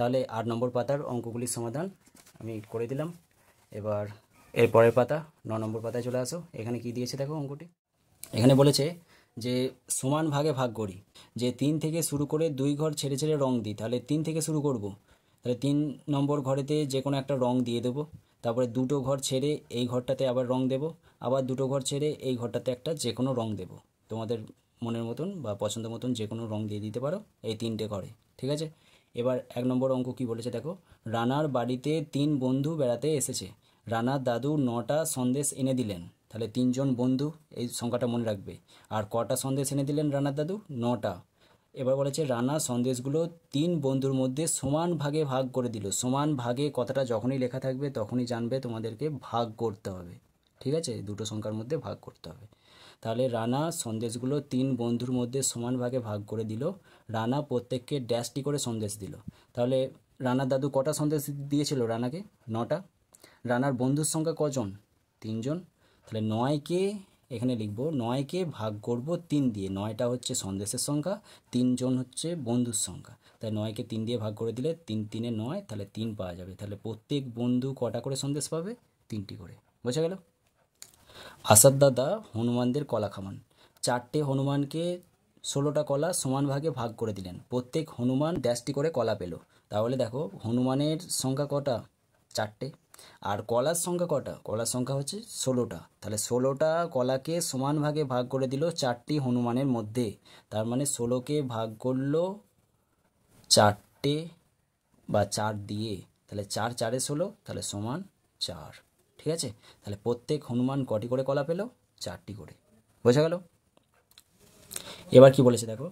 তাহলে আট নম্বর পাতার অঙ্কগুলির সমাধান আমি করে দিলাম এবার এরপরের পাতা ন নম্বর পাতায় চলে আসো এখানে কি দিয়েছে দেখো অঙ্কটি এখানে বলেছে যে সমান ভাগে ভাগ করি যে তিন থেকে শুরু করে দুই ঘর ছেড়ে ছেড়ে রং দিই তাহলে তিন থেকে শুরু করব। তাহলে তিন নম্বর ঘরেতে যে কোনো একটা রং দিয়ে দেবো তারপরে দুটো ঘর ছেড়ে এই ঘরটাতে আবার রং দেব আবার দুটো ঘর ছেড়ে এই ঘরটাতে একটা যে কোনো রং দেব তোমাদের মনের মতন বা পছন্দ মতন যে কোনো রং দিয়ে দিতে পারো এই তিনটে ঘরে ঠিক আছে এবার এক নম্বর অঙ্ক কি বলেছে দেখো রানার বাড়িতে তিন বন্ধু বেড়াতে এসেছে রানার দাদু নটা সন্দেশ এনে দিলেন তাহলে তিনজন বন্ধু এই সংখ্যাটা মনে রাখবে আর কটা সন্দেশ এনে দিলেন রানার দাদু নটা এবার বলেছে রানা সন্দেশগুলো তিন বন্ধুর মধ্যে সমান ভাগে ভাগ করে দিল সমান ভাগে কথাটা যখনই লেখা থাকবে তখনই জানবে তোমাদেরকে ভাগ করতে হবে ঠিক আছে দুটো সংখ্যার মধ্যে ভাগ করতে হবে তাহলে রানা সন্দেশগুলো তিন বন্ধুর মধ্যে সমান ভাগে ভাগ করে দিল রানা প্রত্যেককে ড্যাশটি করে সন্দেশ দিল তাহলে রানার দাদু কটা সন্দেশ দিয়েছিল রানাকে নটা রানার বন্ধুর সংখ্যা কজন তিনজন তাহলে নয়কে এখানে লিখব নয়কে ভাগ করব তিন দিয়ে নয়টা হচ্ছে সন্দেশের সংখ্যা তিনজন হচ্ছে বন্ধুর সংখ্যা তাই নয়কে তিন দিয়ে ভাগ করে দিলে তিন তিনে নয় তাহলে তিন পাওয়া যাবে তাহলে প্রত্যেক বন্ধু কটা করে সন্দেশ পাবে তিনটি করে বোঝা গেল আসাদ দাদা হনুমানদের কলা খামান চারটে হনুমানকে ষোলোটা কলা সমান ভাগে ভাগ করে দিলেন প্রত্যেক হনুমান ড্যাশটি করে কলা পেল তাহলে দেখো হনুমানের সংখ্যা কটা চারটে আর কলার সংখ্যা কটা কলার সংখ্যা হচ্ছে ষোলোটা তাহলে ষোলোটা কলাকে সমান ভাগে ভাগ করে দিল চারটি হনুমানের মধ্যে তার মানে ষোলোকে ভাগ করলো চারটে বা চার দিয়ে তাহলে চার চারে ষোলো তাহলে সমান চার ঠিক আছে তাহলে প্রত্যেক হনুমান কটি করে কলা পেল চারটি করে বোঝা গেল এবার কি বলেছে দেখো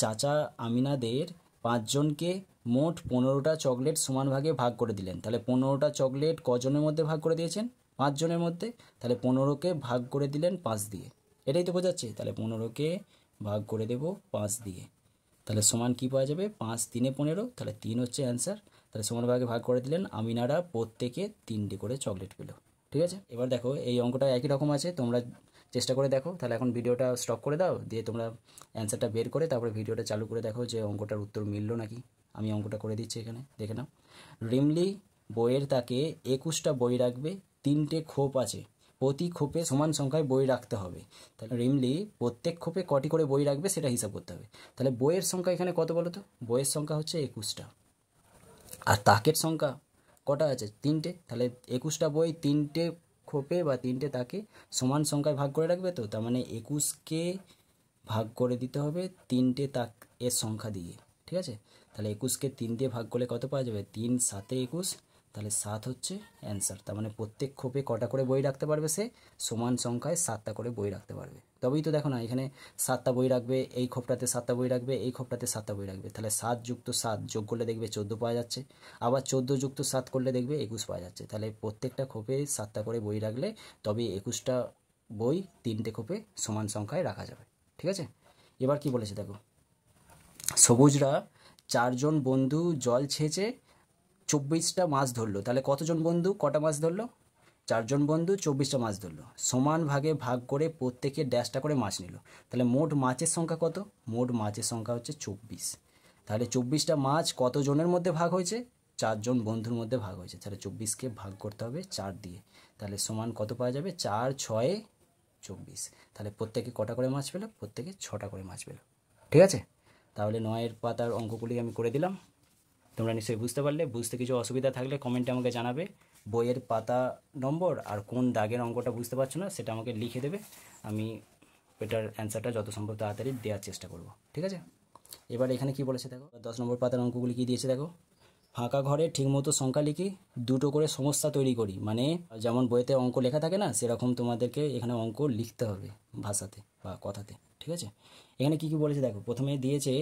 চাচা আমিনাদের পাঁচজনকে মোট পনেরোটা চকলেট সমান ভাগে ভাগ করে দিলেন তাহলে পনেরোটা চকলেট কজনের মধ্যে ভাগ করে দিয়েছেন পাঁচজনের মধ্যে তাহলে পনেরোকে ভাগ করে দিলেন পাঁচ দিয়ে এটাই তো বোঝাচ্ছে তাহলে পনেরোকে ভাগ করে দেব পাঁচ দিয়ে তাহলে সমান কি পাওয়া যাবে পাঁচ তিনে পনেরো তাহলে তিন হচ্ছে অ্যান্সার তাহলে সমান ভাগে ভাগ করে দিলেন আমিনারা প্রত্যেকে তিনটি করে চকলেট পেল ঠিক আছে এবার দেখো এই অঙ্কটা একই রকম আছে তোমরা চেষ্টা করে দেখো তাহলে এখন ভিডিওটা স্টপ করে দাও দিয়ে তোমরা অ্যান্সারটা বের করে তারপরে ভিডিওটা চালু করে দেখো যে অঙ্কটার উত্তর মিললো নাকি আমি অঙ্কটা করে দিচ্ছি এখানে দেখে নাও রিমলি বইয়ের তাকে একুশটা বই রাখবে তিনটে খোপ আছে প্রতি খোপে সমান সংখ্যায় বই রাখতে হবে তাহলে রিমলি প্রত্যেক খোপে কটি করে বই রাখবে সেটা হিসাব করতে হবে তাহলে বইয়ের সংখ্যা এখানে কত বলো তো বইয়ের সংখ্যা হচ্ছে একুশটা আর তাকের সংখ্যা কটা আছে তিনটে তাহলে একুশটা বই তিনটে খোপে বা তিনটে তাকে সমান সংখ্যায় ভাগ করে রাখবে তো তার মানে একুশকে ভাগ করে দিতে হবে তিনটে তাক এর সংখ্যা দিয়ে ঠিক আছে তাহলে একুশকে তিন দিয়ে ভাগ করলে কত পাওয়া যাবে তিন সাতে একুশ তাহলে সাত হচ্ছে অ্যান্সার তার মানে প্রত্যেক খোপে কটা করে বই রাখতে পারবে সে সমান সংখ্যায় সাতটা করে বই রাখতে পারবে তবেই তো দেখো না এখানে সাতটা বই রাখবে এই খোপটাতে সাতটা বই রাখবে এই খোপটাতে সাতটা বই রাখবে তাহলে সাত যুক্ত সাত যোগ করলে দেখবে চোদ্দো পাওয়া যাচ্ছে আবার চোদ্দো যুক্ত সাত করলে দেখবে একুশ পাওয়া যাচ্ছে তাহলে প্রত্যেকটা খোপে সাতটা করে বই রাখলে তবে একুশটা বই তিনটে খোপে সমান সংখ্যায় রাখা যাবে ঠিক আছে এবার কি বলেছে দেখো সবুজরা চারজন বন্ধু জল ছেঁচে চব্বিশটা মাছ ধরলো তাহলে কতজন বন্ধু কটা মাছ ধরলো চারজন বন্ধু চব্বিশটা মাছ ধরলো সমান ভাগে ভাগ করে প্রত্যেকে ড্যাশটা করে মাছ নিল তাহলে মোট মাছের সংখ্যা কত মোট মাছের সংখ্যা হচ্ছে চব্বিশ তাহলে চব্বিশটা মাছ কতজনের মধ্যে ভাগ হয়েছে চারজন বন্ধুর মধ্যে ভাগ হয়েছে তাহলে চব্বিশকে ভাগ করতে হবে চার দিয়ে তাহলে সমান কত পাওয়া যাবে চার ছয়ে চব্বিশ তাহলে প্রত্যেকে কটা করে মাছ পেলো প্রত্যেকে ছটা করে মাছ পেলো ঠিক আছে তাহলে নয়ের পাতার অঙ্কগুলি আমি করে দিলাম তোমরা নিশ্চয়ই বুঝতে পারলে বুঝতে কিছু অসুবিধা থাকলে কমেন্টে আমাকে জানাবে বইয়ের পাতা নম্বর আর কোন দাগের অঙ্কটা বুঝতে পারছো না সেটা আমাকে লিখে দেবে আমি এটার অ্যান্সারটা যত সম্ভব তাড়াতাড়ি দেওয়ার চেষ্টা করব ঠিক আছে এবার এখানে কি বলেছে দেখো দশ নম্বর পাতার অঙ্কগুলি কি দিয়েছে দেখো ফাঁকা ঘরে ঠিকমতো সংখ্যা লিখি দুটো করে সমস্যা তৈরি করি মানে যেমন বইতে অঙ্ক লেখা থাকে না সেরকম তোমাদেরকে এখানে অঙ্ক লিখতে হবে ভাষাতে বা কথাতে ঠিক আছে এখানে কি কি বলেছে দেখো প্রথমে দিয়েছে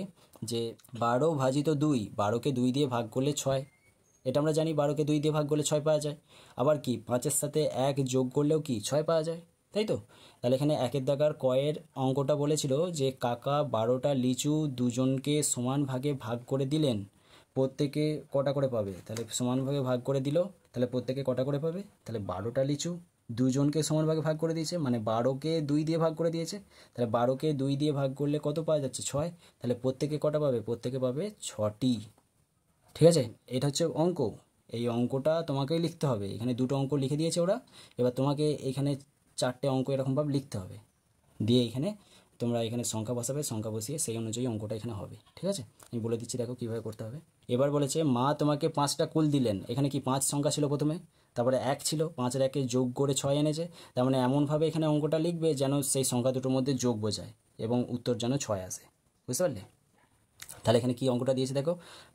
যে বারো ভাজিত দুই বারোকে দুই দিয়ে ভাগ করলে ছয় এটা আমরা জানি বারোকে দুই দিয়ে ভাগ করলে ছয় পাওয়া যায় আবার কি পাঁচের সাথে এক যোগ করলেও কি ছয় পাওয়া যায় তাই তো তাহলে এখানে একের দাগার কয়ের অঙ্কটা বলেছিল যে কাকা বারোটা লিচু দুজনকে সমান ভাগে ভাগ করে দিলেন প্রত্যেকে কটা করে পাবে তাহলে সমানভাবে ভাগ করে দিল তাহলে প্রত্যেকে কটা করে পাবে তাহলে বারোটা লিচু দুজনকে সমানভাগে ভাগ করে দিয়েছে মানে বারোকে দুই দিয়ে ভাগ করে দিয়েছে তাহলে বারোকে দুই দিয়ে ভাগ করলে কত পাওয়া যাচ্ছে ছয় তাহলে প্রত্যেকে কটা পাবে প্রত্যেকে পাবে ছটি ঠিক আছে এটা হচ্ছে অঙ্ক এই অঙ্কটা তোমাকেই লিখতে হবে এখানে দুটো অঙ্ক লিখে দিয়েছে ওরা এবার তোমাকে এখানে চারটে অঙ্ক এরকমভাবে লিখতে হবে দিয়ে এখানে তোমরা এখানে সংখ্যা বসাবে সংখ্যা বসিয়ে সেই অনুযায়ী অঙ্কটা এখানে হবে ঠিক আছে আমি বলে দিচ্ছি দেখো কীভাবে করতে হবে এবার বলেছে মা তোমাকে পাঁচটা কুল দিলেন এখানে কি পাঁচ সংখ্যা ছিল প্রথমে তারপরে এক ছিল পাঁচের একে যোগ করে ছয় এনেছে তার মানে এমনভাবে এখানে অঙ্কটা লিখবে যেন সেই সংখ্যা দুটোর মধ্যে যোগ বোঝায় এবং উত্তর যেন ছয় আসে বুঝতে পারলে তাহলে এখানে কি অঙ্কটা দিয়েছে দেখো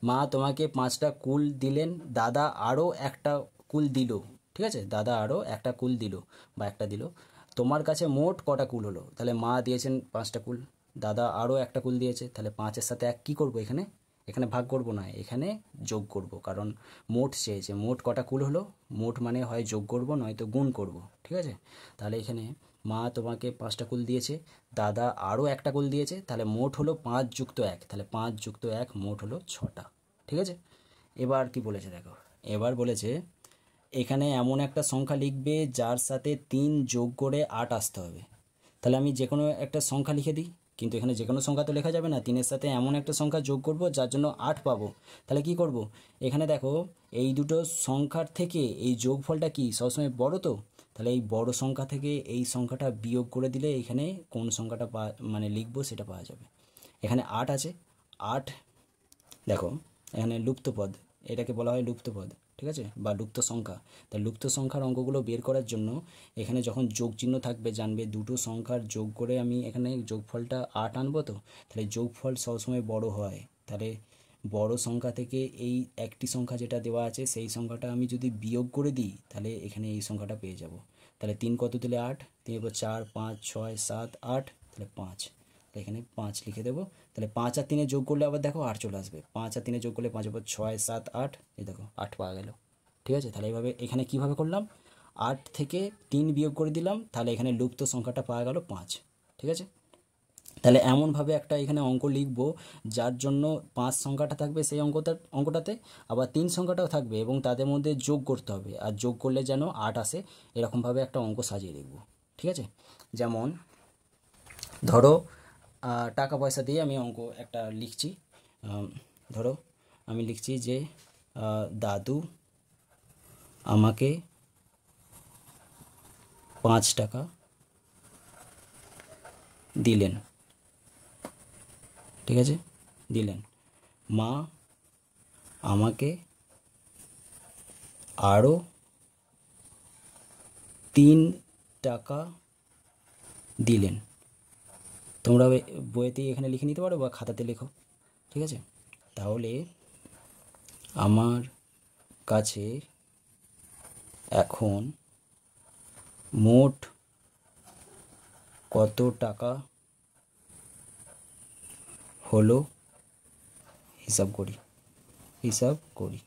মা তোমাকে পাঁচটা কুল দিলেন দাদা আরও একটা কুল দিল ঠিক আছে দাদা আরও একটা কুল দিল বা একটা দিল তোমার কাছে মোট কটা কুল হলো তাহলে মা দিয়েছেন পাঁচটা কুল দাদা আরও একটা কুল দিয়েছে তাহলে পাঁচের সাথে এক কী করবো এখানে এখানে ভাগ করব না এখানে যোগ করব কারণ মোট চেয়েছে মোট কটা কুল হলো মোট মানে হয় যোগ করব নয়তো গুণ করব ঠিক আছে তাহলে এখানে মা তোমাকে পাঁচটা কুল দিয়েছে দাদা আরও একটা কুল দিয়েছে তাহলে মোট হলো পাঁচ যুক্ত এক তাহলে পাঁচ যুক্ত এক মোট হলো ছটা ঠিক আছে এবার কি বলেছে দেখো এবার বলেছে এখানে এমন একটা সংখ্যা লিখবে যার সাথে তিন যোগ করে আট আসতে হবে তাহলে আমি যে কোনো একটা সংখ্যা লিখে দিই কিন্তু এখানে যে কোনো সংখ্যা তো লেখা যাবে না তিনের সাথে এমন একটা সংখ্যা যোগ করব যার জন্য আট পাবো তাহলে কি করব। এখানে দেখো এই দুটো সংখ্যার থেকে এই যোগফলটা কি সবসময় বড় তো তাহলে এই বড় সংখ্যা থেকে এই সংখ্যাটা বিয়োগ করে দিলে এখানে কোন সংখ্যাটা পা মানে লিখবো সেটা পাওয়া যাবে এখানে আট আছে আট দেখো এখানে লুপ্তপদ এটাকে বলা হয় লুপ্তপদ ঠিক আছে বা লুপ্ত সংখ্যা তা লুপ্ত সংখ্যার অঙ্কগুলো বের করার জন্য এখানে যখন যোগ চিহ্ন থাকবে জানবে দুটো সংখ্যার যোগ করে আমি এখানে যোগফলটা আট আনবো তো তাহলে যোগফল সবসময় বড় হয় তাহলে বড় সংখ্যা থেকে এই একটি সংখ্যা যেটা দেওয়া আছে সেই সংখ্যাটা আমি যদি বিয়োগ করে দিই তাহলে এখানে এই সংখ্যাটা পেয়ে যাব তাহলে তিন কত দিলে আট তিন চার পাঁচ ছয় সাত আট তাহলে পাঁচ এখানে পাঁচ লিখে দেবো তাহলে পাঁচ আর তিনে যোগ করলে আবার দেখো আট চলে আসবে পাঁচ আর তিনে যোগ করলে পাঁচ ওপর ছয় সাত আট এই দেখো আট পাওয়া গেল ঠিক আছে তাহলে এইভাবে এখানে কিভাবে করলাম আট থেকে তিন বিয়োগ করে দিলাম তাহলে এখানে লুপ্ত সংখ্যাটা পাওয়া গেল পাঁচ ঠিক আছে তাহলে এমনভাবে একটা এখানে অঙ্ক লিখব যার জন্য পাঁচ সংখ্যাটা থাকবে সেই অঙ্কটা অঙ্কটাতে আবার তিন সংখ্যাটাও থাকবে এবং তাদের মধ্যে যোগ করতে হবে আর যোগ করলে যেন আট আসে এরকমভাবে একটা অঙ্ক সাজিয়ে লিখব ঠিক আছে যেমন ধরো টাকা পয়সা দিয়ে আমি অঙ্ক একটা লিখছি ধরো আমি লিখছি যে দাদু আমাকে পাঁচ টাকা দিলেন ঠিক আছে দিলেন মা আমাকে আরও তিন টাকা দিলেন তোমরা বইতেই এখানে লিখে নিতে পারো বা খাতাতে লেখো ঠিক আছে তাহলে আমার কাছে এখন মোট কত টাকা হলো হিসাব করি হিসাব করি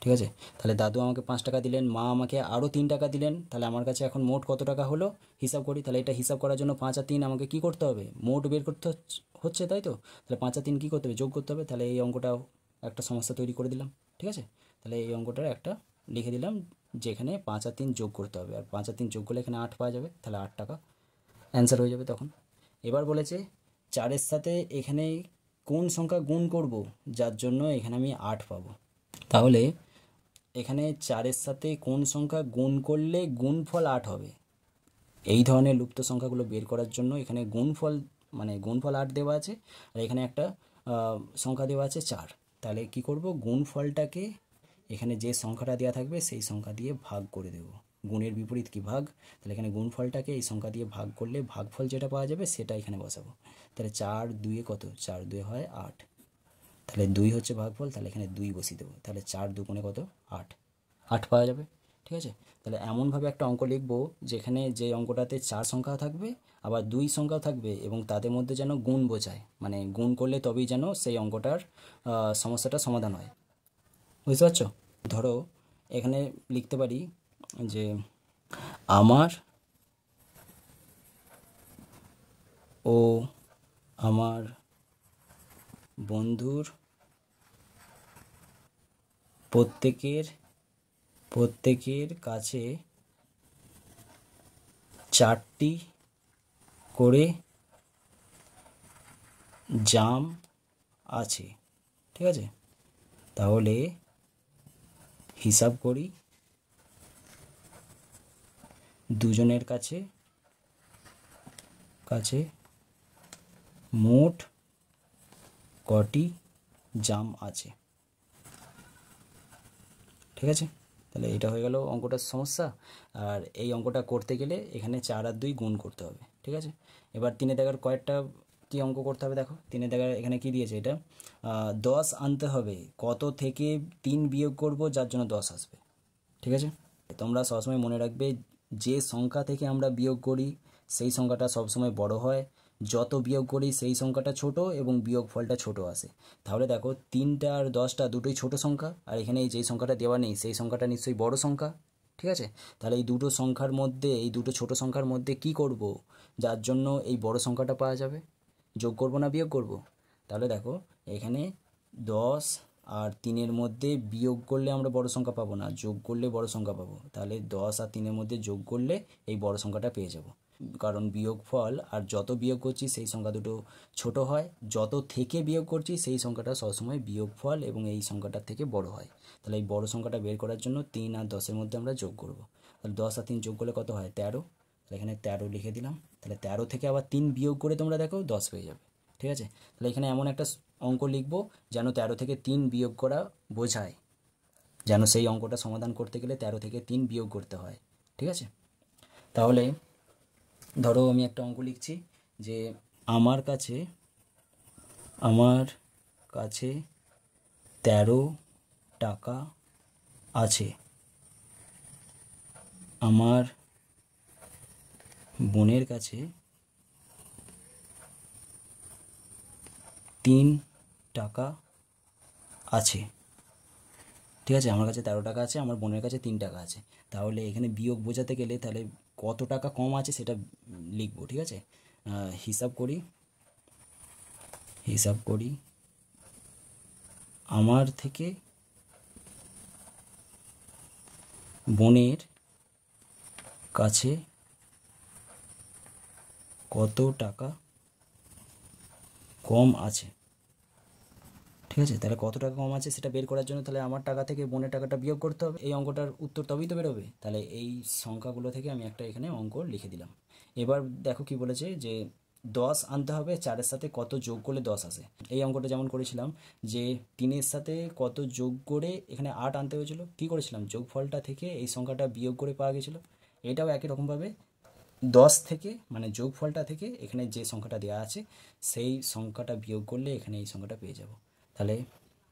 ঠিক আছে তাহলে দাদু আমাকে পাঁচ টাকা দিলেন মা আমাকে আরও তিন টাকা দিলেন তাহলে আমার কাছে এখন মোট কত টাকা হলো হিসাব করি তাহলে এটা হিসাব করার জন্য পাঁচ আর তিন আমাকে কি করতে হবে মোট বের করতে হচ্ছে তাই তো তাহলে পাঁচ আর তিন কী করতে হবে যোগ করতে হবে তাহলে এই অঙ্কটাও একটা সমস্যা তৈরি করে দিলাম ঠিক আছে তাহলে এই অঙ্কটার একটা লিখে দিলাম যেখানে পাঁচ আর তিন যোগ করতে হবে আর পাঁচ আর তিন যোগ করলে এখানে আট পাওয়া যাবে তাহলে আট টাকা অ্যান্সার হয়ে যাবে তখন এবার বলেছে চারের সাথে এখানে কোন সংখ্যা গুণ করব যার জন্য এখানে আমি আট পাবো তাহলে এখানে চারের সাথে কোন সংখ্যা গুণ করলে গুণফল আট হবে এই ধরনের লুপ্ত সংখ্যাগুলো বের করার জন্য এখানে গুণফল মানে গুণফল আট দেওয়া আছে আর এখানে একটা সংখ্যা দেওয়া আছে চার তাহলে কি করব গুণফলটাকে এখানে যে সংখ্যাটা দেওয়া থাকবে সেই সংখ্যা দিয়ে ভাগ করে দেব গুণের বিপরীত কি ভাগ তাহলে এখানে গুণফলটাকে এই সংখ্যা দিয়ে ভাগ করলে ভাগফল যেটা পাওয়া যাবে সেটা এখানে বসাবো তাহলে চার দুয়ে কত চার দুয়ে হয় আট তাহলে দুই হচ্ছে ভাগফল তাহলে এখানে দুই বসিয়ে দেবো তাহলে চার দুগুণে কত আট আট পাওয়া যাবে ঠিক আছে তাহলে এমনভাবে একটা অঙ্ক লিখব যেখানে যে অঙ্কটাতে চার সংখ্যা থাকবে আবার দুই সংখ্যা থাকবে এবং তাদের মধ্যে যেন গুণ বোঝায় মানে গুণ করলে তবেই যেন সেই অঙ্কটার সমস্যাটা সমাধান হয় বুঝতে পারছ ধরো এখানে লিখতে পারি যে আমার ও আমার বন্ধুর প্রত্যেকের প্রত্যেকের কাছে চারটি করে জাম আছে ঠিক আছে তাহলে হিসাব করি দুজনের কাছে কাছে মোট কটি জাম আছে ঠিক আছে তাহলে এটা হয়ে গেল অঙ্কটার সমস্যা আর এই অঙ্কটা করতে গেলে এখানে চার আর দুই গুণ করতে হবে ঠিক আছে এবার তিনে দেখার কয়েকটা কি অঙ্ক করতে হবে দেখো তিনে দেখার এখানে কি দিয়েছে এটা দশ আনতে হবে কত থেকে তিন বিয়োগ করব যার জন্য দশ আসবে ঠিক আছে তোমরা সবসময় মনে রাখবে যে সংখ্যা থেকে আমরা বিয়োগ করি সেই সংখ্যাটা সবসময় বড় হয় যত বিয়োগ করি সেই সংখ্যাটা ছোট এবং বিয়োগ ফলটা ছোট আসে তাহলে দেখো তিনটা আর দশটা দুটোই ছোট সংখ্যা আর এখানে এই যে সংখ্যাটা দেওয়া নেই সেই সংখ্যাটা নিশ্চয়ই বড় সংখ্যা ঠিক আছে তাহলে এই দুটো সংখ্যার মধ্যে এই দুটো ছোট সংখ্যার মধ্যে কি করব যার জন্য এই বড় সংখ্যাটা পাওয়া যাবে যোগ করব না বিয়োগ করব তাহলে দেখো এখানে দশ আর তিনের মধ্যে বিয়োগ করলে আমরা বড় সংখ্যা পাবো না যোগ করলে বড় সংখ্যা পাবো তাহলে দশ আর তিনের মধ্যে যোগ করলে এই বড় সংখ্যাটা পেয়ে যাবো কারণ বিয়োগ ফল আর যত বিয়োগ করছি সেই সংখ্যা দুটো ছোট হয় যত থেকে বিয়োগ করছি সেই সংখ্যাটা সবসময় বিয়োগ ফল এবং এই সংখ্যাটার থেকে বড় হয় তাহলে এই বড় সংখ্যাটা বের করার জন্য তিন আর দশের মধ্যে আমরা যোগ করব তাহলে দশ আর তিন যোগ করলে কত হয় তেরো তাহলে এখানে তেরো লিখে দিলাম তাহলে তেরো থেকে আবার তিন বিয়োগ করে তোমরা দেখো দশ হয়ে যাবে ঠিক আছে তাহলে এখানে এমন একটা অঙ্ক লিখবো যেন তেরো থেকে তিন বিয়োগ করা বোঝায় যেন সেই অঙ্কটা সমাধান করতে গেলে তেরো থেকে তিন বিয়োগ করতে হয় ঠিক আছে তাহলে ধরো আমি একটা অঙ্ক লিখছি যে আমার কাছে আমার কাছে তেরো টাকা আছে আমার বোনের কাছে তিন টাকা আছে ঠিক আছে আমার কাছে তেরো টাকা আছে আমার বোনের কাছে তিন টাকা আছে তাহলে এখানে বিয়োগ বোঝাতে গেলে তাহলে কত টাকা কম আছে সেটা লিখবো ঠিক আছে হিসাব করি হিসাব করি আমার থেকে বোনের কাছে কত টাকা কম আছে ঠিক আছে তাহলে কত টাকা কম আছে সেটা বের করার জন্য তাহলে আমার টাকা থেকে বোনের টাকাটা বিয়োগ করতে হবে এই অঙ্কটার উত্তর তবেই তো বেরোবে তাহলে এই সংখ্যাগুলো থেকে আমি একটা এখানে অঙ্ক লিখে দিলাম এবার দেখো কি বলেছে যে দশ আনতে হবে চারের সাথে কত যোগ করলে দশ আসে এই অঙ্কটা যেমন করেছিলাম যে তিনের সাথে কত যোগ করে এখানে আট আনতে হয়েছিল কি করেছিলাম যোগফলটা থেকে এই সংখ্যাটা বিয়োগ করে পাওয়া গেছিলো এটাও একই রকমভাবে দশ থেকে মানে যোগফলটা থেকে এখানে যে সংখ্যাটা দেওয়া আছে সেই সংখ্যাটা বিয়োগ করলে এখানে এই সংখ্যাটা পেয়ে যাব তাহলে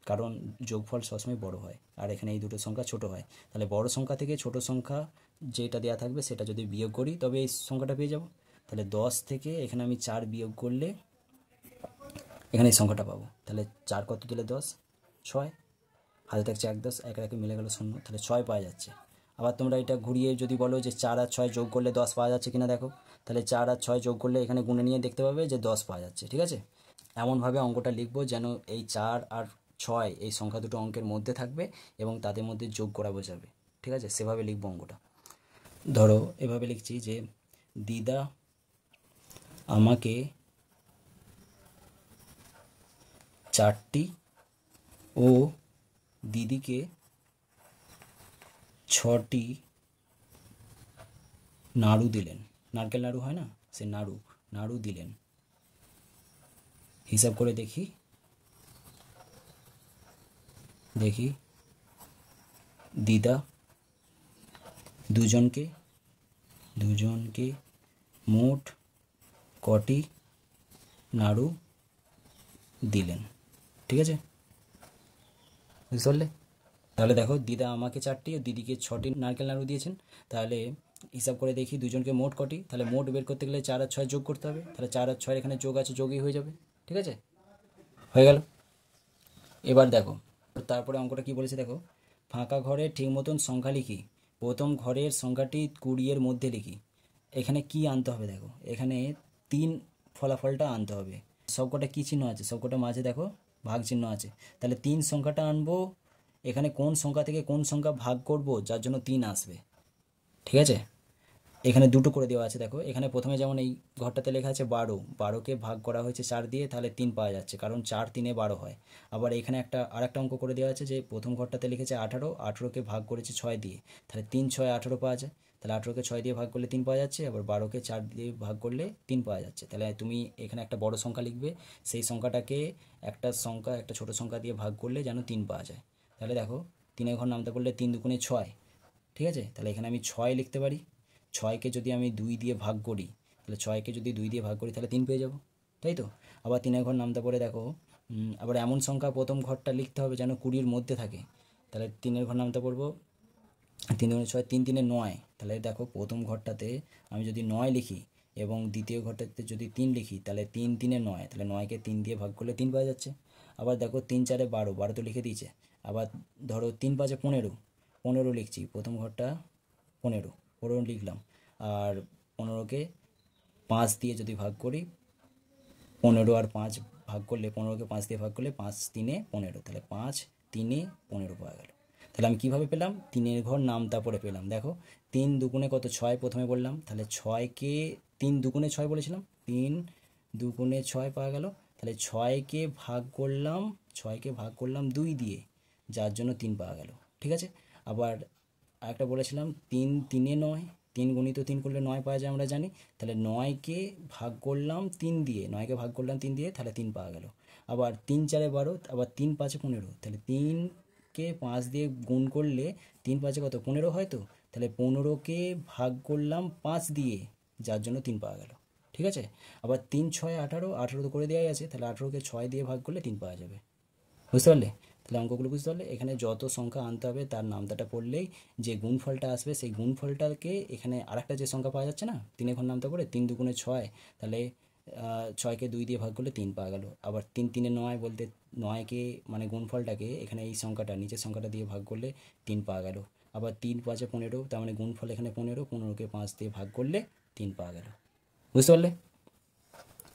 কারণ যোগফল সবসময় বড় হয় আর এখানে এই দুটো সংখ্যা ছোট হয় তাহলে বড় সংখ্যা থেকে ছোট সংখ্যা যেটা দেওয়া থাকবে সেটা যদি বিয়োগ করি তবে এই সংখ্যাটা পেয়ে যাব তাহলে দশ থেকে এখানে আমি চার বিয়োগ করলে এখানে এই সংখ্যাটা পাবো তাহলে চার কত দিলে দশ ছয় হাতে থাকছে এক দশ এক একে মিলে গেল শূন্য তাহলে ছয় পাওয়া যাচ্ছে আবার তোমরা এটা ঘুরিয়ে যদি বলো যে চার আর ছয় যোগ করলে দশ পাওয়া যাচ্ছে কিনা দেখো তাহলে চার আর ছয় যোগ করলে এখানে গুনে নিয়ে দেখতে পাবে যে দশ পাওয়া যাচ্ছে ঠিক আছে এমনভাবে অঙ্কটা লিখব যেন এই চার আর ছয় এই সংখ্যা দুটো অঙ্কের মধ্যে থাকবে এবং তাদের মধ্যে যোগ করা বোঝাবে ঠিক আছে সেভাবে লিখব অঙ্কটা ধরো এভাবে লিখছি যে দিদা আমাকে চারটি ও দিদিকে ছটি নাড়ু দিলেন নারকেল নাড়ু হয় না সে নাড়ু নাড়ু দিলেন হিসাব করে দেখি দেখি দিদা দুজনকে দুজনকে মোট কটি নাড়ু দিলেন ঠিক আছে বুঝতে পারলে তাহলে দেখো দিদা আমাকে চারটি ও দিদিকে ছটি নারকেল নাড়ু দিয়েছেন তাহলে হিসাব করে দেখি দুজনকে মোট কটি তাহলে মোট বের করতে গেলে চার আর ছয় যোগ করতে হবে তাহলে চার আর ছয় এখানে যোগ আছে যোগই হয়ে যাবে ঠিক আছে হয়ে গেল এবার দেখো তারপরে অঙ্কটা কি বলেছে দেখো ফাঁকা ঘরে ঠিক মতন সংখ্যা লিখি প্রথম ঘরের সংখ্যাটি কুড়িয়ের মধ্যে লিখি এখানে কি আনতে হবে দেখো এখানে তিন ফলাফলটা আনতে হবে সবকটা কী চিহ্ন আছে সবকটা মাঝে দেখো ভাগ চিহ্ন আছে তাহলে তিন সংখ্যাটা আনবো এখানে কোন সংখ্যা থেকে কোন সংখ্যা ভাগ করব যার জন্য তিন আসবে ঠিক আছে এখানে দুটো করে দেওয়া আছে দেখো এখানে প্রথমে যেমন এই ঘরটাতে লেখা আছে বারো বারোকে ভাগ করা হয়েছে চার দিয়ে তাহলে তিন পাওয়া যাচ্ছে কারণ চার তিনে বারো হয় আবার এখানে একটা আর একটা অঙ্ক করে দেওয়া আছে যে প্রথম ঘরটাতে লিখেছে আঠারো আঠেরোকে ভাগ করেছে ছয় দিয়ে তাহলে তিন ছয় আঠেরো পাওয়া যায় তাহলে আঠেরোকে ছয় দিয়ে ভাগ করলে তিন পাওয়া যাচ্ছে আবার বারোকে চার দিয়ে ভাগ করলে তিন পাওয়া যাচ্ছে তাহলে তুমি এখানে একটা বড় সংখ্যা লিখবে সেই সংখ্যাটাকে একটা সংখ্যা একটা ছোট সংখ্যা দিয়ে ভাগ করলে যেন তিন পাওয়া যায় তাহলে দেখো তিনের ঘর নামতে করলে তিন দুগুণে ছয় ঠিক আছে তাহলে এখানে আমি ছয় লিখতে পারি ছয়কে যদি আমি দুই দিয়ে ভাগ করি তাহলে ছয়কে যদি দুই দিয়ে ভাগ করি তাহলে তিন পেয়ে যাব তাই তো আবার তিনের ঘর নামতে পরে দেখো আবার এমন সংখ্যা প্রথম ঘরটা লিখতে হবে যেন কুড়ির মধ্যে থাকে তাহলে তিনের ঘর নামতে পড়বো তিন ছয় তিন তিনে নয় তাহলে দেখো প্রথম ঘরটাতে আমি যদি নয় লিখি এবং দ্বিতীয় ঘরটাতে যদি তিন লিখি তাহলে তিন তিনে নয় তাহলে নয়কে তিন দিয়ে ভাগ করলে তিন পাওয়া যাচ্ছে আবার দেখো তিন চারে বারো বারো তো লিখে দিয়েছে আবার ধরো তিন পাঁচে পনেরো পনেরো লিখছি প্রথম ঘরটা পনেরো ফোরন লিখলাম আর পনেরোকে পাঁচ দিয়ে যদি ভাগ করি পনেরো আর পাঁচ ভাগ করলে পনেরোকে পাঁচ দিয়ে ভাগ করলে পাঁচ তিনে পনেরো তাহলে পাঁচ তিনে পনেরো পাওয়া গেল তাহলে আমি কীভাবে পেলাম তিনের ঘর নাম তারপরে পেলাম দেখো তিন দুগুণে কত ছয় প্রথমে বললাম তাহলে ছয়কে তিন দুগুণে ছয় বলেছিলাম তিন দুগুণে ছয় পাওয়া গেল তাহলে ছয়কে ভাগ করলাম ছয়কে ভাগ করলাম দুই দিয়ে যার জন্য তিন পাওয়া গেল ঠিক আছে আবার একটা বলেছিলাম তিন তিনে নয় তিন গুণিত তিন করলে নয় পাওয়া যায় আমরা জানি তাহলে নয়কে ভাগ করলাম তিন দিয়ে নয়কে ভাগ করলাম তিন দিয়ে তাহলে তিন পাওয়া গেল আবার তিন চারে বারো আবার তিন পাঁচে পনেরো তাহলে তিনকে পাঁচ দিয়ে গুণ করলে তিন পাঁচে কত পনেরো হয়তো তাহলে পনেরোকে ভাগ করলাম পাঁচ দিয়ে যার জন্য তিন পাওয়া গেল ঠিক আছে আবার তিন ছয় আঠারো আঠারো তো করে দেওয়াই আছে তাহলে আঠারোকে ছয় দিয়ে ভাগ করলে তিন পাওয়া যাবে বুঝতে পারলে তাহলে অঙ্কগুলো বুঝতে পারলে এখানে যত সংখ্যা আনতে হবে তার নামতাটা পড়লেই যে গুণফলটা আসবে সেই গুণফলটাকে এখানে আরেকটা যে সংখ্যা পাওয়া যাচ্ছে না তিনে ঘর নামতে পারে তিন দুগুণে ছয় তাহলে ছয়কে দুই দিয়ে ভাগ করলে তিন পাওয়া গেল আবার তিন তিনে নয় বলতে নয়কে মানে গুণফলটাকে এখানে এই সংখ্যাটা নিচের সংখ্যাটা দিয়ে ভাগ করলে তিন পাওয়া গেল আবার তিন পাঁচে পনেরো তার মানে গুণফল এখানে পনেরো পনেরোকে পাঁচ দিয়ে ভাগ করলে তিন পাওয়া গেল বুঝতে পারলে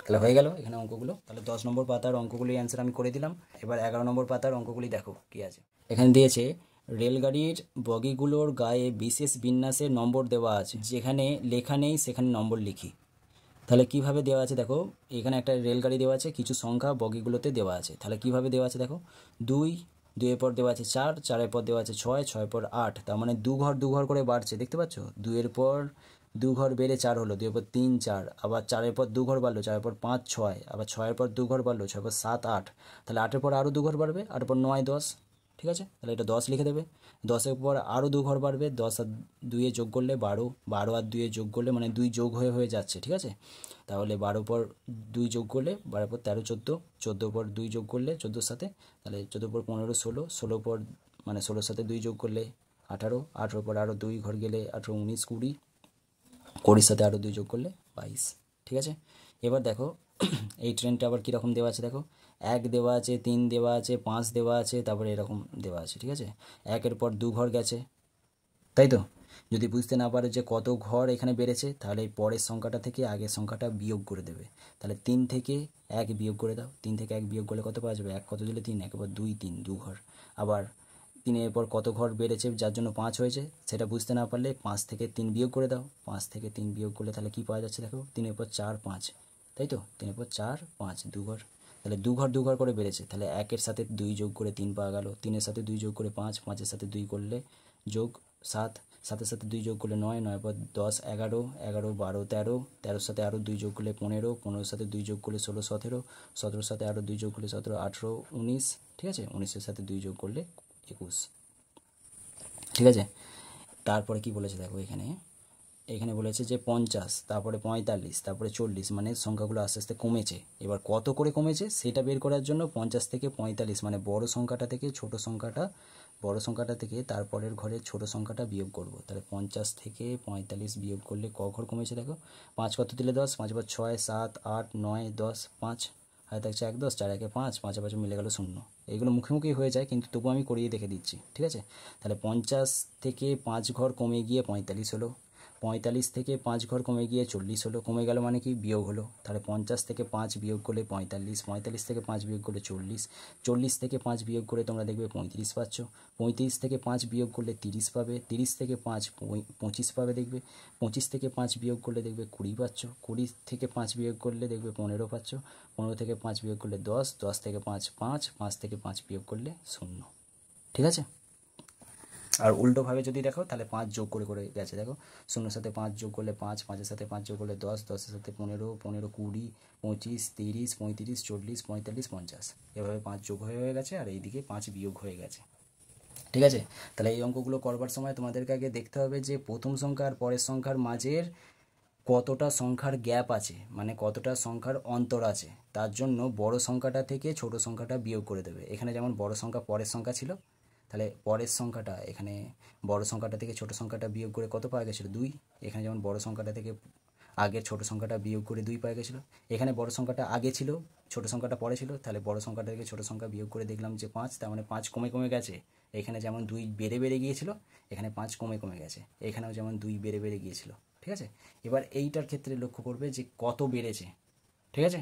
তাহলে হয়ে গেল এখানে অঙ্কগুলো তাহলে দশ নম্বর পাতার অঙ্কগুলি অ্যান্সার আমি করে দিলাম এবার এগারো নম্বর পাতার অঙ্কগুলি দেখো কী আছে এখানে দিয়েছে রেলগাড়ির বগিগুলোর গায়ে বিশেষ বিন্যাসের নম্বর দেওয়া আছে যেখানে লেখা নেই সেখানে নম্বর লিখি তাহলে কিভাবে দেওয়া আছে দেখো এখানে একটা রেলগাড়ি দেওয়া আছে কিছু সংখ্যা বগিগুলোতে দেওয়া আছে তাহলে কিভাবে দেওয়া আছে দেখো দুই দুয়ের পর দেওয়া আছে চার চারের পর দেওয়া আছে ছয় ছয় পর আট তার মানে দু ঘর দু ঘর করে বাড়ছে দেখতে পাচ্ছ দুয়ের পর দু ঘর বেড়ে চার হলো দুই পর তিন চার আবার চারের পর দু ঘর বাড়লো চারের পর পাঁচ ছয় আবার ছয়ের পর দু ঘর বাড়লো ছয় পর সাত আট তাহলে আটের পর আরও দু ঘর বাড়বে আটের পর নয় দশ ঠিক আছে তাহলে এটা দশ লিখে দেবে দশের পর আরও দু ঘর বাড়বে দশ আর দুইয়ে যোগ করলে বারো বারো আর দুইয়ে যোগ করলে মানে দুই যোগ হয়ে হয়ে যাচ্ছে ঠিক আছে তাহলে বারো পর দুই যোগ করলে বারো পর তেরো চোদ্দো চোদ্দো পর দুই যোগ করলে চোদ্দোর সাথে তাহলে চোদ্দো পর পনেরো ষোলো ষোলো পর মানে ষোলোর সাথে দুই যোগ করলে আঠারো আঠেরো পর আরও দুই ঘর গেলে আঠেরো উনিশ কুড়ি কোড়ির সাথে আরও দুই যোগ করলে বাইশ ঠিক আছে এবার দেখো এই ট্রেনটা আবার কীরকম দেওয়া আছে দেখো এক দেওয়া আছে তিন দেওয়া আছে পাঁচ দেওয়া আছে তারপরে এরকম দেওয়া আছে ঠিক আছে একের পর দু ঘর গেছে তাই তো যদি বুঝতে না পারে যে কত ঘর এখানে বেড়েছে তাহলে এই পরের সংখ্যাটা থেকে আগের সংখ্যাটা বিয়োগ করে দেবে তাহলে তিন থেকে এক বিয়োগ করে দাও তিন থেকে এক বিয়োগ করলে কত পাওয়া যাবে এক কত দিলে তিন একবার দুই তিন দু ঘর আবার তিনে এরপর কত ঘর বেড়েছে যার জন্য পাঁচ হয়েছে সেটা বুঝতে না পারলে পাঁচ থেকে তিন বিয়োগ করে দাও পাঁচ থেকে তিন বিয়োগ করলে তাহলে কী পাওয়া যাচ্ছে দেখো তিনের পর চার পাঁচ তাই তো তিনের পর চার পাঁচ দু ঘর তাহলে দু ঘর দু ঘর করে বেড়েছে তাহলে একের সাথে দুই যোগ করে তিন পাওয়া গেল তিনের সাথে দুই যোগ করে পাঁচ পাঁচের সাথে দুই করলে যোগ সাত সাথে সাথে দুই যোগ করলে নয় নয় পর দশ এগারো এগারো বারো তেরো তেরোর সাথে আরও দুই যোগ করলে পনেরো পনেরোর সাথে দুই যোগ করলে ষোলো সতেরো সতেরোর সাথে আরও দুই যোগ করলে সতেরো আঠেরো উনিশ ঠিক আছে উনিশের সাথে দুই যোগ করলে একুশ ঠিক আছে তারপরে কি বলেছে দেখো এখানে এখানে বলেছে যে পঞ্চাশ তারপরে পঁয়তাল্লিশ তারপরে চল্লিশ মানে সংখ্যাগুলো আস্তে আস্তে কমেছে এবার কত করে কমেছে সেটা বের করার জন্য পঞ্চাশ থেকে পঁয়তাল্লিশ মানে বড় সংখ্যাটা থেকে ছোট সংখ্যাটা বড় সংখ্যাটা থেকে তারপরের ঘরে ছোট সংখ্যাটা বিয়োগ করব তাহলে পঞ্চাশ থেকে পঁয়তাল্লিশ বিয়োগ করলে ক ঘর কমেছে দেখো পাঁচ কত দিলে দশ পাঁচ বার ছয় সাত আট নয় দশ পাঁচ হাতে থাকছে এক দশ চার একে পাঁচ পাঁচে পাঁচে মিলে গেল শূন্য এইগুলো মুখোমুখি হয়ে যায় কিন্তু তবু আমি করিয়ে দেখে দিচ্ছি ঠিক আছে তাহলে পঞ্চাশ থেকে পাঁচ ঘর কমে গিয়ে পঁয়তাল্লিশ হলো পঁয়তাল্লিশ থেকে পাঁচ ঘর কমে গিয়ে চল্লিশ হলো কমে গেল মানে কি বিয়োগ হলো তাহলে পঞ্চাশ থেকে পাঁচ বিয়োগ করলে পঁয়তাল্লিশ পঁয়তাল্লিশ থেকে পাঁচ বিয়োগ করলে চল্লিশ চল্লিশ থেকে পাঁচ বিয়োগ করে তোমরা দেখবে পঁয়ত্রিশ পাচ্ছ পঁয়ত্রিশ থেকে পাঁচ বিয়োগ করলে তিরিশ পাবে তিরিশ থেকে পাঁচ পঁচিশ পাবে দেখবে পঁচিশ থেকে পাঁচ বিয়োগ করলে দেখবে কুড়ি পাচ্ছ কুড়ি থেকে পাঁচ বিয়োগ করলে দেখবে পনেরো পাচ্ছ পনেরো থেকে পাঁচ বিয়োগ করলে দশ দশ থেকে পাঁচ পাঁচ পাঁচ থেকে পাঁচ বিয়োগ করলে শূন্য ঠিক আছে আর উল্টোভাবে যদি দেখো তাহলে পাঁচ যোগ করে করে গেছে দেখো শূন্যের সাথে পাঁচ যোগ করলে পাঁচ পাঁচের সাথে পাঁচ যোগ করলে দশ দশের সাথে পনেরো পনেরো কুড়ি পঁচিশ তিরিশ পঁয়ত্রিশ চল্লিশ পঁয়তাল্লিশ পঞ্চাশ এভাবে পাঁচ যোগ হয়ে হয়ে গেছে আর এইদিকে পাঁচ বিয়োগ হয়ে গেছে ঠিক আছে তাহলে এই অঙ্কগুলো করবার সময় তোমাদেরকে আগে দেখতে হবে যে প্রথম সংখ্যা আর পরের সংখ্যার মাঝের কতটা সংখ্যার গ্যাপ আছে মানে কতটা সংখ্যার অন্তর আছে তার জন্য বড় সংখ্যাটা থেকে ছোট সংখ্যাটা বিয়োগ করে দেবে এখানে যেমন বড় সংখ্যা পরের সংখ্যা ছিল তাহলে পরের সংখ্যাটা এখানে বড় সংখ্যাটা থেকে ছোট সংখ্যাটা বিয়োগ করে কত পাওয়া গেছিলো দুই এখানে যেমন বড় সংখ্যাটা থেকে আগের ছোট সংখ্যাটা বিয়োগ করে দুই পাওয়া গেছিলো এখানে বড় সংখ্যাটা আগে ছিল ছোট সংখ্যাটা পরে ছিল তাহলে বড় সংখ্যাটা থেকে ছোট সংখ্যা বিয়োগ করে দেখলাম যে পাঁচ তার মানে পাঁচ কমে কমে গেছে এখানে যেমন দুই বেড়ে বেড়ে গিয়েছিল এখানে পাঁচ কমে কমে গেছে এখানেও যেমন দুই বেড়ে বেড়ে গিয়েছিল ঠিক আছে এবার এইটার ক্ষেত্রে লক্ষ্য করবে যে কত বেড়েছে ঠিক আছে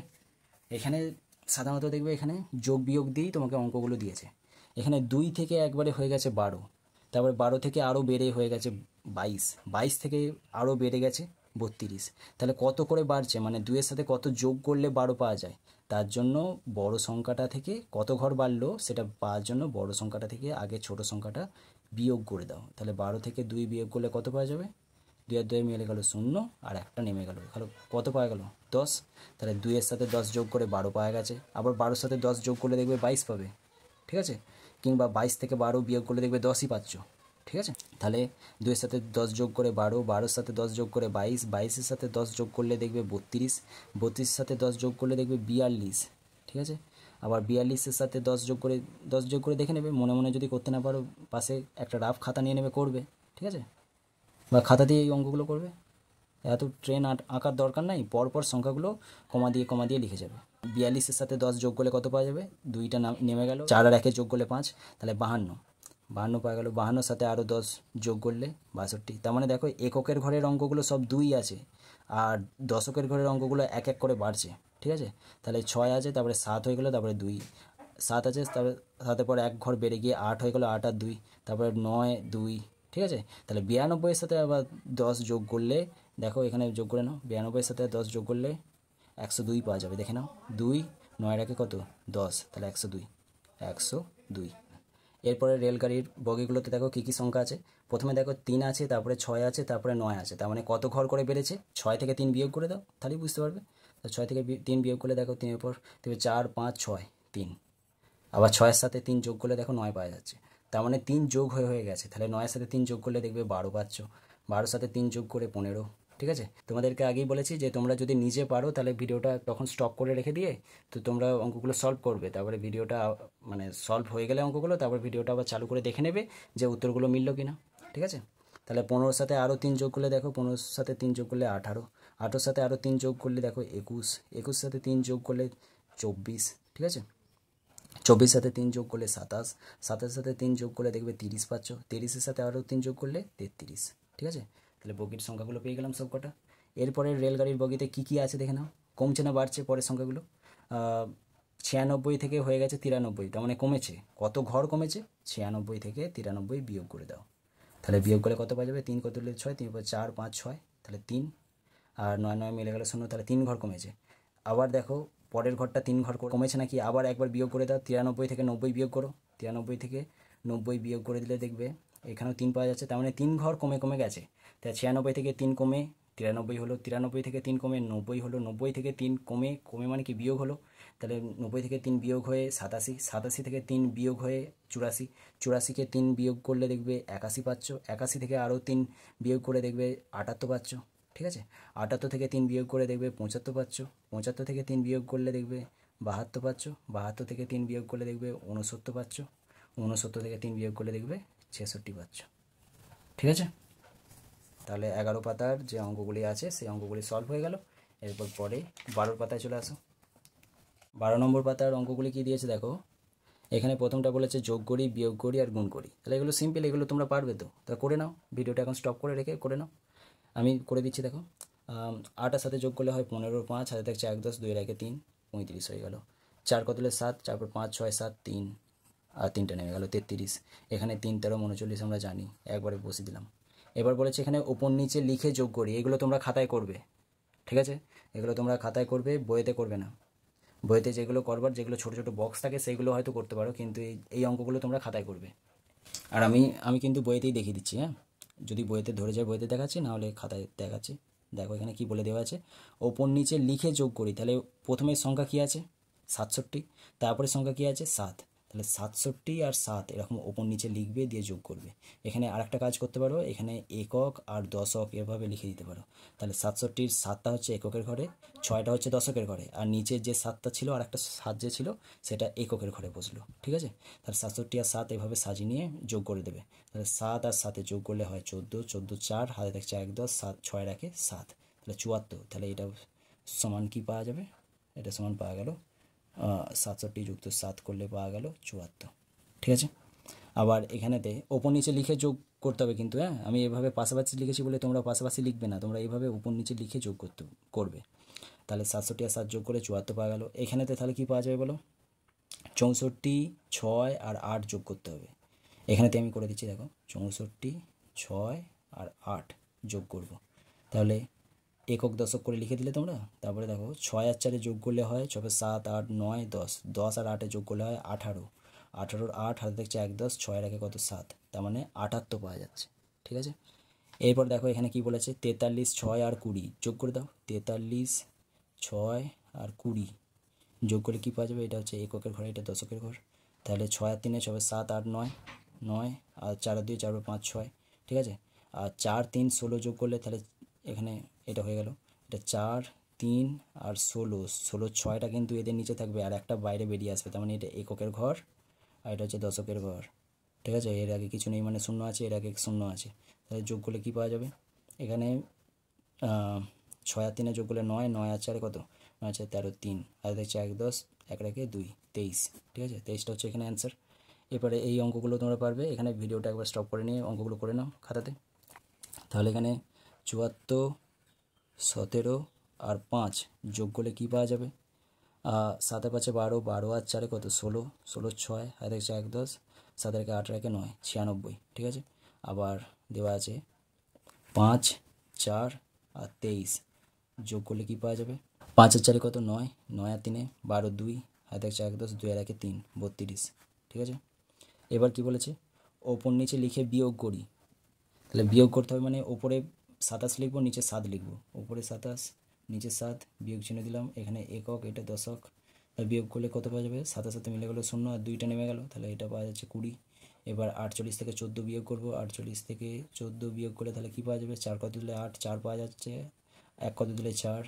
এখানে সাধারণত দেখবে এখানে যোগ বিয়োগ দিয়েই তোমাকে অঙ্কগুলো দিয়েছে এখানে দুই থেকে একবারে হয়ে গেছে বারো তারপরে বারো থেকে আরও বেড়ে হয়ে গেছে বাইশ বাইশ থেকে আরও বেড়ে গেছে বত্রিশ তাহলে কত করে বাড়ছে মানে দুয়ের সাথে কত যোগ করলে বারো পাওয়া যায় তার জন্য বড় সংখ্যাটা থেকে কত ঘর বাড়লো সেটা পাওয়ার জন্য বড় সংখ্যাটা থেকে আগে ছোট সংখ্যাটা বিয়োগ করে দাও তাহলে বারো থেকে দুই বিয়োগ করলে কত পাওয়া যাবে দুই আর দুই মিলে গেল শূন্য আর একটা নেমে গেল তাহলে কত পাওয়া গেল দশ তাহলে দুইয়ের সাথে দশ যোগ করে বারো পাওয়া গেছে আবার বারোর সাথে দশ যোগ করলে দেখবে বাইশ পাবে ঠিক আছে কিংবা বাইশ থেকে বারো বিয়োগ করলে দেখবে দশই পাচ্ছ ঠিক আছে তাহলে দুয়ের সাথে দশ যোগ করে বারো বারোর সাথে দশ যোগ করে বাইশ বাইশের সাথে দশ যোগ করলে দেখবে বত্রিশ বত্রিশের সাথে দশ যোগ করলে দেখবে বিয়াল্লিশ ঠিক আছে আবার বিয়াল্লিশের সাথে দশ যোগ করে দশ যোগ করে দেখে নেবে মনে মনে যদি করতে না পারো পাশে একটা রাফ খাতা নিয়ে নেবে করবে ঠিক আছে বা খাতা দিয়ে এই অঙ্কগুলো করবে এত ট্রেন আঁকার দরকার নাই পরপর সংখ্যাগুলো কমা দিয়ে কমা দিয়ে লিখে যাবে বিয়াল্লিশের সাথে দশ যোগ করলে কত পাওয়া যাবে দুইটা নেমে গেল চার আর একে যোগ করলে পাঁচ তাহলে বাহান্ন বাহান্ন পাওয়া গেল বাহান্নর সাথে আরও দশ যোগ করলে বাষট্টি তার মানে দেখো এককের ঘরের অঙ্কগুলো সব দুই আছে আর দশকের ঘরের অঙ্কগুলো এক এক করে বাড়ছে ঠিক আছে তাহলে ছয় আছে তারপরে সাত হয়ে গেলো তারপরে দুই সাত আছে তারপরে সাথে পর এক ঘর বেড়ে গিয়ে আট হয়ে গেলো আট আর দুই তারপরে নয় দুই ঠিক আছে তাহলে বিরানব্বইয়ের সাথে আবার দশ যোগ করলে দেখো এখানে যোগ করে নাও বিরানব্বইয়ের সাথে দশ যোগ করলে একশো দুই পাওয়া যাবে দেখে নাও দুই নয় রাখে কত দশ তাহলে একশো দুই একশো দুই এরপরে রেলগাড়ির বগিগুলোতে দেখো কী কী সংখ্যা আছে প্রথমে দেখো তিন আছে তারপরে ছয় আছে তারপরে নয় আছে তার মানে কত ঘর করে বেড়েছে ছয় থেকে তিন বিয়োগ করে দাও তাহলেই বুঝতে পারবে ছয় থেকে তিন বিয়োগ করলে দেখো তিনের পর তবে চার পাঁচ ছয় তিন আবার ছয়ের সাথে তিন যোগ করলে দেখো নয় পাওয়া যাচ্ছে তার মানে তিন যোগ হয়ে হয়ে গেছে তাহলে নয়ের সাথে তিন যোগ করলে দেখবে বারো পাচ্ছ বারোর সাথে তিন যোগ করে পনেরো ঠিক আছে তোমাদেরকে আগেই বলেছি যে তোমরা যদি নিজে পারো তাহলে ভিডিওটা তখন স্টপ করে রেখে দিয়ে তো তোমরা অঙ্কগুলো সলভ করবে তারপরে ভিডিওটা মানে সলভ হয়ে গেলে অঙ্কগুলো তারপর ভিডিওটা আবার চালু করে দেখে নেবে যে উত্তরগুলো মিললো কি না ঠিক আছে তাহলে পনেরোর সাথে আরও তিন যোগ করলে দেখো পনেরোর সাথে তিন যোগ করলে আঠারো আঠেরোর সাথে আরও তিন যোগ করলে দেখো একুশ একুশ সাথে তিন যোগ করলে চব্বিশ ঠিক আছে চব্বিশ সাথে তিন যোগ করলে সাতাশ সাতাশের সাথে তিন যোগ করলে দেখবে তিরিশ পাচ্ছ তিরিশের সাথে আরও তিন যোগ করলে তেত্রিশ ঠিক আছে তাহলে বগির সংখ্যাগুলো পেয়ে গেলাম সবকটা এরপরে রেলগাড়ির বগিতে কী কী আছে দেখে নাও কমছে না বাড়ছে পরের সংখ্যাগুলো ছিয়ানব্বই থেকে হয়ে গেছে তিরানব্বই তার মানে কমেছে কত ঘর কমেছে ছিয়ানব্বই থেকে তিরানব্বই বিয়োগ করে দাও তাহলে বিয়োগ করলে কত পাওয়া যাবে তিন কত দিলে ছয় তিন চার পাঁচ ছয় তাহলে তিন আর নয় নয় মিলে গেলে শূন্য তাহলে তিন ঘর কমেছে আবার দেখো পরের ঘরটা তিন ঘর কমেছে নাকি আবার একবার বিয়োগ করে দাও তিরানব্বই থেকে নব্বই বিয়োগ করো তিরানব্বই থেকে নব্বই বিয়োগ করে দিলে দেখবে এখানেও তিন পাওয়া যাচ্ছে তার মানে তিন ঘর কমে কমে গেছে তাই ছিয়ানব্বই থেকে তিন কমে তিরানব্বই হলো তিরানব্বই থেকে তিন কমে নব্বই হলো নব্বই থেকে তিন কমে কমে মানে কি বিয়োগ হলো তাহলে নব্বই থেকে তিন বিয়োগ হয়ে সাতাশি সাতাশি থেকে তিন বিয়োগ হয়ে চুরাশি চুরাশিকে তিন বিয়োগ করলে দেখবে একাশি পাচ্ছ একাশি থেকে আরও তিন বিয়োগ করে দেখবে আটাত্তর পাচ্ছ ঠিক আছে আটাত্তর থেকে তিন বিয়োগ করে দেখবে পঁচাত্তর পাচ্ছ পঁচাত্তর থেকে তিন বিয়োগ করলে দেখবে বাহাত্তর পাচ্ছ বাহাত্তর থেকে তিন বিয়োগ করলে দেখবে ঊনসত্তর পাচ্ছ ঊনসত্তর থেকে তিন বিয়োগ করলে দেখবে ছেষট্টি পাচ্ছ ঠিক আছে তাহলে এগারো পাতার যে অঙ্কগুলি আছে সেই অঙ্কগুলি সলভ হয়ে গেল এরপর পরে বারোর পাতায় চলে আসো বারো নম্বর পাতার অঙ্কগুলি কি দিয়েছে দেখো এখানে প্রথমটা বলেছে যোগ করি বিয়োগ করি আর গুণ করি তাহলে এগুলো সিম্পল এগুলো তোমরা পারবে তো তা করে নাও ভিডিওটা এখন স্টপ করে রেখে করে নাও আমি করে দিচ্ছি দেখো আটার সাথে যোগ করলে হয় পনেরো পাঁচ হাতে থাকছে এক দশ দুই রেখে তিন পঁয়ত্রিশ হয়ে গেল চার কতলে সাত চারপর পাঁচ ছয় সাত তিন আর তিনটা নেমে গেল তেত্রিশ এখানে তিন তেরো উনচল্লিশ আমরা জানি একবারে বসে দিলাম এবার বলেছে এখানে ওপর নিচে লিখে যোগ করি এগুলো তোমরা খাতায় করবে ঠিক আছে এগুলো তোমরা খাতায় করবে বইতে করবে না বইতে যেগুলো করবার যেগুলো ছোটো ছোটো বক্স থাকে সেগুলো হয়তো করতে পারো কিন্তু এই এই অঙ্কগুলো তোমরা খাতায় করবে আর আমি আমি কিন্তু বইয়েতেই দেখিয়ে দিচ্ছি হ্যাঁ যদি বইতে ধরে যায় বইতে দেখাচ্ছি নাহলে খাতায় দেখাচ্ছি দেখো এখানে কি বলে দেওয়া আছে ওপর নিচে লিখে যোগ করি তাহলে প্রথমে সংখ্যা কী আছে সাতষট্টি তারপরে সংখ্যা কী আছে সাত তাহলে সাতষট্টি আর সাত এরকম ওপর নিচে লিখবে দিয়ে যোগ করবে এখানে আরেকটা কাজ করতে পারো এখানে একক আর দশক এভাবে লিখে দিতে পারো তাহলে সাতষট্টির সাতটা হচ্ছে এককের ঘরে ছয়টা হচ্ছে দশকের ঘরে আর নিচে যে সাতটা ছিল আর একটা সাত যে ছিল সেটা এককের ঘরে বসলো ঠিক আছে তাহলে সাতষট্টি আর সাত এভাবে সাজিয়ে নিয়ে যোগ করে দেবে তাহলে সাত আর সাতে যোগ করলে হয় চোদ্দো চোদ্দো চার হাতে থাকছে এক দশ সাত ছয় রাখে সাত তাহলে চুয়াত্তর তাহলে এটা সমান কি পাওয়া যাবে এটা সমান পাওয়া গেলো সাতষট্টি যুক্ত সাত করলে পাওয়া গেল চুয়াত্তর ঠিক আছে আবার এখানেতে ওপর নিচে লিখে যোগ করতে হবে কিন্তু হ্যাঁ আমি এভাবে পাশাপাশি লিখেছি বলে তোমরা পাশাপাশি লিখবে না তোমরা এইভাবে ওপর নিচে লিখে যোগ করতে করবে তাহলে সাতষট্টি আর সাত যোগ করে চুয়াত্তর পাওয়া গেল এখানেতে তাহলে কি পাওয়া যাবে বলো চৌষট্টি ছয় আর আট যোগ করতে হবে এখানেতে আমি করে দিচ্ছি দেখো চৌষট্টি ছয় আর আট যোগ করব তাহলে একক দশক করে লিখে দিলে তোমরা তারপরে দেখো ছয় আর চারে যোগ করলে হয় ছবে সাত আট নয় দশ দশ আর আটে যোগ করলে হয় আঠারো আঠারোর আট হাতে দেখছে এক দশ ছয়ের আগে কত সাত তার মানে আটাত্তর পাওয়া যাচ্ছে ঠিক আছে এরপর দেখো এখানে কি বলেছে তেতাল্লিশ ছয় আর কুড়ি যোগ করে দাও তেতাল্লিশ ছয় আর কুড়ি যোগ করলে কী পাওয়া যাবে এটা হচ্ছে এককের ঘর এটা দশকের ঘর তাহলে ছয় আর তিনে ছবে সাত আট নয় নয় আর চার দুই চার পাঁচ ছয় ঠিক আছে আর চার তিন ষোলো যোগ করলে তাহলে এখানে এটা হয়ে গেল এটা চার তিন আর ষোলো ষোলো ছয়টা কিন্তু এদের নিচে থাকবে আর একটা বাইরে বেরিয়ে আসবে তার মানে এটা এককের ঘর আর এটা হচ্ছে দশকের ঘর ঠিক আছে এর আগে কিছু নেই মানে শূন্য আছে এর আগে শূন্য আছে তাহলে যোগ করলে কী পাওয়া যাবে এখানে ছয় আর তিনে যোগ করলে নয় নয় আর চারে কত নয় চার তেরো তিন আর দেখছে এক দশ এক রেখে দুই তেইশ ঠিক আছে তেইশটা হচ্ছে এখানে অ্যান্সার এরপরে এই অঙ্কগুলো তোমরা পারবে এখানে ভিডিওটা একবার স্টপ করে নিয়ে অঙ্কগুলো করে নাও খাতাতে তাহলে এখানে চুয়াত্তর সতেরো আর পাঁচ যোগ করলে কী পাওয়া যাবে সাতে পাঁচে বারো বারো আর চারে কত ষোলো ষোলো ছয় আর এক এক দশ সাত একে আট একে নয় ছিয়ানব্বই ঠিক আছে আবার দেওয়া আছে পাঁচ চার আর তেইশ যোগ করলে কী পাওয়া যাবে পাঁচ আর চারে কত নয় নয় আর তিনে বারো দুই হাতে এক এক দশ দুই আর একে তিন বত্রিশ ঠিক আছে এবার কি বলেছে ওপর নিচে লিখে বিয়োগ করি তাহলে বিয়োগ করতে হবে মানে ওপরে সাতাশ লিখবো নিচে সাত লিখবো উপরে সাতাশ নিচে সাত বিয়োগ চিহ্ন দিলাম এখানে একক এটা দশক বিয়োগ করলে কত পাওয়া যাবে সাতাশ সাথে মিলে গেলো শূন্য আর দুইটা নেমে গেল তাহলে এটা পাওয়া যাচ্ছে কুড়ি এবার আটচল্লিশ থেকে চোদ্দো বিয়োগ করবো আটচল্লিশ থেকে চোদ্দো বিয়োগ করলে তাহলে কী পাওয়া যাবে চার কত দিলে আট চার পাওয়া যাচ্ছে এক কত দিলে চার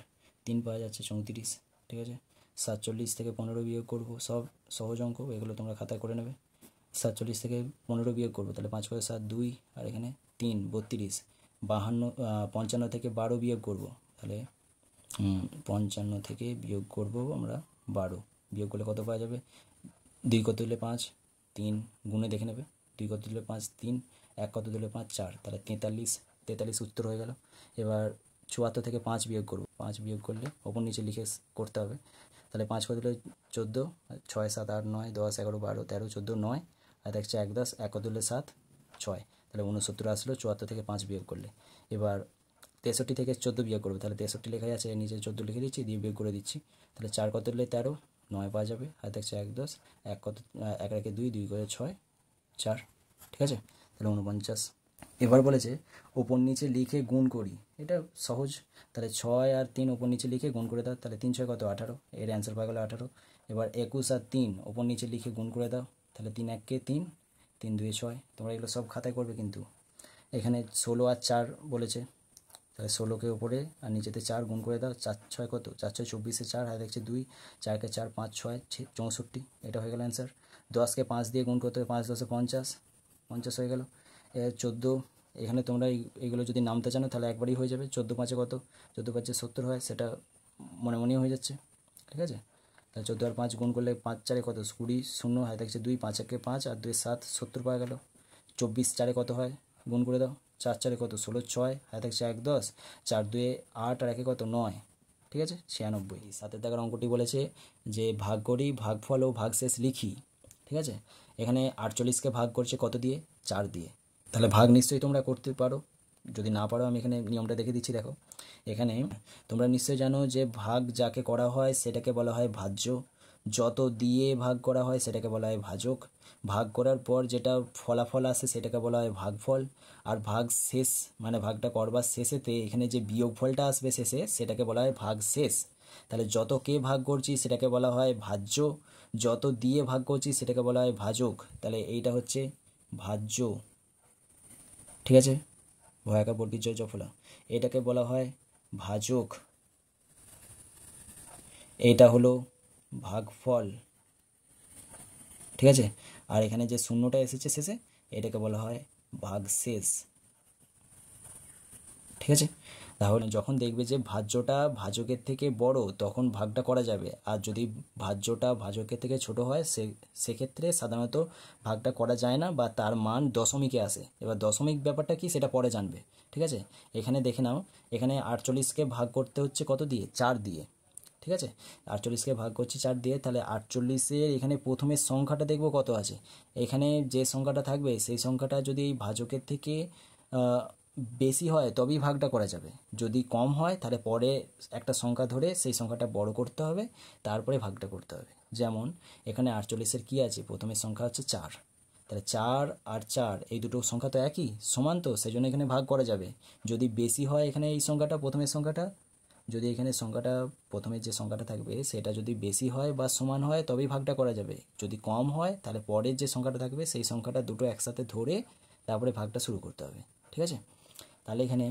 তিন পাওয়া যাচ্ছে চৌত্রিশ ঠিক আছে সাতচল্লিশ থেকে পনেরো বিয়োগ করবো সব সহজ অঙ্ক এগুলো তোমরা খাতায় করে নেবে সাতচল্লিশ থেকে পনেরো বিয়োগ করবো তাহলে পাঁচ করে সাত দুই আর এখানে তিন বত্রিশ বাহান্ন পঞ্চান্ন থেকে বারো বিয়োগ করব তাহলে পঞ্চান্ন থেকে বিয়োগ করব আমরা বারো বিয়োগ করলে কত পাওয়া যাবে দুই কত দিলে পাঁচ তিন গুণে দেখে নেবে দুই কত দিলে পাঁচ তিন এক কত দিলে পাঁচ চার তাহলে তেতাল্লিশ তেতাল্লিশ উত্তর হয়ে গেল এবার চুয়াত্তর থেকে পাঁচ বিয়োগ করব পাঁচ বিয়োগ করলে ওপর নিচে লিখে করতে হবে তাহলে পাঁচ কত দিলে চোদ্দো ছয় সাত আট নয় দশ এগারো বারো তেরো চোদ্দো নয় আর দেখছে এক দশ এক কত দিলে সাত ছয় তাহলে উনসত্তর আসলো চুয়াত্তর থেকে পাঁচ বিয়োগ করলে এবার তেষট্টি থেকে চোদ্দো বিয়োগ করবে তাহলে তেষট্টি লেখা আছে নিচে চোদ্দো লিখে দিচ্ছি দিয়ে বিয়োগ করে দিচ্ছি তাহলে চার কত হলে তেরো নয় পাওয়া যাবে আর দেখছে এক দশ এক কত এক একে দুই দুই করে ছয় চার ঠিক আছে তাহলে উনপঞ্চাশ এবার বলেছে ওপর নিচে লিখে গুণ করি এটা সহজ তাহলে ছয় আর তিন ওপর নিচে লিখে গুণ করে দাও তাহলে তিন ছয় কত আঠারো এর অ্যান্সার পাওয়া গেলো আঠারো এবার একুশ আর তিন ওপর নিচে লিখে গুণ করে দাও তাহলে তিন এককে তিন তিন দুয়ে ছয় তোমরা এগুলো সব খাতায় করবে কিন্তু এখানে ষোলো আর চার বলেছে তাহলে ষোলোকে ওপরে আর নিচেতে চার গুণ করে দাও চার ছয় কত চার ছয় চব্বিশে চার হাতে দেখছে দুই চারকে চার পাঁচ ছয় চৌষট্টি এটা হয়ে গেল অ্যান্সার দশকে পাঁচ দিয়ে গুণ করতে হবে পাঁচ দশে পঞ্চাশ পঞ্চাশ হয়ে গেল চোদ্দো এখানে তোমরা এগুলো যদি নামতে জানো তাহলে একবারই হয়ে যাবে চোদ্দো পাঁচে কত চোদ্দো পাঁচে সত্তর হয় সেটা মনে মনেই হয়ে যাচ্ছে ঠিক আছে তাহলে চোদ্দো আর পাঁচ গুণ করলে পাঁচ চারে কত কুড়ি শূন্য হয় থাকছে দুই পাঁচ একে পাঁচ আর দুই সাত সত্তর পাওয়া গেল চব্বিশ চারে কত হয় গুণ করে দাও চার চারে কত ষোলো ছয় হয় থাকছে এক দশ চার দুয়ে আট আর একে কত নয় ঠিক আছে ছিয়ানব্বই সাথে দেখার অঙ্কটি বলেছে যে ভাগ করি ভাগফল ও ভাগশেষ লিখি ঠিক আছে এখানে আটচল্লিশকে ভাগ করছে কত দিয়ে চার দিয়ে তাহলে ভাগ নিশ্চয়ই তোমরা করতে পারো যদি না পারো আমি এখানে নিয়মটা দেখে দিচ্ছি দেখো এখানে তোমরা নিশ্চয়ই জানো যে ভাগ যাকে করা হয় সেটাকে বলা হয় ভাজ্য যত দিয়ে ভাগ করা হয় সেটাকে বলা হয় ভাজক ভাগ করার পর যেটা ফলাফল আসে সেটাকে বলা হয় ভাগফল আর ভাগ শেষ মানে ভাগটা করবার শেষেতে এখানে যে বিয়োগফলটা আসবে শেষে সেটাকে বলা হয় ভাগ শেষ তাহলে যত কে ভাগ করছি সেটাকে বলা হয় ভাজ্য যত দিয়ে ভাগ করছি সেটাকে বলা হয় ভাজক তাহলে এইটা হচ্ছে ভাজ্য ঠিক আছে ভয়াকার বর্গীজয় জফলা এটাকে বলা হয় ভাজক এটা হলো ভাগফল ঠিক আছে আর এখানে যে শূন্যটা এসেছে শেষে এটাকে বলা হয় ভাগ শেষ ঠিক আছে তাহলে যখন দেখবে যে ভাজ্যটা ভাজকের থেকে বড় তখন ভাগটা করা যাবে আর যদি ভাজ্যটা ভাজকের থেকে ছোট হয় সে সেক্ষেত্রে সাধারণত ভাগটা করা যায় না বা তার মান দশমিকে আসে এবার দশমিক ব্যাপারটা কি সেটা পরে জানবে ঠিক আছে এখানে দেখে নাও এখানে আটচল্লিশকে ভাগ করতে হচ্ছে কত দিয়ে চার দিয়ে ঠিক আছে আটচল্লিশকে ভাগ করছি চার দিয়ে তাহলে আটচল্লিশের এখানে প্রথমে সংখ্যাটা দেখব কত আছে এখানে যে সংখ্যাটা থাকবে সেই সংখ্যাটা যদি এই ভাজকের থেকে বেশি হয় তবেই ভাগটা করা যাবে যদি কম হয় তাহলে পরে একটা সংখ্যা ধরে সেই সংখ্যাটা বড় করতে হবে তারপরে ভাগটা করতে হবে যেমন এখানে আটচল্লিশের কী আছে প্রথমে সংখ্যা হচ্ছে চার তাহলে চার আর চার এই দুটো সংখ্যা তো একই সমান তো সেই জন্য এখানে ভাগ করা যাবে যদি বেশি হয় এখানে এই সংখ্যাটা প্রথমের সংখ্যাটা যদি এখানে সংখ্যাটা প্রথমে যে সংখ্যাটা থাকবে সেটা যদি বেশি হয় বা সমান হয় তবেই ভাগটা করা যাবে যদি কম হয় তাহলে পরের যে সংখ্যাটা থাকবে সেই সংখ্যাটা দুটো একসাথে ধরে তারপরে ভাগটা শুরু করতে হবে ঠিক আছে তাহলে এখানে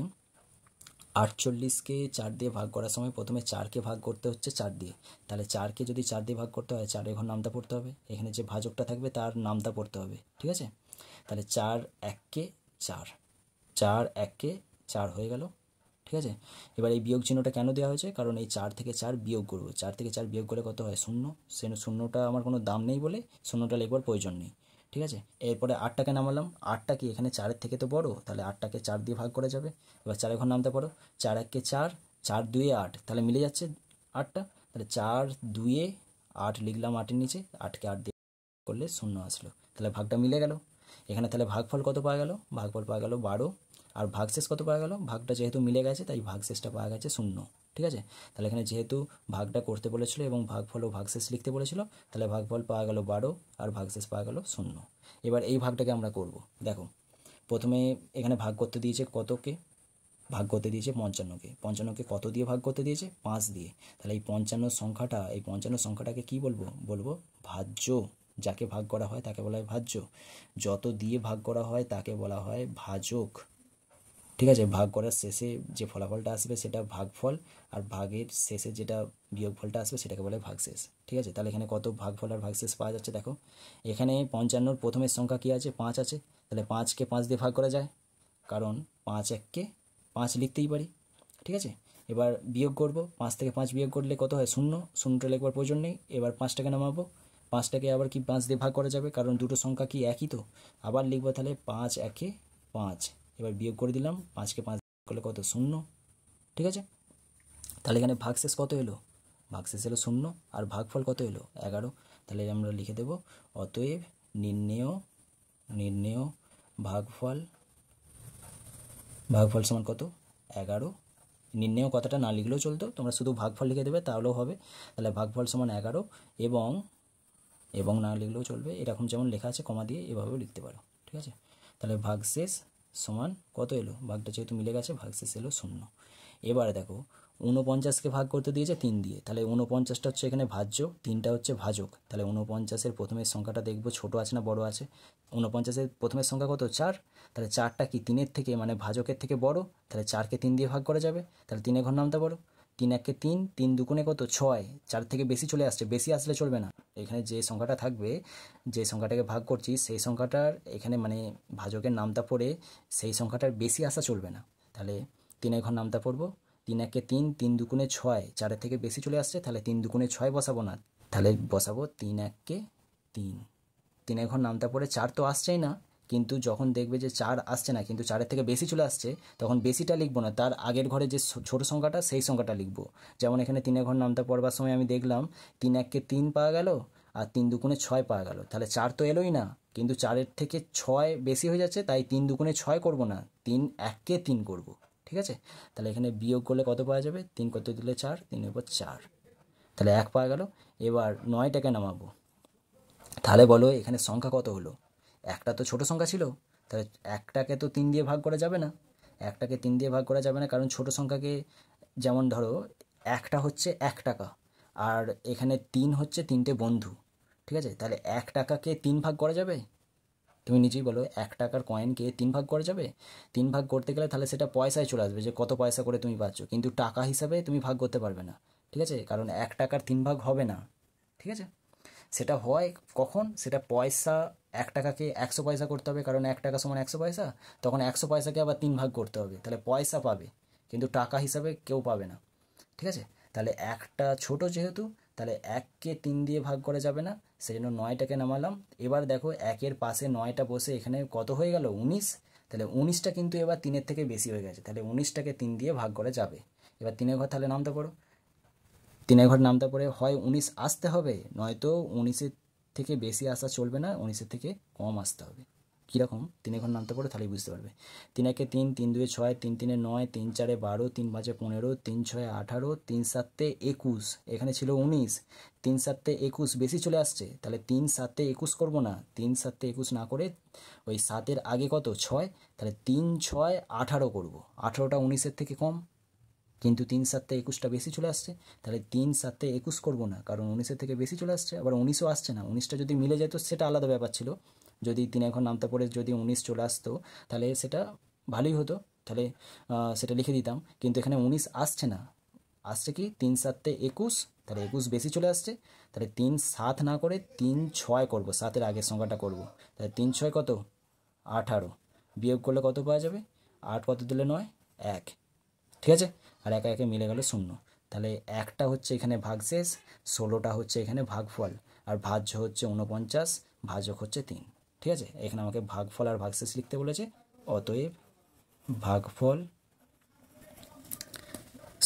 আটচল্লিশকে চার দিয়ে ভাগ করার সময় প্রথমে চারকে ভাগ করতে হচ্ছে চার দিয়ে তাহলে চারকে যদি চার দিয়ে ভাগ করতে হয় চারের ঘর নামতা পড়তে হবে এখানে যে ভাজকটা থাকবে তার নামতা পড়তে হবে ঠিক আছে তাহলে চার এককে চার চার এককে চার হয়ে গেল ঠিক আছে এবার এই বিয়োগ চিহ্নটা কেন দেওয়া হয়েছে কারণ এই চার থেকে চার বিয়োগ করবো চার থেকে চার বিয়োগ করলে কত হয় শূন্য সে শূন্যটা আমার কোনো দাম নেই বলে শূন্যটা লেখবার প্রয়োজন নেই ঠিক আছে এরপরে আটটাকে নামালাম আটটা কি এখানে চারের থেকে তো বড় তাহলে আটটাকে চার দিয়ে ভাগ করা যাবে এবার চারের ঘর নামতে পারো চার এককে চার চার দুয়ে আট তাহলে মিলে যাচ্ছে আটটা তাহলে চার দুয়ে আট লিখলাম আটের নিচে আটকে আট দিয়ে করলে শূন্য আসলো তাহলে ভাগটা মিলে গেল এখানে তাহলে ভাগফল কত পাওয়া গেল ভাগফল পাওয়া গেল বারো আর ভাগশেষ কত পাওয়া গেল ভাগটা যেহেতু মিলে গেছে তাই ভাগশেষটা পাওয়া গেছে শূন্য ঠিক আছে তাহলে এখানে যেহেতু ভাগটা করতে বলেছিল এবং ভাগফল ও ভাগশেষ লিখতে বলেছিল তাহলে ভাগফল পাওয়া গেল বারো আর ভাগশেষ পাওয়া গেল শূন্য এবার এই ভাগটাকে আমরা করব দেখো প্রথমে এখানে ভাগ করতে দিয়েছে কতকে ভাগ করতে দিয়েছে পঞ্চান্নকে পঞ্চান্নকে কত দিয়ে ভাগ করতে দিয়েছে পাঁচ দিয়ে তাহলে এই পঞ্চান্ন সংখ্যাটা এই পঞ্চান্ন সংখ্যাটাকে কি বলবো বলবো ভাজ্য যাকে ভাগ করা হয় তাকে বলা হয় ভাজ্য যত দিয়ে ভাগ করা হয় তাকে বলা হয় ভাজক ঠিক আছে ভাগ করার শেষে যে ফলাফলটা আসবে সেটা ভাগফল আর ভাগের শেষে যেটা বিয়োগফলটা আসবে সেটাকে বলে ভাগশেষ ঠিক আছে তাহলে এখানে কত ভাগফল আর ভাগশেষ পাওয়া যাচ্ছে দেখো এখানে পঞ্চান্নর প্রথমের সংখ্যা কী আছে পাঁচ আছে তাহলে পাঁচকে পাঁচ দিয়ে ভাগ করা যায় কারণ পাঁচ এককে পাঁচ লিখতেই পারি ঠিক আছে এবার বিয়োগ করব পাঁচ থেকে পাঁচ বিয়োগ করলে কত হয় শূন্য শূন্যটা লেখবার প্রয়োজন নেই এবার পাঁচটাকে নামাবো পাঁচটাকে আবার কি পাঁচ দিয়ে ভাগ করা যাবে কারণ দুটো সংখ্যা কি একই তো আবার লিখবো তাহলে পাঁচ একে পাঁচ এবার বিয়োগ করে দিলাম পাঁচকে পাঁচ করলে কত শূন্য ঠিক আছে তাহলে এখানে ভাগশেষ কত এলো ভাগশেষ এলো শূন্য আর ভাগফল কত এলো এগারো তাহলে আমরা লিখে দেব অতএব নির্ণেয় নির্ণেয় ভাগফল ভাগফল সমান কত এগারো নির্ণেয় কথাটা না লিখলেও চলতো তোমরা শুধু ভাগফল লিখে দেবে তাহলেও হবে তাহলে ভাগফল সমান এগারো এবং এবং না লিখলেও চলবে এরকম যেমন লেখা আছে কমা দিয়ে এভাবেও লিখতে পারো ঠিক আছে তাহলে ভাগশেষ সমান কত এলো ভাগটা যেহেতু মিলে গেছে ভাগশেষ এলো শূন্য এবারে দেখো উনপঞ্চাশকে ভাগ করতে দিয়েছে তিন দিয়ে তাহলে উনপঞ্চাশটা হচ্ছে এখানে ভাজ্য তিনটা হচ্ছে ভাজক তাহলে ঊনপঞ্চাশের প্রথমের সংখ্যাটা দেখবো ছোট আছে না বড় আছে উনপঞ্চাশের প্রথমের সংখ্যা কত চার তাহলে চারটা কি তিনের থেকে মানে ভাজকের থেকে বড় তাহলে চারকে তিন দিয়ে ভাগ করা যাবে তাহলে তিনের ঘর নামতে পারো তিন একে তিন তিন দুগুণে কত ছয় চার থেকে বেশি চলে আসছে বেশি আসলে চলবে না এখানে যে সংখ্যাটা থাকবে যে সংখ্যাটাকে ভাগ করছি সেই সংখ্যাটার এখানে মানে ভাজকের নামটা পড়ে সেই সংখ্যাটার বেশি আসা চলবে না তাহলে তিন ঘর নামটা পড়ব তিন একে তিন তিন দুগুণে ছয় চারের থেকে বেশি চলে আসছে তাহলে তিন দুগুণে ছয় বসাবো না তাহলে বসাবো তিন এককে তিন তিন ঘর নামটা পড়ে চার তো আসছেই না কিন্তু যখন দেখবে যে চার আসছে না কিন্তু চারের থেকে বেশি চলে আসছে তখন বেশিটা লিখবো না তার আগের ঘরে যে ছোট সংখ্যাটা সেই সংখ্যাটা লিখবো যেমন এখানে তিনের ঘর নামতে পড়বার সময় আমি দেখলাম তিন এককে তিন পাওয়া গেল আর তিন দুগুণে ছয় পাওয়া গেল তাহলে চার তো এলোই না কিন্তু চারের থেকে ছয় বেশি হয়ে যাচ্ছে তাই তিন দুগুণে ছয় করব না তিন এককে তিন করব ঠিক আছে তাহলে এখানে বিয়োগ করলে কত পাওয়া যাবে তিন কত দিলে চার তিনের উপর চার তাহলে এক পাওয়া গেল এবার নয়টাকে নামাবো তাহলে বলো এখানে সংখ্যা কত হলো একটা তো ছোট সংখ্যা ছিল তাহলে একটাকে তো তিন দিয়ে ভাগ করা যাবে না একটাকে তিন দিয়ে ভাগ করা যাবে না কারণ ছোট সংখ্যাকে যেমন ধরো একটা হচ্ছে এক টাকা আর এখানে তিন হচ্ছে তিনটে বন্ধু ঠিক আছে তাহলে এক টাকাকে তিন ভাগ করা যাবে তুমি নিজেই বলো এক টাকার কয়েনকে তিন ভাগ করা যাবে তিন ভাগ করতে গেলে তাহলে সেটা পয়সায় চলে আসবে যে কত পয়সা করে তুমি পাচ্ছ কিন্তু টাকা হিসাবে তুমি ভাগ করতে পারবে না ঠিক আছে কারণ এক টাকার তিন ভাগ হবে না ঠিক আছে সেটা হয় কখন সেটা পয়সা এক টাকাকে একশো পয়সা করতে হবে কারণ এক টাকা সমান একশো পয়সা তখন একশো পয়সাকে আবার তিন ভাগ করতে হবে তাহলে পয়সা পাবে কিন্তু টাকা হিসাবে কেউ পাবে না ঠিক আছে তাহলে একটা ছোট যেহেতু তাহলে এককে তিন দিয়ে ভাগ করা যাবে না সেজন্য নয়টাকে নামালাম এবার দেখো একের পাশে নয়টা বসে এখানে কত হয়ে গেল উনিশ তাহলে উনিশটা কিন্তু এবার তিনের থেকে বেশি হয়ে গেছে তাহলে উনিশটাকে তিন দিয়ে ভাগ করা যাবে এবার তিনের ঘর তাহলে নামতে পারো তিনের ঘর নামতে পরে হয় উনিশ আসতে হবে নয়তো উনিশে থেকে বেশি আসা চলবে না উনিশের থেকে কম আসতে হবে কীরকম তিন ঘর নামতে পারো তাহলেই বুঝতে পারবে তিন একে তিন তিন দুয়ে ছয় তিন তিনে নয় তিন চারে বারো তিন পাঁচে পনেরো তিন ছয়ে আঠারো তিন সাতে একুশ এখানে ছিল উনিশ তিন সাতে একুশ বেশি চলে আসছে তাহলে তিন সাতে একুশ করবো না তিন সাতে একুশ না করে ওই সাতের আগে কত ছয় তাহলে তিন ছয় আঠারো করবো আঠারোটা উনিশের থেকে কম কিন্তু তিন সাততে একুশটা বেশি চলে আসছে তাহলে তিন সাততে একুশ করব না কারণ উনিশের থেকে বেশি চলে আসছে আবার উনিশও আসছে না উনিশটা যদি মিলে যেত সেটা আলাদা ব্যাপার ছিল যদি তিন এখন নামতে পরে যদি উনিশ চলে আসতো তাহলে সেটা ভালোই হতো তাহলে সেটা লিখে দিতাম কিন্তু এখানে উনিশ আসছে না আসছে কি তিন সাতটে একুশ তাহলে একুশ বেশি চলে আসছে তাহলে তিন সাত না করে তিন ছয় করব সাতের আগের সংখ্যাটা করব তাহলে তিন ছয় কত আঠারো বিয়োগ করলে কত পাওয়া যাবে আট কত দিলে নয় এক ঠিক আছে আর একে একে মিলে গেল শূন্য তাহলে একটা হচ্ছে এখানে ভাগশেষ ষোলোটা হচ্ছে এখানে ভাগফল আর ভাজ্য হচ্ছে উনপঞ্চাশ ভাজক হচ্ছে তিন ঠিক আছে এখানে আমাকে ভাগফল আর ভাগশেষ লিখতে বলেছে অতএব ভাগফল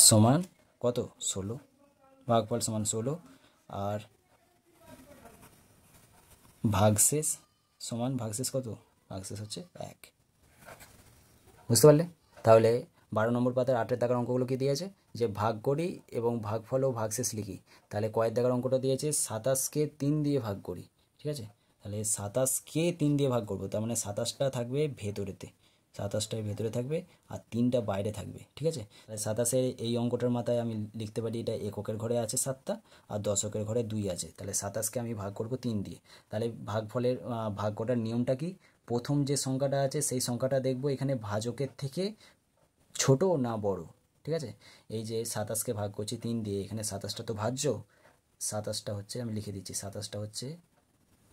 সমান কত ষোলো ভাগফল সমান ষোলো আর ভাগশেষ সমান ভাগশেষ কত ভাগশেষ হচ্ছে এক বুঝতে পারলে তাহলে বারো নম্বর পাতার আটের দাগার অঙ্কগুলো কি দিয়েছে যে ভাগ করি এবং ফল ও ভাগশেষ লিখি তাহলে কয়ের দাগার অঙ্কটা দিয়েছে সাতাশকে তিন দিয়ে ভাগ করি ঠিক আছে তাহলে সাতাশকে তিন দিয়ে ভাগ করবো তার মানে সাতাশটা থাকবে ভেতরেতে সাতাশটাই ভেতরে থাকবে আর তিনটা বাইরে থাকবে ঠিক আছে তাহলে সাতাশের এই অঙ্কটার মাথায় আমি লিখতে পারি এটা এককের ঘরে আছে সাতটা আর দশকের ঘরে দুই আছে তাহলে সাতাশকে আমি ভাগ করব তিন দিয়ে তাহলে ভাগফলের ভাগ করার নিয়মটা কি প্রথম যে সংখ্যাটা আছে সেই সংখ্যাটা দেখব এখানে ভাজকের থেকে ছোট না বড় ঠিক আছে এই যে সাতাশকে ভাগ করছি তিন দিয়ে এখানে সাতাশটা তো ভাজ্য সাতাশটা হচ্ছে আমি লিখে দিচ্ছি সাতাশটা হচ্ছে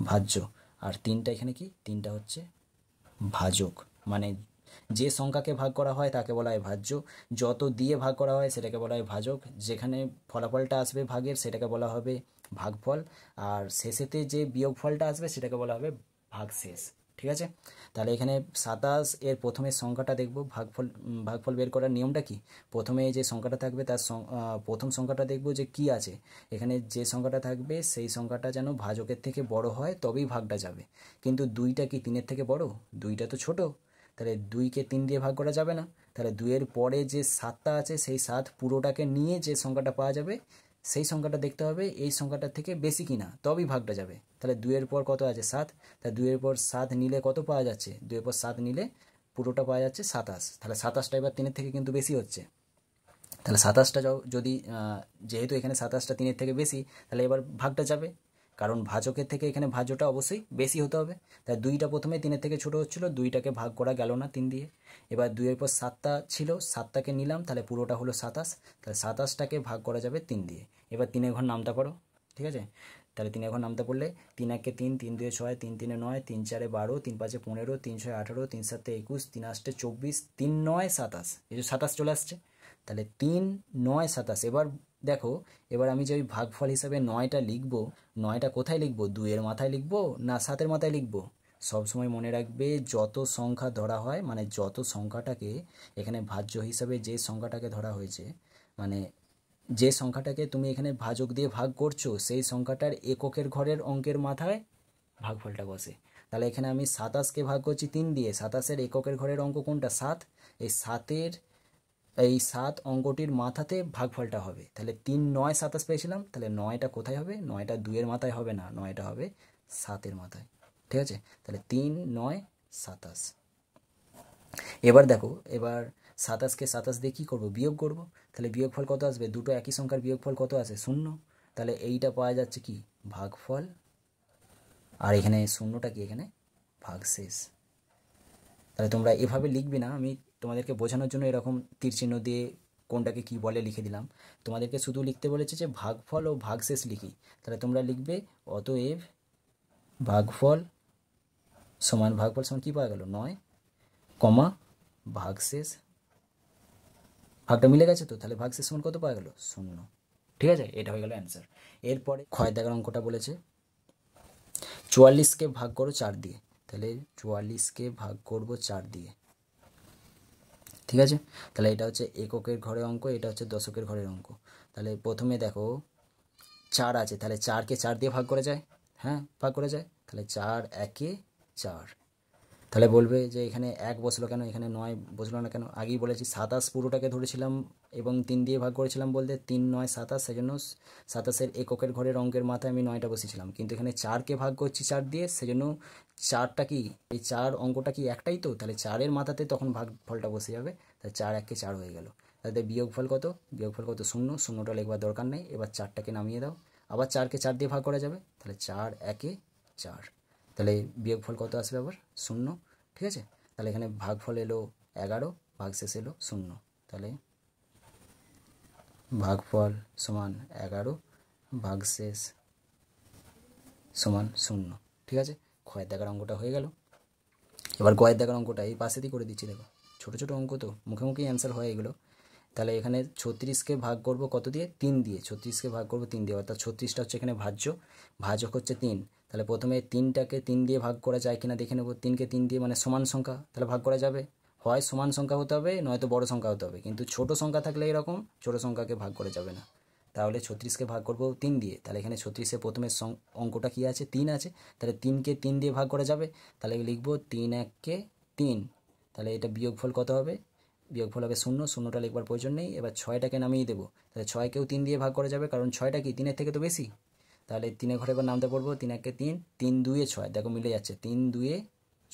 ভাজ্য আর তিনটা এখানে কি তিনটা হচ্ছে ভাজক মানে যে সংখ্যাকে ভাগ করা হয় তাকে বলা হয় ভাজ্য যত দিয়ে ভাগ করা হয় সেটাকে বলা হয় ভাজক যেখানে ফলাফলটা আসবে ভাগের সেটাকে বলা হবে ভাগফল আর শেষেতে যে ফলটা আসবে সেটাকে বলা হবে ভাগশেষ ঠিক আছে তাহলে এখানে সাতাশ এর প্রথমে সংখ্যাটা দেখব ভাগফল ভাগফল বের করার নিয়মটা কি প্রথমে যে সংখ্যাটা থাকবে তার প্রথম সংখ্যাটা দেখব যে কি আছে এখানে যে সংখ্যাটা থাকবে সেই সংখ্যাটা যেন ভাজকের থেকে বড় হয় তবেই ভাগটা যাবে কিন্তু দুইটা কি তিনের থেকে বড় দুইটা তো ছোট তাহলে দুইকে তিন দিয়ে ভাগ করা যাবে না তাহলে দুইয়ের পরে যে সাতটা আছে সেই সাত পুরোটাকে নিয়ে যে সংখ্যাটা পাওয়া যাবে সেই সংখ্যাটা দেখতে হবে এই সংখ্যাটার থেকে বেশি কিনা তবেই ভাগটা যাবে তাহলে দুয়ের পর কত আছে সাত তাহলে দুয়ের পর সাত নিলে কত পাওয়া যাচ্ছে দুয়ের পর সাত নিলে পুরোটা পাওয়া যাচ্ছে সাতাশ তাহলে সাতাশটা এবার তিনের থেকে কিন্তু বেশি হচ্ছে তাহলে সাতাশটা যদি যেহেতু এখানে সাতাশটা তিনের থেকে বেশি তাহলে এবার ভাগটা যাবে কারণ ভাজকের থেকে এখানে ভাজ্যটা অবশ্যই বেশি হতে হবে তাই দুইটা প্রথমে তিনের থেকে ছোট হচ্ছিল দুইটাকে ভাগ করা গেল না তিন দিয়ে এবার দুইয়ের পর সাতটা ছিল সাতটাকে নিলাম তাহলে পুরোটা হলো সাতাশ তাহলে সাতাশটাকে ভাগ করা যাবে তিন দিয়ে এবার তিনে ঘর নামতা পারো ঠিক আছে তাহলে তিনে ঘর নামতে পড়লে তিন একে তিন তিন দুয়ে ছয় তিন তিনে নয় তিন চারে বারো তিন পাঁচে পনেরো তিন ছয় আঠারো তিন সাতে একুশ তিন আষ্টে চব্বিশ তিন নয় সাতাশ এই যে সাতাশ চলে আসছে তাহলে তিন নয় সাতাশ এবার দেখো এবার আমি যে ওই ভাগফল হিসাবে নয়টা লিখব নয়টা কোথায় লিখব দুইয়ের মাথায় লিখব না সাতের মাথায় লিখব সবসময় মনে রাখবে যত সংখ্যা ধরা হয় মানে যত সংখ্যাটাকে এখানে ভাজ্য হিসাবে যে সংখ্যাটাকে ধরা হয়েছে মানে যে সংখ্যাটাকে তুমি এখানে ভাজক দিয়ে ভাগ করছো সেই সংখ্যাটার এককের ঘরের অঙ্কের মাথায় ভাগফলটা বসে তাহলে এখানে আমি সাতাশকে ভাগ করছি তিন দিয়ে সাতাশের এককের ঘরের অঙ্ক কোনটা সাত এই সাতের এই সাত অঙ্কটির মাথাতে ভাগফলটা হবে তাহলে তিন নয় সাতাশ পেয়েছিলাম তাহলে নয়টা কোথায় হবে নয়টা দুয়ের মাথায় হবে না নয়টা হবে সাতের মাথায় ঠিক আছে তাহলে তিন নয় সাতাশ এবার দেখো এবার সাতাশকে সাতাশ দিয়ে কী করবো বিয়োগ করব তাহলে বিয়োগফল কত আসবে দুটো একই সংখ্যার বিয়োগফল কত আছে শূন্য তাহলে এইটা পাওয়া যাচ্ছে কি ভাগফল আর এখানে শূন্যটা কি এখানে ভাগশেষ তাহলে তোমরা এভাবে লিখবে না আমি তোমাদেরকে বোঝানোর জন্য এরকম তীর চিহ্ন দিয়ে কোনটাকে কি বলে লিখে দিলাম তোমাদেরকে শুধু লিখতে বলেছে যে ভাগফল ও ভাগশেষ লিখি তাহলে তোমরা লিখবে অতএব ভাগফল সমান ভাগফল সমান কী পাওয়া গেল নয় কমা ভাগশেষ ভাগটা মিলে গেছে তো তাহলে ভাগ শেষ সমান কত পাওয়া গেল শূন্য ঠিক আছে এটা হয়ে গেল অ্যান্সার এরপরে ক্ষয় দাগের অঙ্কটা বলেছে চুয়াল্লিশকে ভাগ করো চার দিয়ে তাহলে চুয়াল্লিশকে ভাগ করব চার দিয়ে ঠিক আছে তাহলে এটা হচ্ছে এককের ঘরের অঙ্ক এটা হচ্ছে দশকের ঘরের অঙ্ক তাহলে প্রথমে দেখো চার আছে তাহলে চারকে চার দিয়ে ভাগ করা যায় হ্যাঁ ভাগ করা যায় তাহলে চার একে চার তাহলে বলবে যে এখানে এক বসলো কেন এখানে নয় বসলো না কেন আগেই বলেছি সাতাশ পুরোটাকে ধরেছিলাম এবং তিন দিয়ে ভাগ করেছিলাম বলতে তিন নয় সাতাশ সেজন্য সাতাশের এককের ঘরের অঙ্কের মাথায় আমি নয়টা বসেছিলাম কিন্তু এখানে চারকে ভাগ করছি চার দিয়ে সেজন্য চারটা কি এই চার অঙ্কটা কি একটাই তো তাহলে চারের মাথাতে তখন ভাগ ফলটা বসে যাবে তাহলে চার এককে চার হয়ে গেল তাদের বিয়োগফল কত বিয়োগফল কত শূন্য শূন্যটা লেখবার দরকার নেই এবার চারটাকে নামিয়ে দাও আবার চারকে চার দিয়ে ভাগ করা যাবে তাহলে চার একে চার তাহলে বিয়োগফল কত আসবে আবার শূন্য ঠিক আছে তাহলে এখানে ভাগফল এলো এগারো ভাগশেষ এলো শূন্য তাহলে ভাগফল সমান এগারো ভাগশেষ সমান শূন্য ঠিক আছে ক্ষয়ের দেখার অঙ্কটা হয়ে গেল এবার গয়ের দেখার অঙ্কটা এই দিয়ে করে দিচ্ছি দেখো ছোটো ছোটো অঙ্ক তো মুখে মুখেই অ্যান্সার হয় এগুলো তাহলে এখানে ছত্রিশকে ভাগ করব কত দিয়ে তিন দিয়ে ছত্রিশকে ভাগ করব তিন দিয়ে অর্থাৎ ছত্রিশটা হচ্ছে এখানে ভাজ্য ভাজক হচ্ছে তিন তাহলে প্রথমে তিনটাকে তিন দিয়ে ভাগ করা যায় কিনা দেখে নেব তিনকে তিন দিয়ে মানে সমান সংখ্যা তাহলে ভাগ করা যাবে হয় সমান সংখ্যা হতে হবে নয়তো বড় সংখ্যা হতে হবে কিন্তু ছোট সংখ্যা থাকলে এরকম ছোট সংখ্যাকে ভাগ করা যাবে না তাহলে ছত্রিশকে ভাগ করব তিন দিয়ে তাহলে এখানে ছত্রিশে প্রথমে অঙ্কটা কী আছে তিন আছে তাহলে তিনকে তিন দিয়ে ভাগ করা যাবে তাহলে লিখবো তিন এককে তিন তাহলে এটা বিয়োগফল কত হবে বিয়োগফল হবে শূন্য শূন্যটা লিখবার প্রয়োজন নেই এবার ছয়টাকে নামিয়ে দেবো তাহলে ছয়কেও তিন দিয়ে ভাগ করা যাবে কারণ ছয়টা কি তিনের থেকে তো বেশি তাহলে তিনে ঘরে এবার নামতে পড়বো তিন একে তিন তিন দুয়ে ছয় দেখো মিলে যাচ্ছে তিন দুয়ে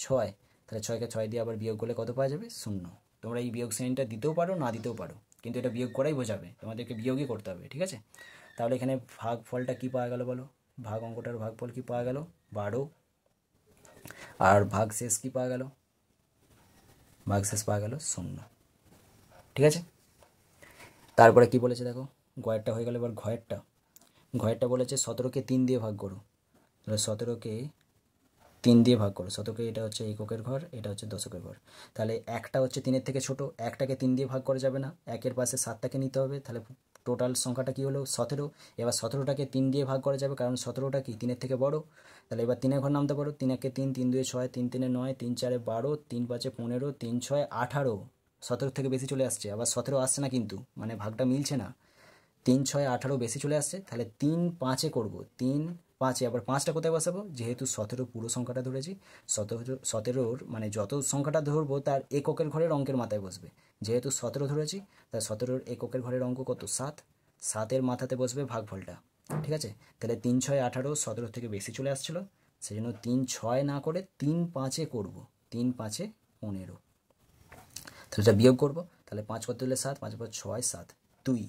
ছয় তাহলে ছয়কে ছয় দিয়ে আবার বিয়োগ করলে কত পাওয়া যাবে শূন্য তোমরা এই বিয়োগ শ্রেণীটা দিতেও পারো না দিতেও পারো কিন্তু এটা বিয়োগ করাই বোঝাবে তোমাদেরকে বিয়োগই করতে হবে ঠিক আছে তাহলে এখানে ভাগ ফলটা কী পাওয়া গেলো বলো ভাগ অঙ্কটার ভাগ ফল কী পাওয়া গেল বারো আর ভাগ শেষ কী পাওয়া গেল ভাগ শেষ পাওয়া গেল শূন্য ঠিক আছে তারপরে কি বলেছে দেখো গয়েরটা হয়ে গেলো এবার ঘয়েরটা ঘরটা বলেছে সতেরোকে তিন দিয়ে ভাগ করো তাহলে সতেরোকে তিন দিয়ে ভাগ করো সতেরোকে এটা হচ্ছে এককের ঘর এটা হচ্ছে দশকের ঘর তাহলে একটা হচ্ছে তিনের থেকে ছোট একটাকে তিন দিয়ে ভাগ করা যাবে না একের পাশে সাতটাকে নিতে হবে তাহলে টোটাল সংখ্যাটা কী হলো সতেরো এবার সতেরোটাকে তিন দিয়ে ভাগ করা যাবে কারণ সতেরোটা কি তিনের থেকে বড় তাহলে এবার তিনের ঘর নামতে পারো তিন একে তিন তিন দুয়ে ছয় তিন তিনে নয় তিন চারে বারো তিন পাঁচে পনেরো তিন ছয় আঠারো সতেরো থেকে বেশি চলে আসছে আবার সতেরো আসছে না কিন্তু মানে ভাগটা মিলছে না তিন ছয় আঠারো বেশি চলে আসছে তাহলে তিন পাঁচে করব তিন পাঁচে আবার পাঁচটা কোথায় বসাবো যেহেতু সতেরো পুরো সংখ্যাটা ধরেছি সতেরো সতেরোর মানে যত সংখ্যাটা ধরবো তার এককের ঘরের অঙ্কের মাথায় বসবে যেহেতু সতেরো ধরেছি তার সতেরোর এককের ঘরের অঙ্ক কত সাত সাতের মাথাতে বসবে ভাগফলটা ঠিক আছে তাহলে তিন ছয় আঠারো সতেরো থেকে বেশি চলে আসছিলো সেই জন্য তিন ছয় না করে তিন পাঁচে করব তিন পাঁচে পনেরো তাহলে বিয়োগ করব তাহলে পাঁচ কত হলে সাত পাঁচ পাঁচ ছয় সাত দুই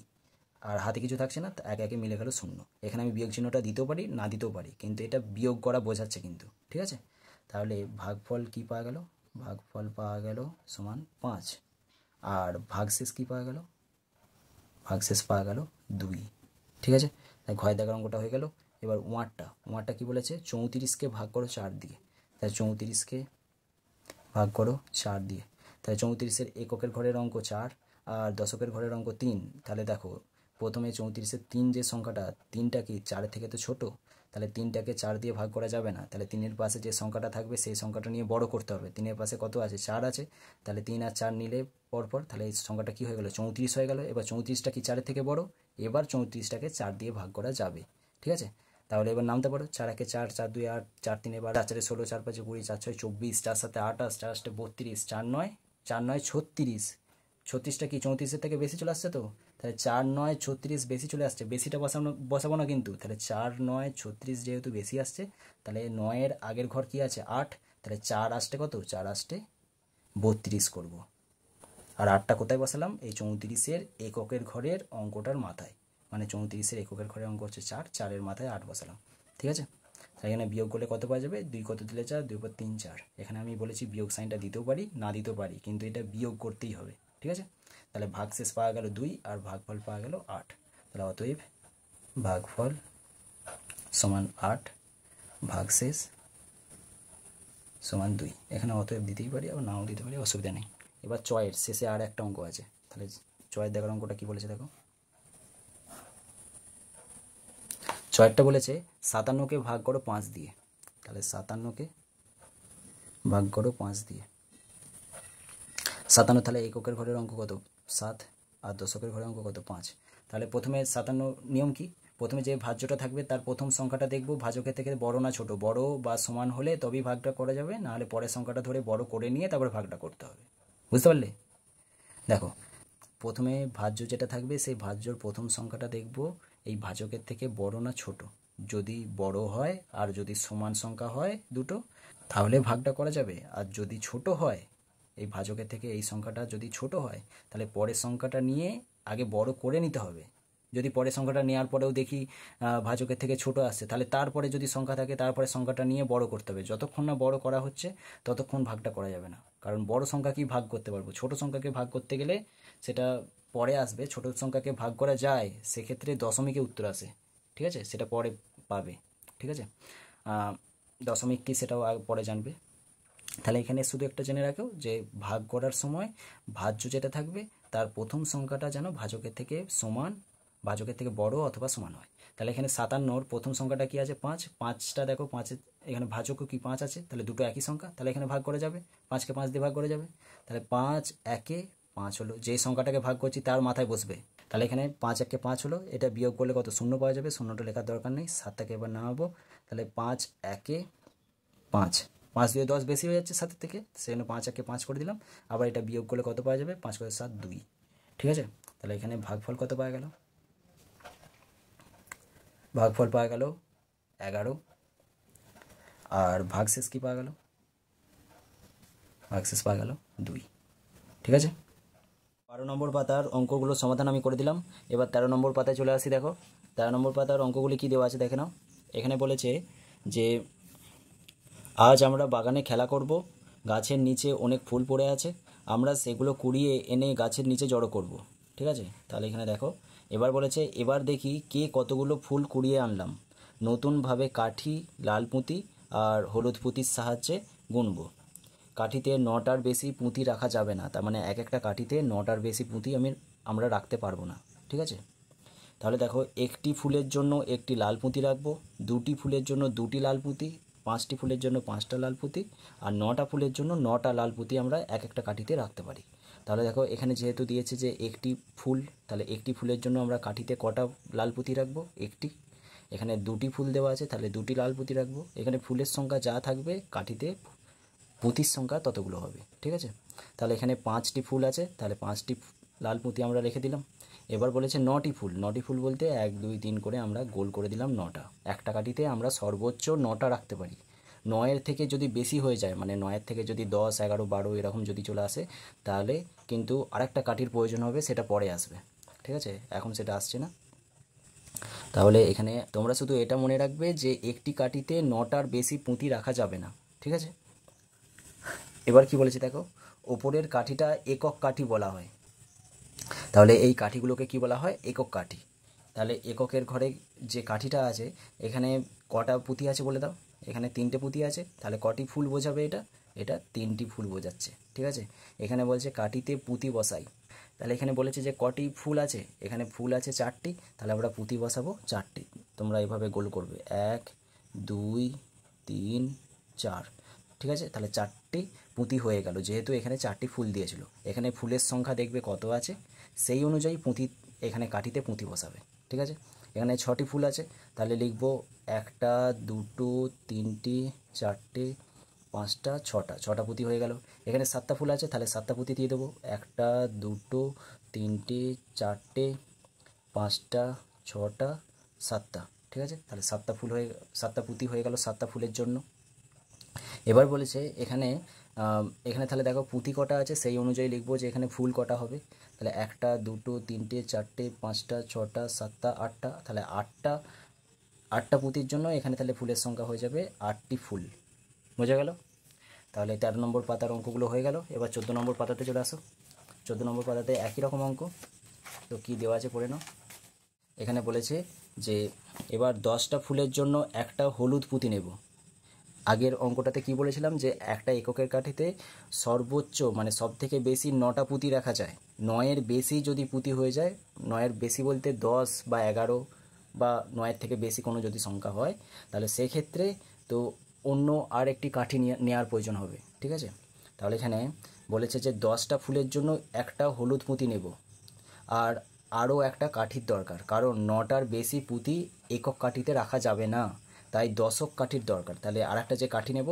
আর হাতে কিছু থাকছে না এক একে মিলে গেল শূন্য এখানে আমি বিয়োগ চিহ্নটা দিতেও পারি না দিতেও পারি কিন্তু এটা বিয়োগ করা বোঝাচ্ছে কিন্তু ঠিক আছে তাহলে ভাগফল কি পাওয়া গেল ভাগফল পাওয়া গেল সমান পাঁচ আর ভাগশেষ কি পাওয়া গেল ভাগশেষ পাওয়া গেল দুই ঠিক আছে তাই ঘয় দেখার অঙ্কটা হয়ে গেল এবার ওয়ারটা ওয়ারটা কি বলেছে চৌত্রিশকে ভাগ করো চার দিয়ে তাই চৌত্রিশকে ভাগ করো চার দিয়ে তাই চৌত্রিশের এককের ঘরের অঙ্ক চার আর দশকের ঘরের অঙ্ক তিন তাহলে দেখো প্রথমে চৌত্রিশের তিন যে সংখ্যাটা তিনটা কি চার থেকে তো ছোট তাহলে তিনটাকে চার দিয়ে ভাগ করা যাবে না তাহলে তিনের পাশে যে সংখ্যাটা থাকবে সেই সংখ্যাটা নিয়ে বড় করতে হবে তিনের পাশে কত আছে চার আছে তাহলে তিন আর চার নিলে পরপর তাহলে এই সংখ্যাটা কী হয়ে গেলো চৌত্রিশ হয়ে গেলো এবার চৌত্রিশটা কি চারের থেকে বড় এবার চৌত্রিশটাকে চার দিয়ে ভাগ করা যাবে ঠিক আছে তাহলে এবার নামতে পারো চার একে চার চার দুই আট চার তিন এবার চার চারে ষোলো চার পাঁচে কুড়ি চার ছয় চব্বিশ চার সাথে আঠাশ চার আটে বত্রিশ চার নয় চার নয় ছত্রিশ ছত্রিশটা কি চৌত্রিশের থেকে বেশি চলে আসছে তো তাহলে চার নয় ছত্রিশ বেশি চলে আসছে বেশিটা বসানো বসাবো না কিন্তু তাহলে চার নয় ছত্রিশ যেহেতু বেশি আসছে তাহলে নয়ের আগের ঘর কি আছে আট তাহলে চার আসতে কত চার আসতে বত্রিশ করব আর আটটা কোথায় বসালাম এই চৌত্রিশের এককের ঘরের অঙ্কটার মাথায় মানে চৌত্রিশের এককের ঘরের অঙ্ক হচ্ছে চার চারের মাথায় আট বসালাম ঠিক আছে তাহলে এখানে বিয়োগ করলে কত পাওয়া যাবে দুই কত দিলে চার দুই পর তিন চার এখানে আমি বলেছি বিয়োগ সাইনটা দিতেও পারি না দিতেও পারি কিন্তু এটা বিয়োগ করতেই হবে ঠিক আছে তাহলে ভাগশেষ পাওয়া গেল দুই আর ভাগফল পাওয়া গেল আট তাহলে অতএব ভাগফল সমান আট ভাগশেষ সমান দুই এখানে অতএব দিতেই পারি আবার নাও দিতে পারি অসুবিধা নেই এবার চয়ের শেষে আর একটা অঙ্ক আছে তাহলে চয়ের দেখার অঙ্কটা কী বলেছে দেখো ছয়টা বলেছে সাতান্নকে ভাগ করো পাঁচ দিয়ে তাহলে সাতান্নকে ভাগ করো পাঁচ দিয়ে সাতান্ন তাহলে এককের ঘরের অঙ্ক কত সাত আর দশকের ঘরের অঙ্ক কত পাঁচ তাহলে প্রথমে সাতান্ন নিয়ম কি প্রথমে যে ভাজ্যটা থাকবে তার প্রথম সংখ্যাটা দেখব ভাজকের থেকে বড় না ছোট বড় বা সমান হলে তবেই ভাগটা করা যাবে না হলে পরের সংখ্যাটা ধরে বড় করে নিয়ে তারপরে ভাগটা করতে হবে বুঝতে পারলে দেখো প্রথমে ভাজ্য যেটা থাকবে সেই ভাজ্যর প্রথম সংখ্যাটা দেখব এই ভাজকের থেকে বড় না ছোট যদি বড় হয় আর যদি সমান সংখ্যা হয় দুটো তাহলে ভাগটা করা যাবে আর যদি ছোট হয় এই ভাজকের থেকে এই সংখ্যাটা যদি ছোট হয় তাহলে পরের সংখ্যাটা নিয়ে আগে বড় করে নিতে হবে যদি পরের সংখ্যাটা নেওয়ার পরেও দেখি ভাজকের থেকে ছোট আসছে তাহলে তারপরে যদি সংখ্যা থাকে তারপরে সংখ্যাটা নিয়ে বড় করতে হবে যতক্ষণ না বড় করা হচ্ছে ততক্ষণ ভাগটা করা যাবে না কারণ বড় কি ভাগ করতে পারবো ছোট সংখ্যাকে ভাগ করতে গেলে সেটা পরে আসবে ছোট সংখ্যাকে ভাগ করা যায় সেক্ষেত্রে দশমিকে উত্তর আসে ঠিক আছে সেটা পরে পাবে ঠিক আছে দশমিক কি সেটাও পরে জানবে তাহলে এখানে শুধু একটা জেনে রাখো যে ভাগ করার সময় ভাজ্য যেটা থাকবে তার প্রথম সংখ্যাটা যেন ভাজকের থেকে সমান ভাজকের থেকে বড় অথবা সমান হয় তাহলে এখানে সাতান্নর প্রথম সংখ্যাটা কি আছে পাঁচ পাঁচটা দেখো পাঁচের এখানে ভাজকও কি পাঁচ আছে তাহলে দুটো একই সংখ্যা তাহলে এখানে ভাগ করা যাবে পাঁচকে পাঁচ দিয়ে ভাগ করা যাবে তাহলে পাঁচ একে পাঁচ হলো যে সংখ্যাটাকে ভাগ করছি তার মাথায় বসবে তাহলে এখানে পাঁচ একে পাঁচ হলো এটা বিয়োগ করলে কত শূন্য পাওয়া যাবে শূন্যটা লেখার দরকার নেই সাতটাকে এবার নামাবো তাহলে পাঁচ একে পাঁচ পাঁচ দুয়ে দশ বেশি হয়ে যাচ্ছে সাতের থেকে সেখানে পাঁচ একে পাঁচ করে দিলাম আবার এটা বিয়োগ করলে কত পাওয়া যাবে পাঁচ করে সাত দুই ঠিক আছে তাহলে এখানে ভাগফল কত পাওয়া গেল ভাগফল পাওয়া গেল এগারো আর ভাগশেষ কি পাওয়া গেল ভাগশেষ পাওয়া গেল দুই ঠিক আছে বারো নম্বর পাতার অঙ্কগুলোর সমাধান আমি করে দিলাম এবার তেরো নম্বর পাতায় চলে আসি দেখো তেরো নম্বর পাতার অঙ্কগুলি কি দেওয়া আছে দেখে নাও এখানে বলেছে যে আজ আমরা বাগানে খেলা করব গাছের নিচে অনেক ফুল পড়ে আছে আমরা সেগুলো কুড়িয়ে এনে গাছের নিচে জড়ো করব ঠিক আছে তাহলে এখানে দেখো এবার বলেছে এবার দেখি কে কতগুলো ফুল কুড়িয়ে আনলাম নতুনভাবে কাঠি লাল পুঁতি আর হলুদ পুঁতির সাহায্যে গুনব কাঠিতে নটার বেশি পুঁতি রাখা যাবে না তার মানে এক একটা কাঠিতে নটার বেশি পুঁতি আমি আমরা রাখতে পারবো না ঠিক আছে তাহলে দেখো একটি ফুলের জন্য একটি লাল পুঁতি রাখবো দুটি ফুলের জন্য দুটি লাল পুঁতি পাঁচটি ফুলের জন্য পাঁচটা লাল পুঁতি আর নটা ফুলের জন্য নটা লাল পুঁতি আমরা এক একটা কাঠিতে রাখতে পারি তাহলে দেখো এখানে যেহেতু দিয়েছে যে একটি ফুল তাহলে একটি ফুলের জন্য আমরা কাঠিতে কটা লাল পুঁতি রাখবো একটি এখানে দুটি ফুল দেওয়া আছে তাহলে দুটি লাল পুঁতি রাখবো এখানে ফুলের সংখ্যা যা থাকবে কাঠিতে পুঁতির সংখ্যা ততগুলো হবে ঠিক আছে তাহলে এখানে পাঁচটি ফুল আছে তাহলে পাঁচটি লাল পুঁতি আমরা রেখে দিলাম এবার বলেছে নটি ফুল নটি ফুল বলতে এক দুই তিন করে আমরা গোল করে দিলাম নটা একটা কাঠিতে আমরা সর্বোচ্চ নটা রাখতে পারি নয়ের থেকে যদি বেশি হয়ে যায় মানে নয়ের থেকে যদি দশ এগারো বারো এরকম যদি চলে আসে তাহলে কিন্তু আরেকটা কাঠির প্রয়োজন হবে সেটা পরে আসবে ঠিক আছে এখন সেটা আসছে না তাহলে এখানে তোমরা শুধু এটা মনে রাখবে যে একটি কাঠিতে নটার বেশি পুঁতি রাখা যাবে না ঠিক আছে এবার কি বলেছে দেখো ওপরের কাঠিটা একক কাঠি বলা হয় তাহলে এই কাঠিগুলোকে কি বলা হয় একক কাঠি তাহলে এককের ঘরে যে কাঠিটা আছে এখানে কটা পুঁতি আছে বলে দাও এখানে তিনটে পুঁতি আছে তাহলে কটি ফুল বোঝাবে এটা এটা তিনটি ফুল বোঝাচ্ছে ঠিক আছে এখানে বলছে কাটিতে পুঁতি বসাই তাহলে এখানে বলেছে যে কটি ফুল আছে এখানে ফুল আছে চারটি তাহলে আমরা পুঁতি বসাবো চারটি তোমরা এভাবে গোল করবে এক দুই তিন চার ঠিক আছে তাহলে চারটি পুঁতি হয়ে গেল যেহেতু এখানে চারটি ফুল দিয়েছিল এখানে ফুলের সংখ্যা দেখবে কত আছে সেই অনুযায়ী পুঁতি এখানে কাঠিতে পুঁতি বসাবে ঠিক আছে এখানে ছটি ফুল আছে তাহলে লিখবো একটা দুটো তিনটি চারটে পাঁচটা ছটা ছটা পুঁতি হয়ে গেল এখানে সাতটা ফুল আছে তাহলে সাতটা পুঁতি দিয়ে দেবো একটা দুটো তিনটে চারটে পাঁচটা ছটা সাতটা ঠিক আছে তাহলে সাতটা ফুল হয়ে সাতটা পুঁতি হয়ে গেল সাতটা ফুলের জন্য এবার বলেছে এখানে এখানে তাহলে দেখো পুঁতি কটা আছে সেই অনুযায়ী লিখবো যে এখানে ফুল কটা হবে তাহলে একটা দুটো তিনটে চারটে পাঁচটা ছটা সাতটা আটটা তাহলে আটটা আটটা পুঁতির জন্য এখানে তাহলে ফুলের সংখ্যা হয়ে যাবে আটটি ফুল বোঝা গেল তাহলে তেরো নম্বর পাতার অঙ্কগুলো হয়ে গেল এবার চোদ্দো নম্বর পাতাতে চলে আসো চোদ্দো নম্বর পাতাতে একই রকম অঙ্ক তো কী দেওয়া আছে পড়ে নাও এখানে বলেছে যে এবার দশটা ফুলের জন্য একটা হলুদ পুঁতি নেবো আগের অঙ্কটাতে কি বলেছিলাম যে একটা এককের কাঠিতে সর্বোচ্চ মানে সব থেকে বেশি নটা পুঁতি রাখা যায় নয়ের বেশি যদি পুঁতি হয়ে যায় নয়ের বেশি বলতে দশ বা এগারো বা নয়ের থেকে বেশি কোনো যদি সংখ্যা হয় তাহলে সেক্ষেত্রে তো অন্য আর একটি কাঠি নেওয়ার প্রয়োজন হবে ঠিক আছে তাহলে এখানে বলেছে যে দশটা ফুলের জন্য একটা হলুদ পুঁতি নেব আর আরও একটা কাঠির দরকার কারণ নটার বেশি পুঁতি একক কাঠিতে রাখা যাবে না তাই দশক কাঠির দরকার তাহলে আর একটা যে কাঠি নেব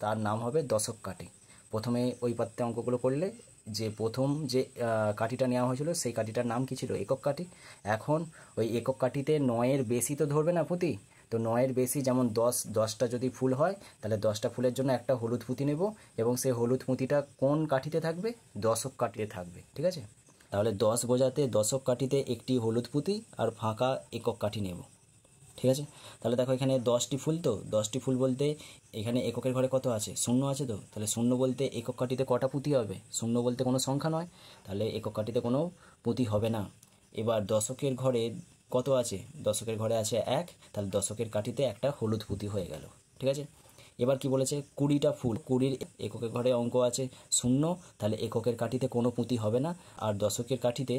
তার নাম হবে দশক কাঠি প্রথমে ওই পাত্রে অঙ্কগুলো করলে যে প্রথম যে কাঠিটা নেওয়া হয়েছিল সেই কাঠিটার নাম কী ছিল একক কাঠি এখন ওই একক কাঠিতে নয়ের বেশি তো ধরবে না পুঁতি তো নয়ের বেশি যেমন দশ দশটা যদি ফুল হয় তাহলে দশটা ফুলের জন্য একটা হলুদ পুঁতি নেব এবং সেই হলুদ পুঁতিটা কোন কাঠিতে থাকবে দশক কাঠিতে থাকবে ঠিক আছে তাহলে দশ বোঝাতে দশক কাঠিতে একটি হলুদ পুঁতি আর ফাঁকা একক কাঠি নেব ঠিক আছে তাহলে দেখো এখানে দশটি ফুল তো দশটি ফুল বলতে এখানে এককের ঘরে কত আছে শূন্য আছে তো তাহলে শূন্য বলতে একক কাঠিতে কটা পুঁতি হবে শূন্য বলতে কোনো সংখ্যা নয় তাহলে একক কাঠিতে কোনো পুঁতি হবে না এবার দশকের ঘরে কত আছে দশকের ঘরে আছে এক তাহলে দশকের কাঠিতে একটা হলুদ পুঁতি হয়ে গেল ঠিক আছে এবার কি বলেছে কুড়িটা ফুল কুড়ির এককের ঘরে অঙ্ক আছে শূন্য তাহলে এককের কাঠিতে কোনো পুঁতি হবে না আর দশকের কাঠিতে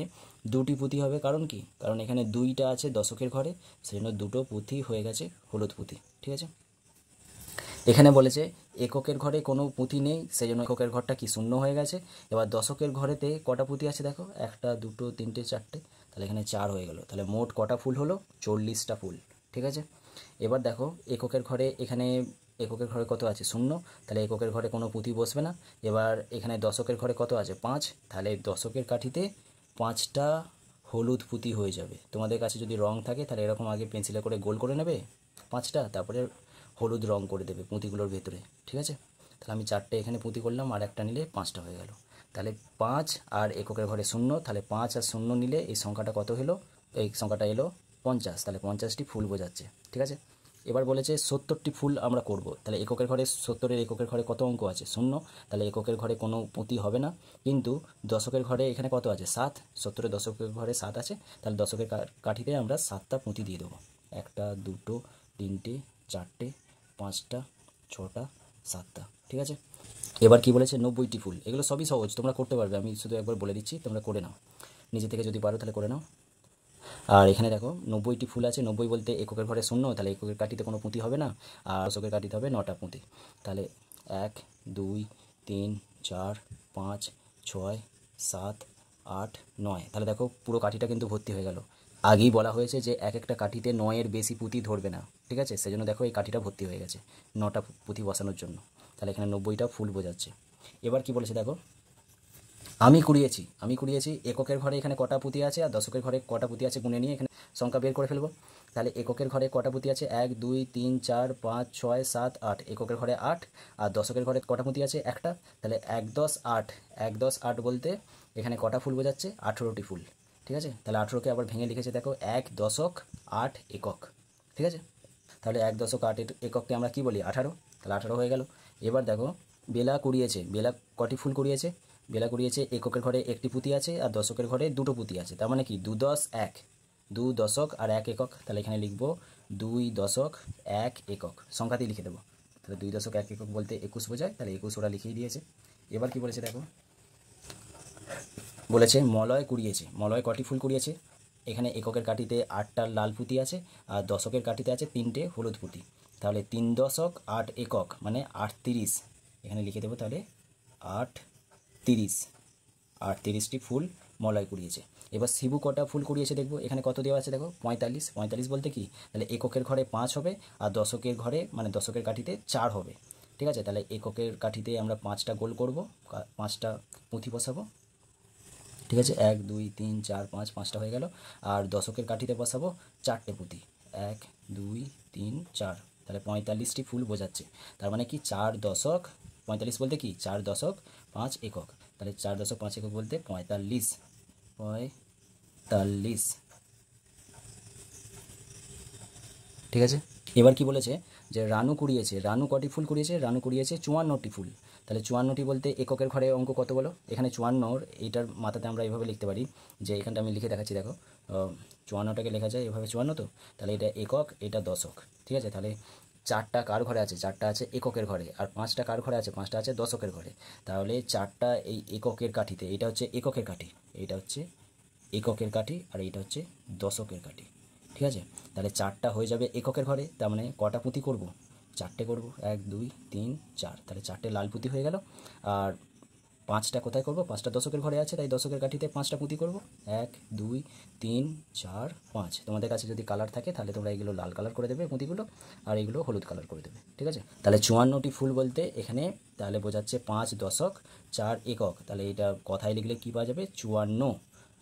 দুটি পুঁতি হবে কারণ কি কারণ এখানে দুইটা আছে দশকের ঘরে সেজন্য দুটো পুঁতি হয়ে গেছে হলুদ পুঁতি ঠিক আছে এখানে বলেছে এককের ঘরে কোনো পুঁতি নেই সেই জন্য এককের ঘরটা কি শূন্য হয়ে গেছে এবার দশকের ঘরেতে কটা পুঁতি আছে দেখো একটা দুটো তিনটে চারটে তাহলে এখানে চার হয়ে গেল তাহলে মোট কটা ফুল হলো চল্লিশটা ফুল ঠিক আছে এবার দেখো এককের ঘরে এখানে এককের ঘরে কত আছে শূন্য তাহলে এককের ঘরে কোনো পুঁতি বসবে না এবার এখানে দশকের ঘরে কত আছে পাঁচ তাহলে দশকের কাঠিতে পাঁচটা হলুদ পুঁতি হয়ে যাবে তোমাদের কাছে যদি রং থাকে তাহলে এরকম আগে পেন্সিলে করে গোল করে নেবে পাঁচটা তারপরে হলুদ রং করে দেবে পুঁতিগুলোর ভেতরে ঠিক আছে তাহলে আমি চারটে এখানে পুঁতি করলাম আর একটা নিলে পাঁচটা হয়ে গেল তাহলে পাঁচ আর এককের ঘরে শূন্য তাহলে পাঁচ আর শূন্য নিলে এই সংখ্যাটা কত হলো এই সংখ্যাটা এলো পঞ্চাশ তাহলে পঞ্চাশটি ফুল বোঝাচ্ছে ঠিক আছে এবার বলেছে সত্তরটি ফুল আমরা করব তাহলে এককের ঘরে সত্তরের এককের ঘরে কত অঙ্ক আছে শূন্য তাহলে এককের ঘরে কোনো পুঁতি হবে না কিন্তু দশকের ঘরে এখানে কত আছে সাত সত্তরের দশকের ঘরে সাত আছে তাহলে দশকের কাঠিতে আমরা সাতটা পুঁতি দিয়ে দেবো একটা দুটো তিনটে চারটে পাঁচটা ছটা সাতটা ঠিক আছে এবার কি বলেছে নব্বইটি ফুল এগুলো সবই সহজ তোমরা করতে পারবে আমি শুধু একবার বলে দিচ্ছি তোমরা করে নাও নিজে থেকে যদি পারো তাহলে করে নাও আর এখানে দেখো নব্বইটি ফুল আছে নব্বই বলতে এককের ঘরে শূন্য তাহলে এককের কাটিতে কোনো পুঁতি হবে না আর অশোকের কাটিতে হবে নটা পুঁতি তাহলে এক দুই তিন চার পাঁচ ছয় সাত আট নয় তাহলে দেখো পুরো কাঠিটা কিন্তু ভর্তি হয়ে গেল আগেই বলা হয়েছে যে এক একটা কাঠিতে নয়ের বেশি পুঁতি ধরবে না ঠিক আছে সেজন্য দেখো এই কাঠিটা ভর্তি হয়ে গেছে নটা পুঁতি বসানোর জন্য তাহলে এখানে নব্বইটা ফুল বোঝাচ্ছে এবার কি বলেছে দেখো আমি কুড়িয়েছি আমি কুড়িয়েছি এককের ঘরে এখানে কটা পুঁতি আছে আর দশকের ঘরে কটা পুঁতি আছে গুনে নিয়ে এখানে সংখ্যা বের করে ফেলবো তাহলে এককের ঘরে কটা পুঁতি আছে এক দুই তিন চার পাঁচ ছয় সাত আট এককের ঘরে আট আর দশকের ঘরে কটা পুঁতি আছে একটা তাহলে এক দশ আট এক দশ আট বলতে এখানে কটা ফুল বোঝাচ্ছে আঠেরোটি ফুল ঠিক আছে তাহলে আঠেরোকে আবার ভেঙে লিখেছে দেখো এক দশক আট একক ঠিক আছে তাহলে এক দশক আট এককে আমরা কি বলি আঠারো তাহলে আঠারো হয়ে গেল এবার দেখো বেলা কুড়িয়েছে বেলা কটি ফুল কুড়িয়েছে বেলা কুড়িয়েছে এককের ঘরে একটি পুঁতি আছে আর দশকের ঘরে দুটো পুঁতি আছে তার মানে কি দু দশ এক দু দশক আর এক একক তাহলে এখানে লিখব দুই দশক এক একক সংখ্যাতেই লিখে দেবো তাহলে দুই দশক এক একক বলতে একুশ বোঝায় তাহলে একুশ ওরা লিখেই দিয়েছে এবার কি বলেছে দেখো বলেছে মলয় কুড়িয়েছে মলয় কটি ফুল কুড়িয়েছে এখানে এককের কাঠিতে আটটা লাল পুঁতি আছে আর দশকের কাঠিতে আছে তিনটে হলুদ পুঁতি তাহলে তিন দশক আট একক মানে আটত্রিশ এখানে লিখে দেবো তাহলে আট তিরিশ আর তিরিশটি ফুল মলয় কুড়িয়েছে এবার শিবু কটা ফুল কুড়িয়েছে দেখবো এখানে কত দেওয়া আছে দেখো পঁয়তাল্লিশ পঁয়তাল্লিশ বলতে কি তাহলে এককের ঘরে পাঁচ হবে আর দশকের ঘরে মানে দশকের কাঠিতে চার হবে ঠিক আছে তাহলে এককের কাঠিতে আমরা পাঁচটা গোল করব পাঁচটা পুঁথি বসাবো ঠিক আছে এক দুই তিন চার পাঁচ পাঁচটা হয়ে গেল আর দশকের কাঠিতে বসাবো চারটে পুঁতি এক দুই তিন চার তাহলে পঁয়তাল্লিশটি ফুল বোঝাচ্ছে তার মানে কি চার দশক পঁয়তাল্লিশ বলতে কি চার দশক পাঁচ একক তাহলে চার দশক পাঁচ একক বলতে পঁয়তাল্লিশ পঁয়তাল্লিশ ঠিক আছে এবার কি বলেছে যে রানু কুড়িয়েছে রানু কটি ফুল কুড়িয়েছে রানু কুড়িয়েছে চুয়ান্নটি ফুল তাহলে চুয়ান্নটি বলতে এককের ঘরে অঙ্ক কত বলো এখানে চুয়ান্নর এইটার মাথাতে আমরা এভাবে লিখতে পারি যে এখানটা আমি লিখে দেখাচ্ছি দেখো চুয়ান্নটাকে লেখা যায় এভাবে চুয়ান্ন তো তাহলে এটা একক এটা দশক ঠিক আছে তাহলে চারটা কার ঘরে আছে চারটা আছে এককের ঘরে আর পাঁচটা কার ঘরে আছে পাঁচটা আছে দশকের ঘরে তাহলে চারটা এই এককের কাঠিতে এটা হচ্ছে এককের কাঠি এটা হচ্ছে এককের কাঠি আর এটা হচ্ছে দশকের কাঠি ঠিক আছে তাহলে চারটা হয়ে যাবে এককের ঘরে তার মানে কটা পুঁতি করব চারটে করব এক দুই তিন চার তাহলে চারটে লাল পুঁতি হয়ে গেল আর পাঁচটা কোথায় করব পাঁচটা দশকের ঘরে আছে তাই দশকের কাঠিতে পাঁচটা পুঁতি করব এক দুই তিন চার পাঁচ তোমাদের কাছে যদি কালার থাকে তাহলে তোমরা এগুলো লাল কালার করে দেবে পুঁতিগুলো আর এগুলো হলুদ কালার করে দেবে ঠিক আছে তাহলে চুয়ান্নটি ফুল বলতে এখানে তাহলে বোঝাচ্ছে পাঁচ দশক চার একক তাহলে এটা কথায় লিখলে কী পাওয়া যাবে চুয়ান্ন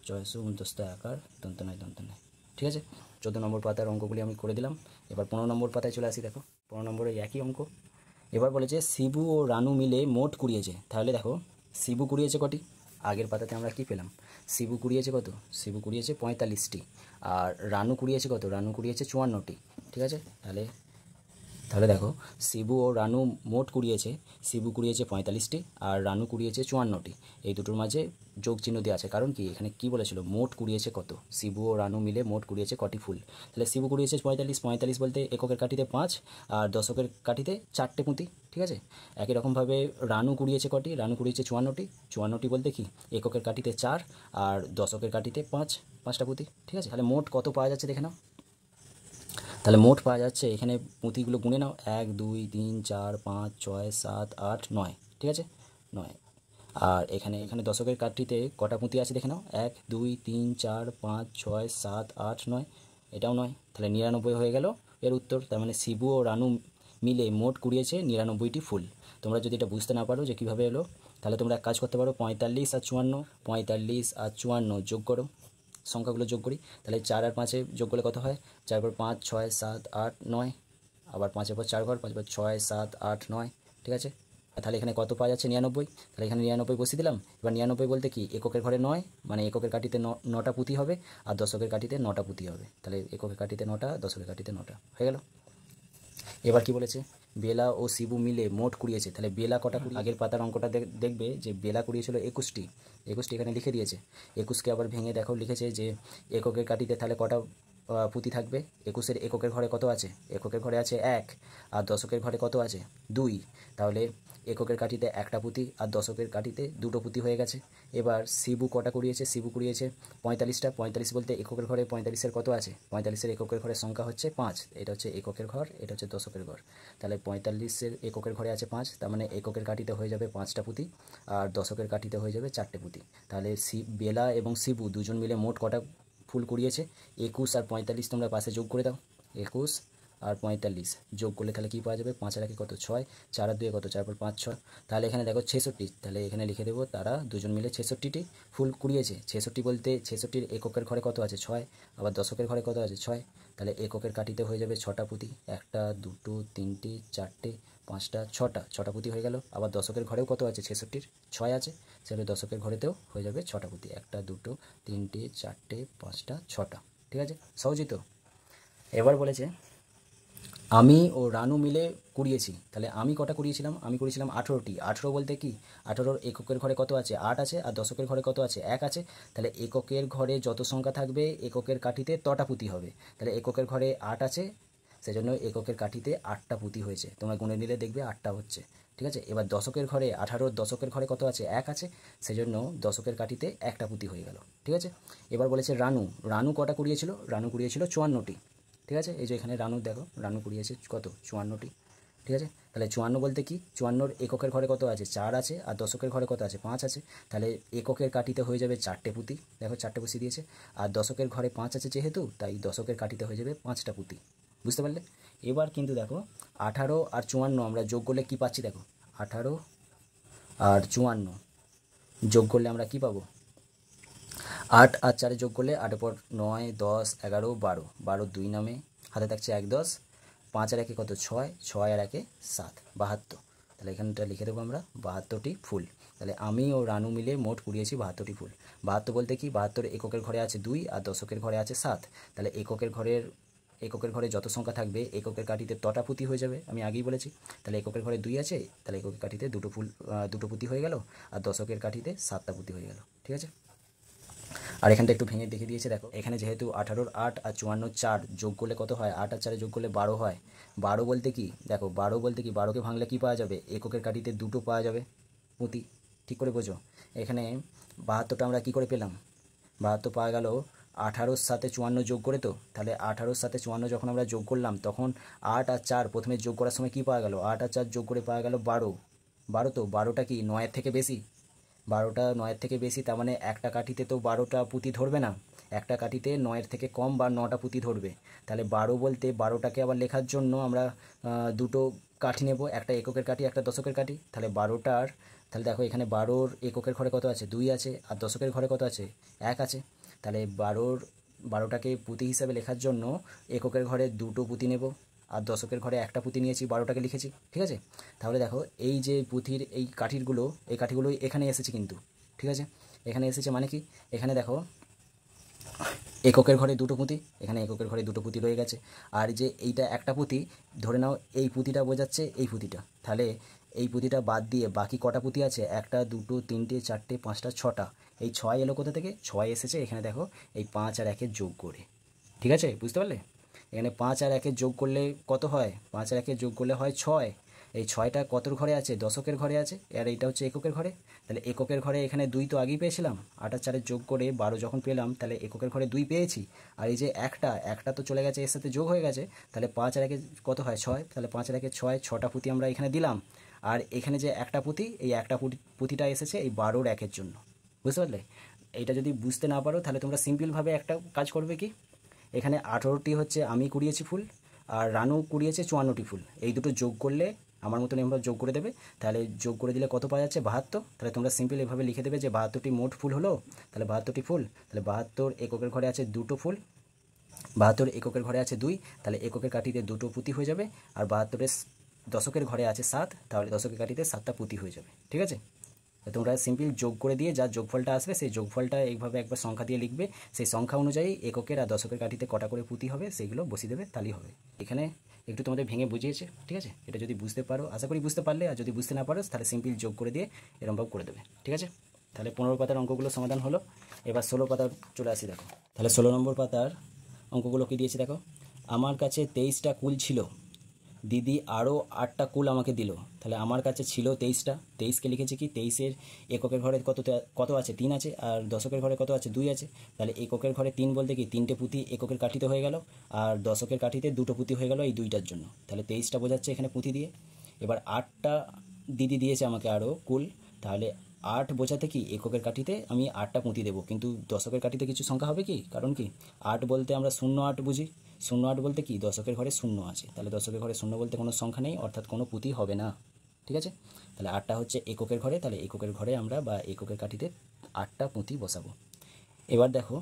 ছয়শো উন্তস্ত আকার দন্তনায় নয় ঠিক আছে চোদ্দো নম্বর পাতার অঙ্কগুলি আমি করে দিলাম এবার পনেরো নম্বর পাতায় চলে আসি দেখো পনেরো নম্বরে একই অঙ্ক এবার বলেছে শিবু ও রানু মিলে মোট কুড়িয়েছে তাহলে দেখো শিবু কুড়িয়েছে কটি আগের পাতাতে আমরা কি পেলাম শিবু কুড়িয়েছে কত শিবু কুড়িয়েছে পঁয়তাল্লিশটি আর রানু কুড়িয়েছে কত রানু কুড়িয়েছে চুয়ান্নটি ঠিক আছে তাহলে তাহলে দেখো শিবু ও রানু মোট কুড়িয়েছে শিবু কুড়িয়েছে পঁয়তাল্লিশটি আর রানু কুড়িয়েছে চুয়ান্নটি এই দুটোর মাঝে যোগ চিহ্ন দিয়ে আছে কারণ কি এখানে কি বলেছিল মোট কুড়িয়েছে কত শিবু ও রানু মিলে মোট কুড়িয়েছে কটি ফুল তাহলে শিবু কুড়িয়েছে পঁয়তাল্লিশ পঁয়তাল্লিশ বলতে এককের কাঠিতে পাঁচ আর দশকের কাঠিতে চারটে পুঁতি ঠিক আছে একই রকমভাবে রানু কুড়িয়েছে কটি রানু কুড়িয়েছে চুয়ান্নটি চুয়ান্নটি বলতে কি এককের কাঠিতে চার আর দশকের কাঠিতে পাঁচ পাঁচটা পুঁতি ঠিক আছে তাহলে মোট কত পাওয়া যাচ্ছে দেখে নাও তাহলে মোট পাওয়া যাচ্ছে এখানে পুঁথিগুলো গুনে নাও এক দুই তিন চার পাঁচ ছয় সাত আট নয় ঠিক আছে নয় আর এখানে এখানে দশকের কাঠটিতে কটা পুঁতি আছে দেখে নাও এক দুই তিন চার পাঁচ ছয় সাত আট নয় এটাও নয় তাহলে নিরানব্বই হয়ে গেল এর উত্তর তার মানে শিবু ও রানু মিলে মোট কুড়িয়েছে নিরানব্বইটি ফুল তোমরা যদি এটা বুঝতে না পারো যে কীভাবে এলো তাহলে তোমরা এক কাজ করতে পারো পঁয়তাল্লিশ আর চুয়ান্ন পঁয়তাল্লিশ আর চুয়ান্ন যোগ করো সংখ্যাগুলো যোগ করি তাহলে চার আর পাঁচে যোগ করলে কত হয় চার পর পাঁচ ছয় সাত আট নয় আবার পাঁচের পর চার ঘর পাঁচ পর ছয় সাত আট নয় ঠিক আছে তাহলে এখানে কত পাওয়া যাচ্ছে নিরানব্বই তাহলে এখানে নিরানব্বই বসিয়ে দিলাম এবার নিরানব্বই বলতে কি এককের ঘরে নয় মানে এককের কাটিতে নটা পুঁতি হবে আর দশকের কাটিতে নটা পুঁতি হবে তাহলে এককের কাটিতে নটা দশকের কাটিতে নটা হয়ে গেল এবার কি বলেছে বেলা ও শিবু মিলে মোট কুড়িয়েছে তাহলে বেলা কটা আগের পাতার অঙ্কটা দেখবে যে বেলা কুড়িয়েছিল একুশটি একুশটি এখানে লিখে দিয়েছে একুশকে আবার ভেঙে দেখো লিখেছে যে এককের কাটিতে তাহলে কটা পুঁতি থাকবে একুশের এককের ঘরে কত আছে এককের ঘরে আছে এক আর দশকের ঘরে কত আছে দুই তাহলে এককের কাঠিতে একটা পুঁতি আর দশকের কাঠিতে দুটো পুঁতি হয়ে গেছে এবার শিবু কটা কুড়িয়েছে শিবু কুড়িয়েছে পঁয়তাল্লিশটা পঁয়তাল্লিশ বলতে এককের ঘরে পঁয়তাল্লিশের কত আছে পঁয়তাল্লিশের এককের ঘরের সংখ্যা হচ্ছে পাঁচ এটা হচ্ছে এককের ঘর এটা হচ্ছে দশকের ঘর তাহলে পঁয়তাল্লিশের এককের ঘরে আছে পাঁচ তার মানে এককের কাঠিতে হয়ে যাবে পাঁচটা পুঁতি আর দশকের কাঠিতে হয়ে যাবে চারটে পুঁতি তাহলে শিব বেলা এবং শিবু দুজন মিলে মোট কটা ফুল কুড়িয়েছে একুশ আর পঁয়তাল্লিশ তোমরা পাশে যোগ করে দাও একুশ আর পঁয়তাল্লিশ যোগ করলে তাহলে কী পাওয়া যাবে পাঁচ আগে কত ছয় চার দুয়ে কত চার পর পাঁচ ছয় তাহলে এখানে দেখো ছেষট্টি তাহলে এখানে লিখে দেবো তারা দুজন মিলে ছেষট্টিটি ফুল কুড়িয়েছে ছেষট্টি বলতে ছেষট্টির এককের ঘরে কত আছে ছয় আবার দশকের ঘরে কত আছে ছয় তাহলে এককের কাটিতে হয়ে যাবে ছটা পুঁতি একটা দুটো তিনটে চারটে পাঁচটা ছটা ছটা পুঁতি হয়ে গেল আবার দশকের ঘরেও কত আছে ছেষট্টির ছয় আছে সেগুলো দশকের ঘরেতেও হয়ে যাবে ছটা পুঁতি একটা দুটো তিনটে চারটে পাঁচটা ছটা ঠিক আছে সহজই তো এবার বলেছে আমি ও রানু মিলে কুড়িয়েছি তাহলে আমি কটা কুড়িয়েছিলাম আমি করেছিলাম আঠেরোটি আঠেরো বলতে কি আঠেরোর এককের ঘরে কত আছে আট আছে আর দশকের ঘরে কত আছে এক আছে তাহলে এককের ঘরে যত সংখ্যা থাকবে এককের কাঠিতে তটা পুঁতি হবে তাহলে এককের ঘরে আট আছে সেজন্য এককের কাঠিতে আটটা পুঁতি হয়েছে তোমরা গুনে নিলে দেখবে আটটা হচ্ছে ঠিক আছে এবার দশকের ঘরে আঠারোর দশকের ঘরে কত আছে এক আছে সেজন্য দশকের কাঠিতে একটা পুঁতি হয়ে গেল ঠিক আছে এবার বলেছে রানু রানু কটা কুড়িয়েছিল রানু কুড়িয়েছিল চুয়ান্নটি ঠিক আছে এই যে এখানে রানু দেখো রানু কুড়িয়েছে কত চুয়ান্নটি ঠিক আছে তাহলে চুয়ান্ন বলতে কি চুয়ান্নর এককের ঘরে কত আছে চার আছে আর দশকের ঘরে কত আছে পাঁচ আছে তাহলে এককের কাটিতে হয়ে যাবে চারটে পুঁতি দেখো চারটে পুঁতি দিয়েছে আর দশকের ঘরে পাঁচ আছে যেহেতু তাই দশকের কাটিতে হয়ে যাবে পাঁচটা পুঁতি বুঝতে পারলে এবার কিন্তু দেখো আঠারো আর চুয়ান্ন আমরা যোগ করলে কী পাচ্ছি দেখো আঠারো আর চুয়ান্ন যোগ করলে আমরা কি পাবো আট আর চারে যোগ করলে আটের পর নয় দশ এগারো বারো বারো দুই নামে হাতে থাকছে এক দশ পাঁচ আর একে কত ছয় ছয় আর একে সাত বাহাত্তর তাহলে এখানটা লিখে দেবো আমরা বাহাত্তরটি ফুল তাহলে আমি ও রানু মিলে মোট কুড়িয়েছি বাহাত্তরটি ফুল বাহাত্তর বলতে কি বাহাত্তর এককের ঘরে আছে দুই আর দশকের ঘরে আছে সাত তাহলে এককের ঘরের এককের ঘরে যত সংখ্যা থাকবে এককের কাঠিতে তটা পুঁতি হয়ে যাবে আমি আগেই বলেছি তাহলে এককের ঘরে দুই আছে তাহলে এককের কাঠিতে দুটো ফুল দুটো পুঁতি হয়ে গেল আর দশকের কাঠিতে সাতটা পুঁতি হয়ে গেল ঠিক আছে আর এখানটা একটু ভেঙে দেখে দিয়েছে দেখো এখানে যেহেতু আঠারোর আট আর চুয়ান্ন চার যোগ করলে কত হয় আট আর চারে যোগ করলে বারো হয় বারো বলতে কি দেখো বারো বলতে কি বারোকে ভাঙলে কি পাওয়া যাবে এককের কাঠিতে দুটো পাওয়া যাবে পুঁতি ঠিক করে বোঝো এখানে বাহাত্তরটা আমরা কি করে পেলাম বাহাত্তর পাওয়া গেল আঠারোর সাথে চুয়ান্ন যোগ করে তো তাহলে আঠারোর সাথে চুয়ান্ন যখন আমরা যোগ করলাম তখন আট আর চার প্রথমে যোগ করার সময় কি পাওয়া গেল আট আর চার যোগ করে পাওয়া গেল বারো বারো তো বারোটা কি নয়ের থেকে বেশি বারোটা নয়ের থেকে বেশি তার মানে একটা কাঠিতে তো বারোটা পুঁতি ধরবে না একটা কাঠিতে নয়ের থেকে কম বা নটা পুঁতি ধরবে তাহলে বারো বলতে বারোটাকে আবার লেখার জন্য আমরা দুটো কাঠি নেব একটা এককের কাঠি একটা দশকের কাঠি তাহলে বারোটার তাহলে দেখো এখানে বারোর এককের ঘরে কত আছে দুই আছে আর দশকের ঘরে কত আছে এক আছে তাহলে বারোর বারোটাকে পুঁতি হিসাবে লেখার জন্য এককের ঘরে দুটো পুঁতি নেব আর দশকের ঘরে একটা পুঁতি নিয়েছি বারোটাকে লিখেছি ঠিক আছে তাহলে দেখো এই যে পুঁথির এই কাঠিরগুলো এই কাঠিগুলো এখানে এসেছে কিন্তু ঠিক আছে এখানে এসেছে মানে কি এখানে দেখো এককের ঘরে দুটো পুঁতি এখানে এককের ঘরে দুটো পুঁতি রয়ে গেছে আর যে এইটা একটা পুঁতি ধরে নাও এই পুঁতিটা বোঝাচ্ছে এই পুঁতিটা তাহলে এই পুঁতিটা বাদ দিয়ে বাকি কটা পুঁতি আছে একটা দুটো তিনটে চারটে পাঁচটা ছটা এই ছয় এলো কোথা থেকে ছয় এসেছে এখানে দেখো এই পাঁচ আর একের যোগ করে ঠিক আছে বুঝতে পারলে এখানে পাঁচ আর একে যোগ করলে কত হয় পাঁচ আর একে যোগ করলে হয় ছয় এই ছয়টা কতর ঘরে আছে দশকের ঘরে আছে আর এটা হচ্ছে এককের ঘরে তাহলে এককের ঘরে এখানে দুই তো আগেই পেয়েছিলাম আটার চারে যোগ করে বারো যখন পেলাম তাহলে এককের ঘরে দুই পেয়েছি আর এই যে একটা একটা তো চলে গেছে এর সাথে যোগ হয়ে গেছে তাহলে পাঁচ আর একে কত হয় ছয় তাহলে পাঁচ আর একে ছয় ছটা পুঁতি আমরা এখানে দিলাম আর এখানে যে একটা পুঁতি এই একটা পুঁতিটা এসেছে এই বারোর একের জন্য বুঝতে পারলে এটা যদি বুঝতে না পারো তাহলে তোমরা সিম্পলভাবে একটা কাজ করবে কি এখানে আঠেরোটি হচ্ছে আমি কুড়িয়েছি ফুল আর রানু কুড়িয়েছে চুয়ান্নটি ফুল এই দুটো যোগ করলে আমার মতন এভাবে যোগ করে দেবে তাহলে যোগ করে দিলে কত পাওয়া যাচ্ছে বাহাত্তর তাহলে তোমরা সিম্পল এভাবে লিখে দেবে যে বাহাত্তরটি মোট ফুল হলো তাহলে বাহাত্তরটি ফুল তাহলে বাহাত্তর এককের ঘরে আছে দুটো ফুল বাহাত্তর এককের ঘরে আছে দুই তাহলে এককের কাঠিতে দুটো পুঁতি হয়ে যাবে আর বাহাত্তরের দশকের ঘরে আছে সাত তাহলে দশকের কাঠিতে সাতটা পুঁতি হয়ে যাবে ঠিক আছে তোমরা সিম্পল যোগ করে দিয়ে যা যোগফলটা আসবে সেই যোগফলটা এইভাবে একবার সংখ্যা দিয়ে লিখবে সেই সংখ্যা অনুযায়ী এককের আর দশকের কাঠিতে কটা করে পুঁতি হবে সেইগুলো বসিয়ে দেবে তাহলেই হবে এখানে একটু তোমাদের ভেঙে বুঝিয়েছে ঠিক আছে এটা যদি বুঝতে পারো আশা করি বুঝতে পারলে আর যদি বুঝতে না পারো তাহলে সিম্পল যোগ করে দিয়ে এরমভাবে করে দেবে ঠিক আছে তাহলে পনেরো পাতার অঙ্কগুলো সমাধান হলো এবার ষোলো পাতার চলে আসি দেখো তাহলে ষোলো নম্বর পাতার অঙ্কগুলো কী দিয়েছে দেখো আমার কাছে তেইশটা কুল ছিল দিদি আরও আটটা কুল আমাকে দিল তাহলে আমার কাছে ছিল তেইশটা তেইশকে লিখেছি কি তেইশের এককের ঘরে কত কত আছে তিন আছে আর দশকের ঘরে কত আছে দুই আছে তাহলে এককের ঘরে তিন বলতে কি তিনটে পুঁতি এককের কাঠিতে হয়ে গেল আর দশকের কাঠিতে দুটো পুঁতি হয়ে গেল এই দুইটার জন্য তাহলে তেইশটা বোঝাচ্ছে এখানে পুঁতি দিয়ে এবার আটটা দিদি দিয়েছে আমাকে আরও কুল তাহলে আট বোঝাতে কি এককের কাঠিতে আমি আটটা পুঁতি দেবো কিন্তু দশকের কাঠিতে কিছু সংখ্যা হবে কি কারণ কি আট বলতে আমরা শূন্য আট বুঝি শূন্য আট বলতে কি দশকের ঘরে শূন্য আছে তাহলে দশকের ঘরে শূন্য বলতে কোনো সংখ্যা নেই অর্থাৎ কোনো পুঁতি হবে না ঠিক আছে তাহলে আটটা হচ্ছে এককের ঘরে তাহলে এককের ঘরে আমরা বা এককের কাঠিতে আটটা পুঁতি বসাবো এবার দেখো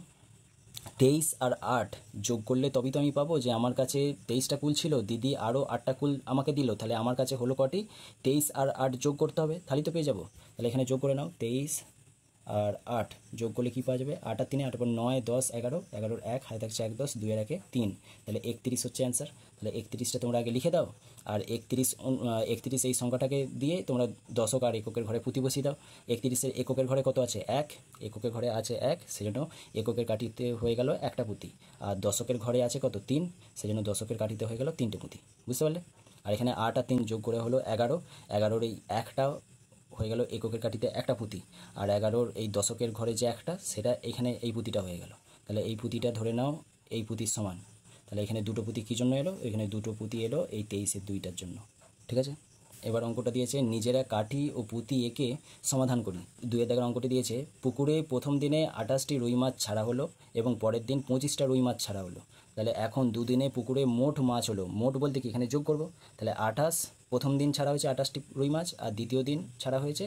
তেইশ আর আট যোগ করলে তবেই তো আমি পাবো যে আমার কাছে তেইশটা কুল ছিল দিদি আরও আটটা কুল আমাকে দিল তাহলে আমার কাছে হলো কটি তেইশ আর আট যোগ করতে হবে তাহলেই তো পেয়ে যাবো তাহলে এখানে যোগ করে নাও তেইশ আর আট যোগ করলে কী পাওয়া যাবে আট আর তিনে আট পর নয় দশ এগারো এগারোর এক হাতে থাকছে এক দশ দুয়ের একে তিন তাহলে একত্রিশ হচ্ছে অ্যান্সার তাহলে একত্রিশটা তোমরা আগে লিখে দাও আর একত্রিশ একত্রিশ এই সংখ্যাটাকে দিয়ে তোমরা দশক আর এককের ঘরে পুঁতি বসিয়ে দাও একত্রিশের এককের ঘরে কত আছে এক এককের ঘরে আছে এক সেজন্য এককের কাঠিতে হয়ে গেল একটা পুঁতি আর দশকের ঘরে আছে কত তিন সেজন্য দশকের কাঠিতে হয়ে গেল তিনটে পুঁতি বুঝতে পারলে আর এখানে আট আর তিন যোগ করে হলো এগারো এগারোর এই একটা হয়ে গেল এককের কাঠিতে একটা পুঁতি আর এগারোর এই দশকের ঘরে যে একটা সেটা এখানে এই পুঁতিটা হয়ে গেল তাহলে এই পুঁতিটা ধরে নাও এই পুঁতির সমান তাহলে এখানে দুটো পুঁতি কী জন্য এলো এখানে দুটো পুঁতি এলো এই তেইশের দুইটার জন্য ঠিক আছে এবার অঙ্কটা দিয়েছে নিজেরা কাঠি ও পুঁতি এঁকে সমাধান করি দুই দাগের অঙ্কটি দিয়েছে পুকুরে প্রথম দিনে আঠাশটি রুই মাছ ছাড়া হলো এবং পরের দিন পঁচিশটা রুই মাছ ছাড়া হলো তাহলে এখন দুদিনে পুকুরে মোট মাছ হলো মোট বলতে কি এখানে যোগ করবো তাহলে আঠাশ প্রথম দিন ছাড়া হয়েছে আঠাশটি রুই মাছ আর দ্বিতীয় দিন ছাড়া হয়েছে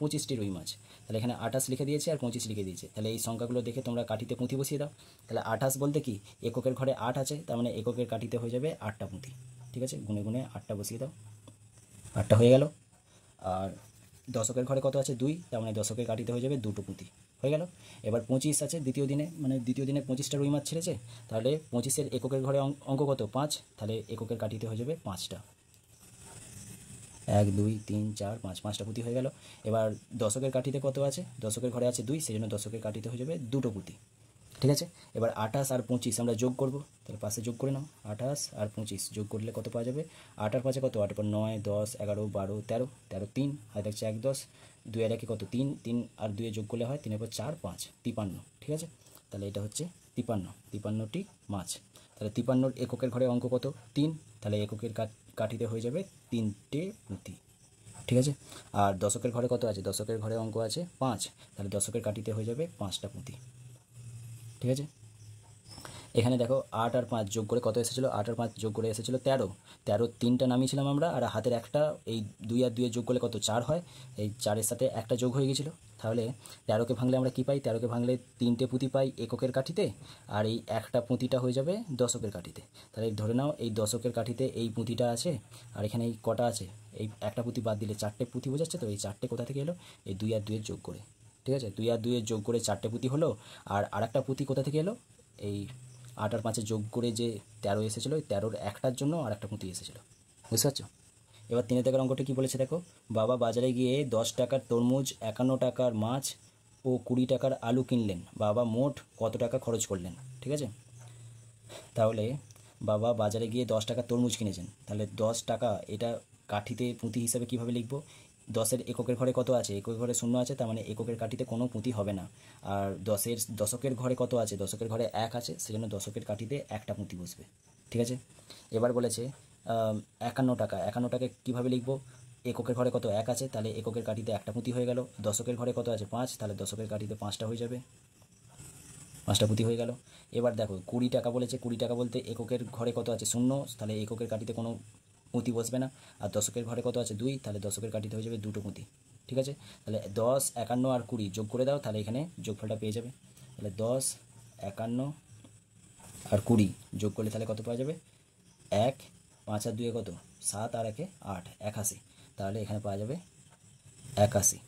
পঁচিশটি রুই মাছ তাহলে এখানে আঠাশ লিখে দিয়েছে আর পঁচিশ লিখে দিয়েছে তাহলে এই সংখ্যাগুলো দেখে তোমরা কাঠিতে পুঁথি বসিয়ে দাও তাহলে আঠাশ বলতে কি এককের ঘরে আট আছে তার মানে এককের কাঠিতে হয়ে যাবে আটটা পুঁথি ঠিক আছে গুনে গুনে আটটা বসিয়ে দাও আটটা হয়ে গেল আর দশকের ঘরে কত আছে দুই তার মানে দশকের কাঠিতে হয়ে যাবে দুটো পুঁতি হয়ে গেল এবার পঁচিশ আছে দ্বিতীয় দিনে মানে দ্বিতীয় দিনে পঁচিশটা রুই মাছ ছেড়েছে তাহলে পঁচিশের এককের ঘরে অঙ্ক কত পাঁচ তাহলে এককের কাঠিতে হয়ে যাবে পাঁচটা এক দুই তিন চার পাঁচ পাঁচটা পুঁতি হয়ে গেল এবার দশকের কাঠিতে কত আছে দশকের ঘরে আছে দুই সেই জন্য দশকের কাঠিতে হয়ে যাবে দুটো পুঁতি ঠিক আছে এবার আঠাশ আর পঁচিশ আমরা যোগ করব তাহলে পাশে যোগ করে নাও আঠাশ আর পঁচিশ যোগ করলে কত পাওয়া যাবে আটার পাশে কত আট পর নয় দশ এগারো বারো তেরো তেরো তিন আর দেখছে এক দশ দুই আর একে কত তিন তিন আর দুয়ে যোগ করলে হয় তিনের পর চার পাঁচ তিপান্ন ঠিক আছে তাহলে এটা হচ্ছে তিপান্ন তিপান্নটি মাছ তাহলে তিপান্নর এককের ঘরে অঙ্ক কত তিন তাহলে এককের কাঠ কাঠিতে হয়ে যাবে তিনটে পুঁতি ঠিক আছে আর দশকের ঘরে কত আছে দশকের ঘরে অঙ্ক আছে পাঁচ তাহলে দশকের কাঠিতে হয়ে যাবে পাঁচটা পুঁতি ঠিক আছে এখানে দেখো আট আর পাঁচ যোগ করে কত এসেছিলো আট আর পাঁচ যোগ করে এসেছিলো তেরো তেরো তিনটা নামিয়েছিলাম আমরা আর হাতের একটা এই দুই আর দুইয়ের যোগ করলে কত চার হয় এই চারের সাথে একটা যোগ হয়ে গেছিলো তাহলে তেরোকে ভাঙলে আমরা কি পাই তেরোকে ভাঙলে তিনটে পুঁতি পাই এককের কাঠিতে আর এই একটা পুঁতিটা হয়ে যাবে দশকের কাঠিতে তাহলে ধরে নাও এই দশকের কাঠিতে এই পুঁতিটা আছে আর এখানে এই কটা আছে এই একটা পুঁতি বাদ দিলে চারটে পুঁতি বোঝাচ্ছে তো এই চারটে কোথা থেকে এলো এই দুই আর দুয়ের যোগ করে ঠিক আছে দুই আর দুয়ের যোগ করে চারটে পুঁতি হলো আর আরেকটা পুঁতি কোথা থেকে এলো এই আট আর পাঁচে যোগ করে যে তেরো এসেছিলো ওই তেরোর একটার জন্য আর একটা পুঁতি এসেছিলো বুঝতে পারছো এবার তিনে থেকে অঙ্কটি কী বলেছে দেখো বাবা বাজারে গিয়ে দশ টাকার তরমুজ একান্ন টাকার মাছ ও কুড়ি টাকার আলু কিনলেন বাবা মোট কত টাকা খরচ করলেন ঠিক আছে তাহলে বাবা বাজারে গিয়ে দশ টাকার তরমুজ কিনেছেন তাহলে দশ টাকা এটা কাঠিতে পুঁতি হিসাবে কিভাবে লিখব দশের এককের ঘরে কত আছে এককের ঘরে শূন্য আছে তার মানে এককের কাঠিতে কোনো পুঁতি হবে না আর দশের দশকের ঘরে কত আছে দশকের ঘরে এক আছে সেজন্য দশকের কাঠিতে একটা পুঁতি বসবে ঠিক আছে এবার বলেছে একান্ন টাকা একান্ন টাকা কীভাবে লিখবো এককের ঘরে কত এক আছে তাহলে এককের কাঠিতে একটা পুঁতি হয়ে গেল দশকের ঘরে কত আছে পাঁচ তাহলে দশকের কাঠিতে পাঁচটা হয়ে যাবে পাঁচটা পুঁতি হয়ে গেল এবার দেখো কুড়ি টাকা বলেছে কুড়ি টাকা বলতে এককের ঘরে কত আছে শূন্য তাহলে এককের কাঠিতে কোনো পুঁতি বসবে না আর দশকের ঘরে কত আছে দুই তাহলে দশকের কাঠিতে হয়ে যাবে দুটো পুঁতি ঠিক আছে তাহলে দশ একান্ন আর কুড়ি যোগ করে দাও তাহলে এখানে যোগফলটা পেয়ে যাবে তাহলে দশ একান্ন আর কুড়ি যোগ করলে তাহলে কত পাওয়া যাবে এক পাঁচ আর দুয়ে কত সাত আর একে আট একাশি তাহলে এখানে পাওয়া যাবে একাশি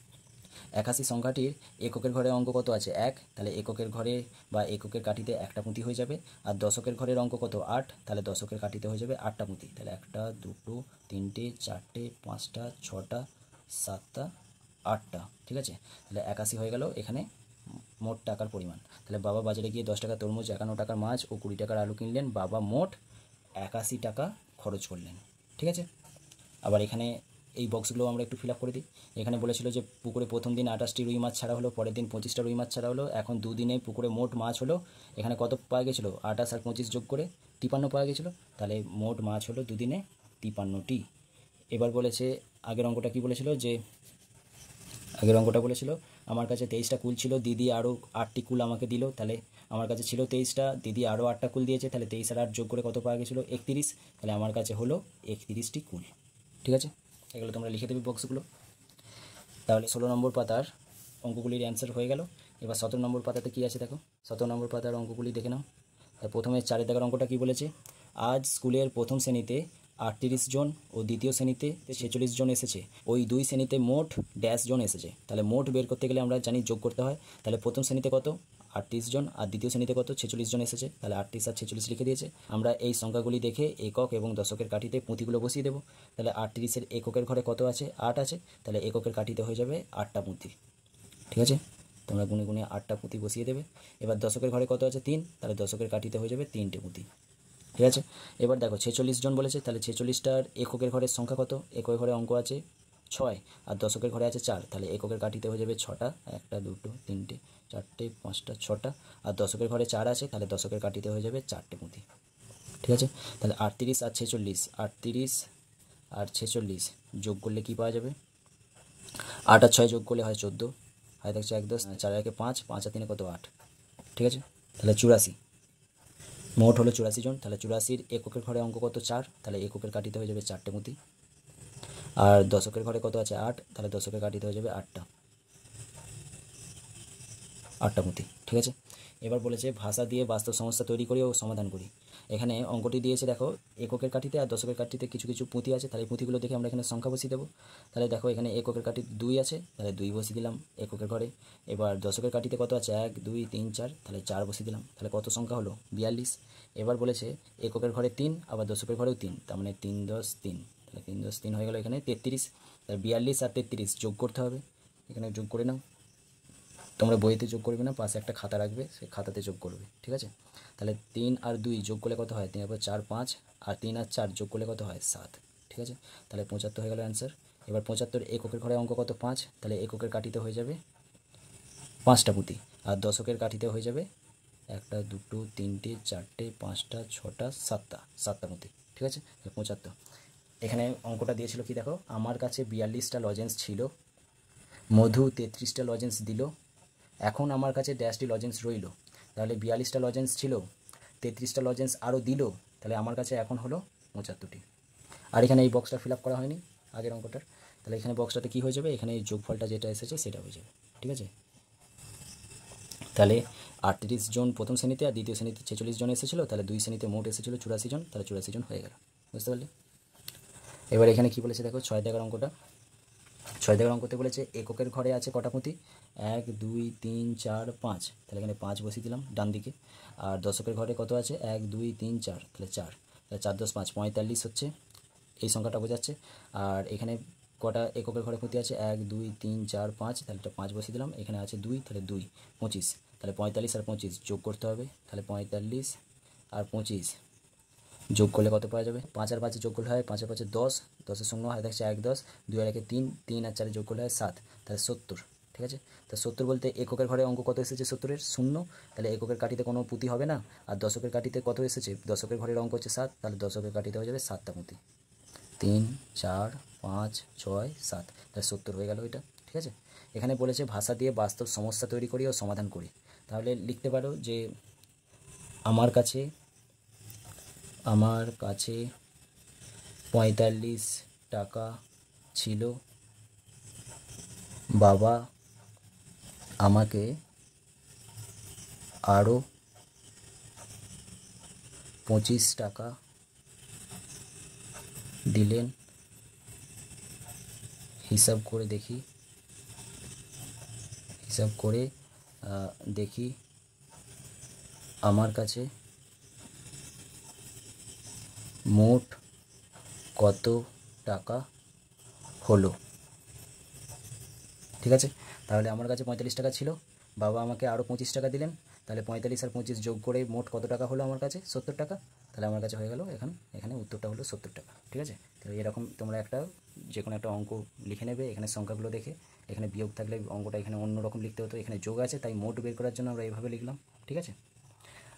একাশি সংখ্যাটির এককের ঘরে অঙ্ক কত আছে এক তাহলে এককের ঘরে বা এককের কাঠিতে একটা পুঁতি হয়ে যাবে আর দশকের ঘরের অঙ্ক কত আট তাহলে দশকের কাঠিতে হয়ে যাবে আটটা পুঁতি তাহলে একটা দুটো তিনটে চারটে পাঁচটা ছটা সাতটা আটটা ঠিক আছে তাহলে একাশি হয়ে গেল এখানে মোট টাকার পরিমাণ তাহলে বাবা বাজারে গিয়ে দশ টাকা তরমুজ একান্ন টাকার মাছ ও কুড়ি টাকার আলু কিনলেন বাবা মোট একাশি টাকা খরচ করলেন ঠিক আছে আবার এখানে এই বক্সগুলো আমরা একটু ফিল করে দিই এখানে বলেছিল যে পুকুরে প্রথম দিন আঠাশটি রুই মাছ ছাড়া হলো পরের দিন পঁচিশটা রুই মাছ ছাড়া হলো এখন দুদিনে পুকুরে মোট মাছ হলো এখানে কত পাওয়া গেছিলো আঠাশ আর পঁচিশ যোগ করে তিপান্ন পাওয়া গেছিলো তাহলে মোট মাছ হলো দুদিনে তিপান্নটি এবার বলেছে আগের অঙ্কটা কি বলেছিল যে আগের অঙ্কটা বলেছিল আমার কাছে তেইশটা কুল ছিল দিদি আরও আটটি কুল আমাকে দিল তাহলে আমার কাছে ছিল তেইশটা দিদি আরও আটটা কুল দিয়েছে তাহলে তেইশ আর আট যোগ করে কত পাওয়া গেছিলো একত্রিশ তাহলে আমার কাছে হলো একত্রিশটি কুল ঠিক আছে এগুলো তোমরা লিখে দেবে বক্সগুলো তাহলে ষোলো নম্বর পাতার অঙ্কগুলির অ্যান্সার হয়ে গেল এবার সতেরো নম্বর পাতাতে কী আছে দেখো সতেরো নম্বর পাতার অঙ্কগুলি দেখে নাও প্রথমে চারে দেখার অঙ্কটা কী বলেছে আজ স্কুলের প্রথম শ্রেণীতে আটত্রিশ জন ও দ্বিতীয় শ্রেণীতে ছেচল্লিশ জন এসেছে ওই দুই শ্রেণীতে মোট ড্যাশ জন এসেছে তাহলে মোট বের করতে গেলে আমরা জানি যোগ করতে হয় তাহলে প্রথম শ্রেণীতে কত আটত্রিশ জন আর দ্বিতীয় শ্রেণীতে কত ছেচল্লিশ জন এসেছে তাহলে আটত্রিশ আর ছেচল্লিশ লিখে দিয়েছে আমরা এই সংখ্যাগুলি দেখে একক এবং দশকের কাঠিতে পুঁতিগুলো বসিয়ে দেবো তাহলে আটত্রিশের এককের ঘরে কত আছে আট আছে তাহলে এককের কাঠিতে হয়ে যাবে আটটা পুঁতি ঠিক আছে তোমরা গুনে গুনে আটটা পুঁতি বসিয়ে দেবে এবার দশকের ঘরে কত আছে তিন তাহলে দশকের কাঠিতে হয়ে যাবে তিনটে পুঁতি ঠিক আছে এবার দেখো ছেচল্লিশ জন বলেছে তাহলে ছেচল্লিশটার এককের ঘরের সংখ্যা কত এককের ঘরে অঙ্ক আছে ছয় আর দশকের ঘরে আছে চার তাহলে এককের কাঠিতে হয়ে যাবে ছটা একটা দুটো তিনটে চারটে পাঁচটা ছটা আর দশকের ঘরে চার আছে তাহলে দশকের কাটিতে হয়ে যাবে চারটে মুদি ঠিক আছে তাহলে আটত্রিশ আর ছেচল্লিশ আটত্রিশ আর ছেচল্লিশ যোগ করলে কি পাওয়া যাবে আট আর ছয় যোগ করলে হয় চোদ্দো হয় থাকছে এক দশ চার একে পাঁচ পাঁচ আর তিনে কত আট ঠিক আছে তাহলে চুরাশি মোট হলো চুরাশি জন তাহলে চুরাশির এককের ঘরে অঙ্ক কত চার তাহলে এককের কাটিতে হয়ে যাবে চারটে মুদি আর দশকের ঘরে কত আছে আট তাহলে দশকের কাটিতে হয়ে যাবে আটটা আটটা পুঁতি ঠিক আছে এবার বলেছে ভাষা দিয়ে বাস্তব সমস্যা তৈরি করি ও সমাধান করি এখানে অঙ্কটি দিয়েছে দেখো এককের কাঠিতে আর দশকের কাঠিতে কিছু কিছু পুঁতি আছে তাহলে পুঁতিগুলো দেখে আমরা এখানে সংখ্যা বসিয়ে দেবো তাহলে দেখো এখানে এককের কাঠি দুই আছে তাহলে দুই বসিয়ে দিলাম এককের ঘরে এবার দশকের কাঠিতে কত আছে এক দুই তিন চার তাহলে চার বসিয়ে দিলাম তাহলে কত সংখ্যা হলো বিয়াল্লিশ এবার বলেছে এককের ঘরে তিন আবার দশকের ঘরেও তিন তার মানে তিন দশ তিন তাহলে তিন দশ তিন হয়ে গেল এখানে তেত্রিশ তাহলে বিয়াল্লিশ আর তেত্রিশ যোগ করতে হবে এখানে যোগ করে নাও তোমরা বইতে যোগ করবে না পাশে একটা খাতা রাখবে সেই খাতাতে যোগ করবে ঠিক আছে তাহলে তিন আর দুই যোগ করলে কত হয় তিন পর চার পাঁচ আর তিন আর চার যোগ করলে কত হয় সাত ঠিক আছে তাহলে পঁচাত্তর হয়ে গেল অ্যান্সার এবার পঁচাত্তর এককের ঘরে অঙ্ক কত পাঁচ তাহলে এককের কাঠিতে হয়ে যাবে পাঁচটা পুঁতি আর দশকের কাঠিতে হয়ে যাবে একটা দুটো তিনটে চারটে পাঁচটা ছটা সাতটা সাতটা পুঁতি ঠিক আছে পঁচাত্তর এখানে অঙ্কটা দিয়েছিল কি দেখো আমার কাছে বিয়াল্লিশটা লজেন্স ছিল মধু তেত্রিশটা লজেন্স দিল এখন আমার কাছে ড্যাশটি লজেন্স রইল তাহলে বিয়াল্লিশটা লজেন্স ছিল তেত্রিশটা লজেন্স আরও দিল তাহলে আমার কাছে এখন হলো পঁচাত্তরটি আর এখানে এই বক্সটা ফিল করা হয়নি আগের অঙ্কটার তাহলে এখানে বক্সটাতে কী হয়ে যাবে এখানে এই যোগফলটা যেটা এসেছে সেটা হয়ে যাবে ঠিক আছে তাহলে আটত্রিশ জন প্রথম শ্রেণীতে আর দ্বিতীয় শ্রেণীতে ছেচল্লিশ জন এসেছিলো তাহলে দুই শ্রেণীতে মোট এসেছিলো চুরাশি জন তাহলে চুরাশি জন হয়ে গেল বুঝতে পারলে এবার এখানে কী বলেছে দেখো ছয় টাকার অঙ্কটা ছয় দেখে রঙ করতে বলেছে এককের ঘরে আছে কটা পুঁতি এক দুই তিন চার পাঁচ তাহলে এখানে পাঁচ বসিয়ে দিলাম ডান দিকে আর দশকের ঘরে কত আছে এক দুই তিন চার তাহলে চার তাহলে চার দশ পাঁচ পঁয়তাল্লিশ হচ্ছে এই সংখ্যাটা বোঝাচ্ছে আর এখানে কটা এককের ঘরে পুঁতি আছে এক দুই তিন চার পাঁচ তাহলে এটা পাঁচ বসিয়ে দিলাম এখানে আছে দুই তাহলে দুই পঁচিশ তাহলে পঁয়তাল্লিশ আর পঁচিশ যোগ করতে হবে তাহলে পঁয়তাল্লিশ আর পঁচিশ যোগ করলে কত পাওয়া যাবে পাঁচ আর পাঁচে যোগ করলে হয় পাঁচের পাঁচে দশ দশের শূন্য হয় দেখছে এক দশ দুই আর একে তিন তিন আর চারে যোগ করলে হয় সাত তাহলে সত্তর ঠিক আছে তা সত্তর বলতে এককের ঘরে অঙ্ক কত এসেছে সত্তরের শূন্য তাহলে এককের কাঠিতে কোনো পুঁতি হবে না আর দশকের কাঠিতে কত এসেছে দশকের ঘরের অঙ্ক হচ্ছে সাত তাহলে দশকের কাঠিতে হয়ে যাবে সাতটা পুঁতি তিন চার পাঁচ ছয় সাত তাহলে সত্তর হয়ে গেল ওইটা ঠিক আছে এখানে বলেছে ভাষা দিয়ে বাস্তব সমস্যা তৈরি করি ও সমাধান করি তাহলে লিখতে পারো যে আমার কাছে আমার কাছে পঁয়তাল্লিশ টাকা ছিল বাবা আমাকে আরও পঁচিশ টাকা দিলেন হিসাব করে দেখি হিসাব করে দেখি আমার কাছে মোট কত টাকা হলো ঠিক আছে তাহলে আমার কাছে পঁয়তাল্লিশ টাকা ছিল বাবা আমাকে আরও পঁচিশ টাকা দিলেন তাহলে পঁয়তাল্লিশ আর পঁচিশ যোগ করে মোট কত টাকা হলো আমার কাছে সত্তর টাকা তাহলে আমার কাছে হয়ে গেল এখন এখানে উত্তরটা হলো সত্তর টাকা ঠিক আছে তাহলে এরকম তোমরা একটা যে কোনো একটা অঙ্ক লিখে নেবে এখানে সংখ্যাগুলো দেখে এখানে বিয়োগ থাকলে অঙ্কটা এখানে অন্যরকম লিখতে হতো এখানে যোগ আছে তাই মোট বের করার জন্য আমরা এইভাবে লিখলাম ঠিক আছে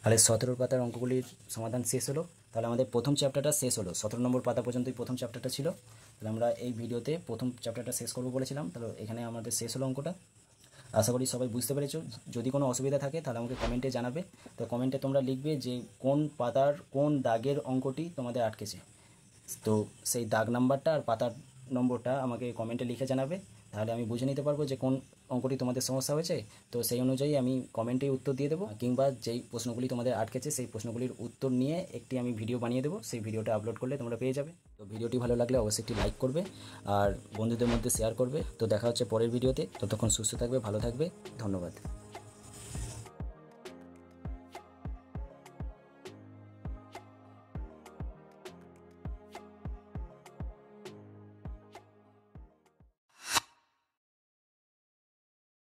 তাহলে সতেরো পাতার অঙ্কগুলির সমাধান শেষ হলো তাহলে আমাদের প্রথম চ্যাপ্টারটা শেষ হলো সতেরো নম্বর পাতা পর্যন্তই প্রথম চ্যাপ্টারটা ছিল তাহলে আমরা এই ভিডিওতে প্রথম চ্যাপ্টারটা শেষ করবো বলেছিলাম তাহলে এখানে আমাদের শেষ হলো অঙ্কটা আশা করি সবাই বুঝতে পেরেছো যদি কোনো অসুবিধা থাকে তাহলে আমাকে কমেন্টে জানাবে তো কমেন্টে তোমরা লিখবে যে কোন পাতার কোন দাগের অঙ্কটি তোমাদের আটকেছে তো সেই দাগ নাম্বারটা আর পাতার নম্বরটা আমাকে কমেন্টে লিখে জানাবে তাহলে আমি বুঝে নিতে পারবো যে কোন অঙ্কটি তোমাদের সমস্যা হয়েছে তো সেই অনুযায়ী আমি কমেন্টে উত্তর দিয়ে দেবো কিংবা যেই প্রশ্নগুলি তোমাদের আটকেছে সেই প্রশ্নগুলির উত্তর নিয়ে একটি আমি ভিডিও বানিয়ে দেবো সেই ভিডিওটা আপলোড করলে তোমরা পেয়ে যাবে তো ভিডিওটি ভালো লাগলে অবশ্যই একটি লাইক করবে আর বন্ধুদের মধ্যে শেয়ার করবে তো দেখা হচ্ছে পরের ভিডিওতে ততক্ষণ সুস্থ থাকবে ভালো থাকবে ধন্যবাদ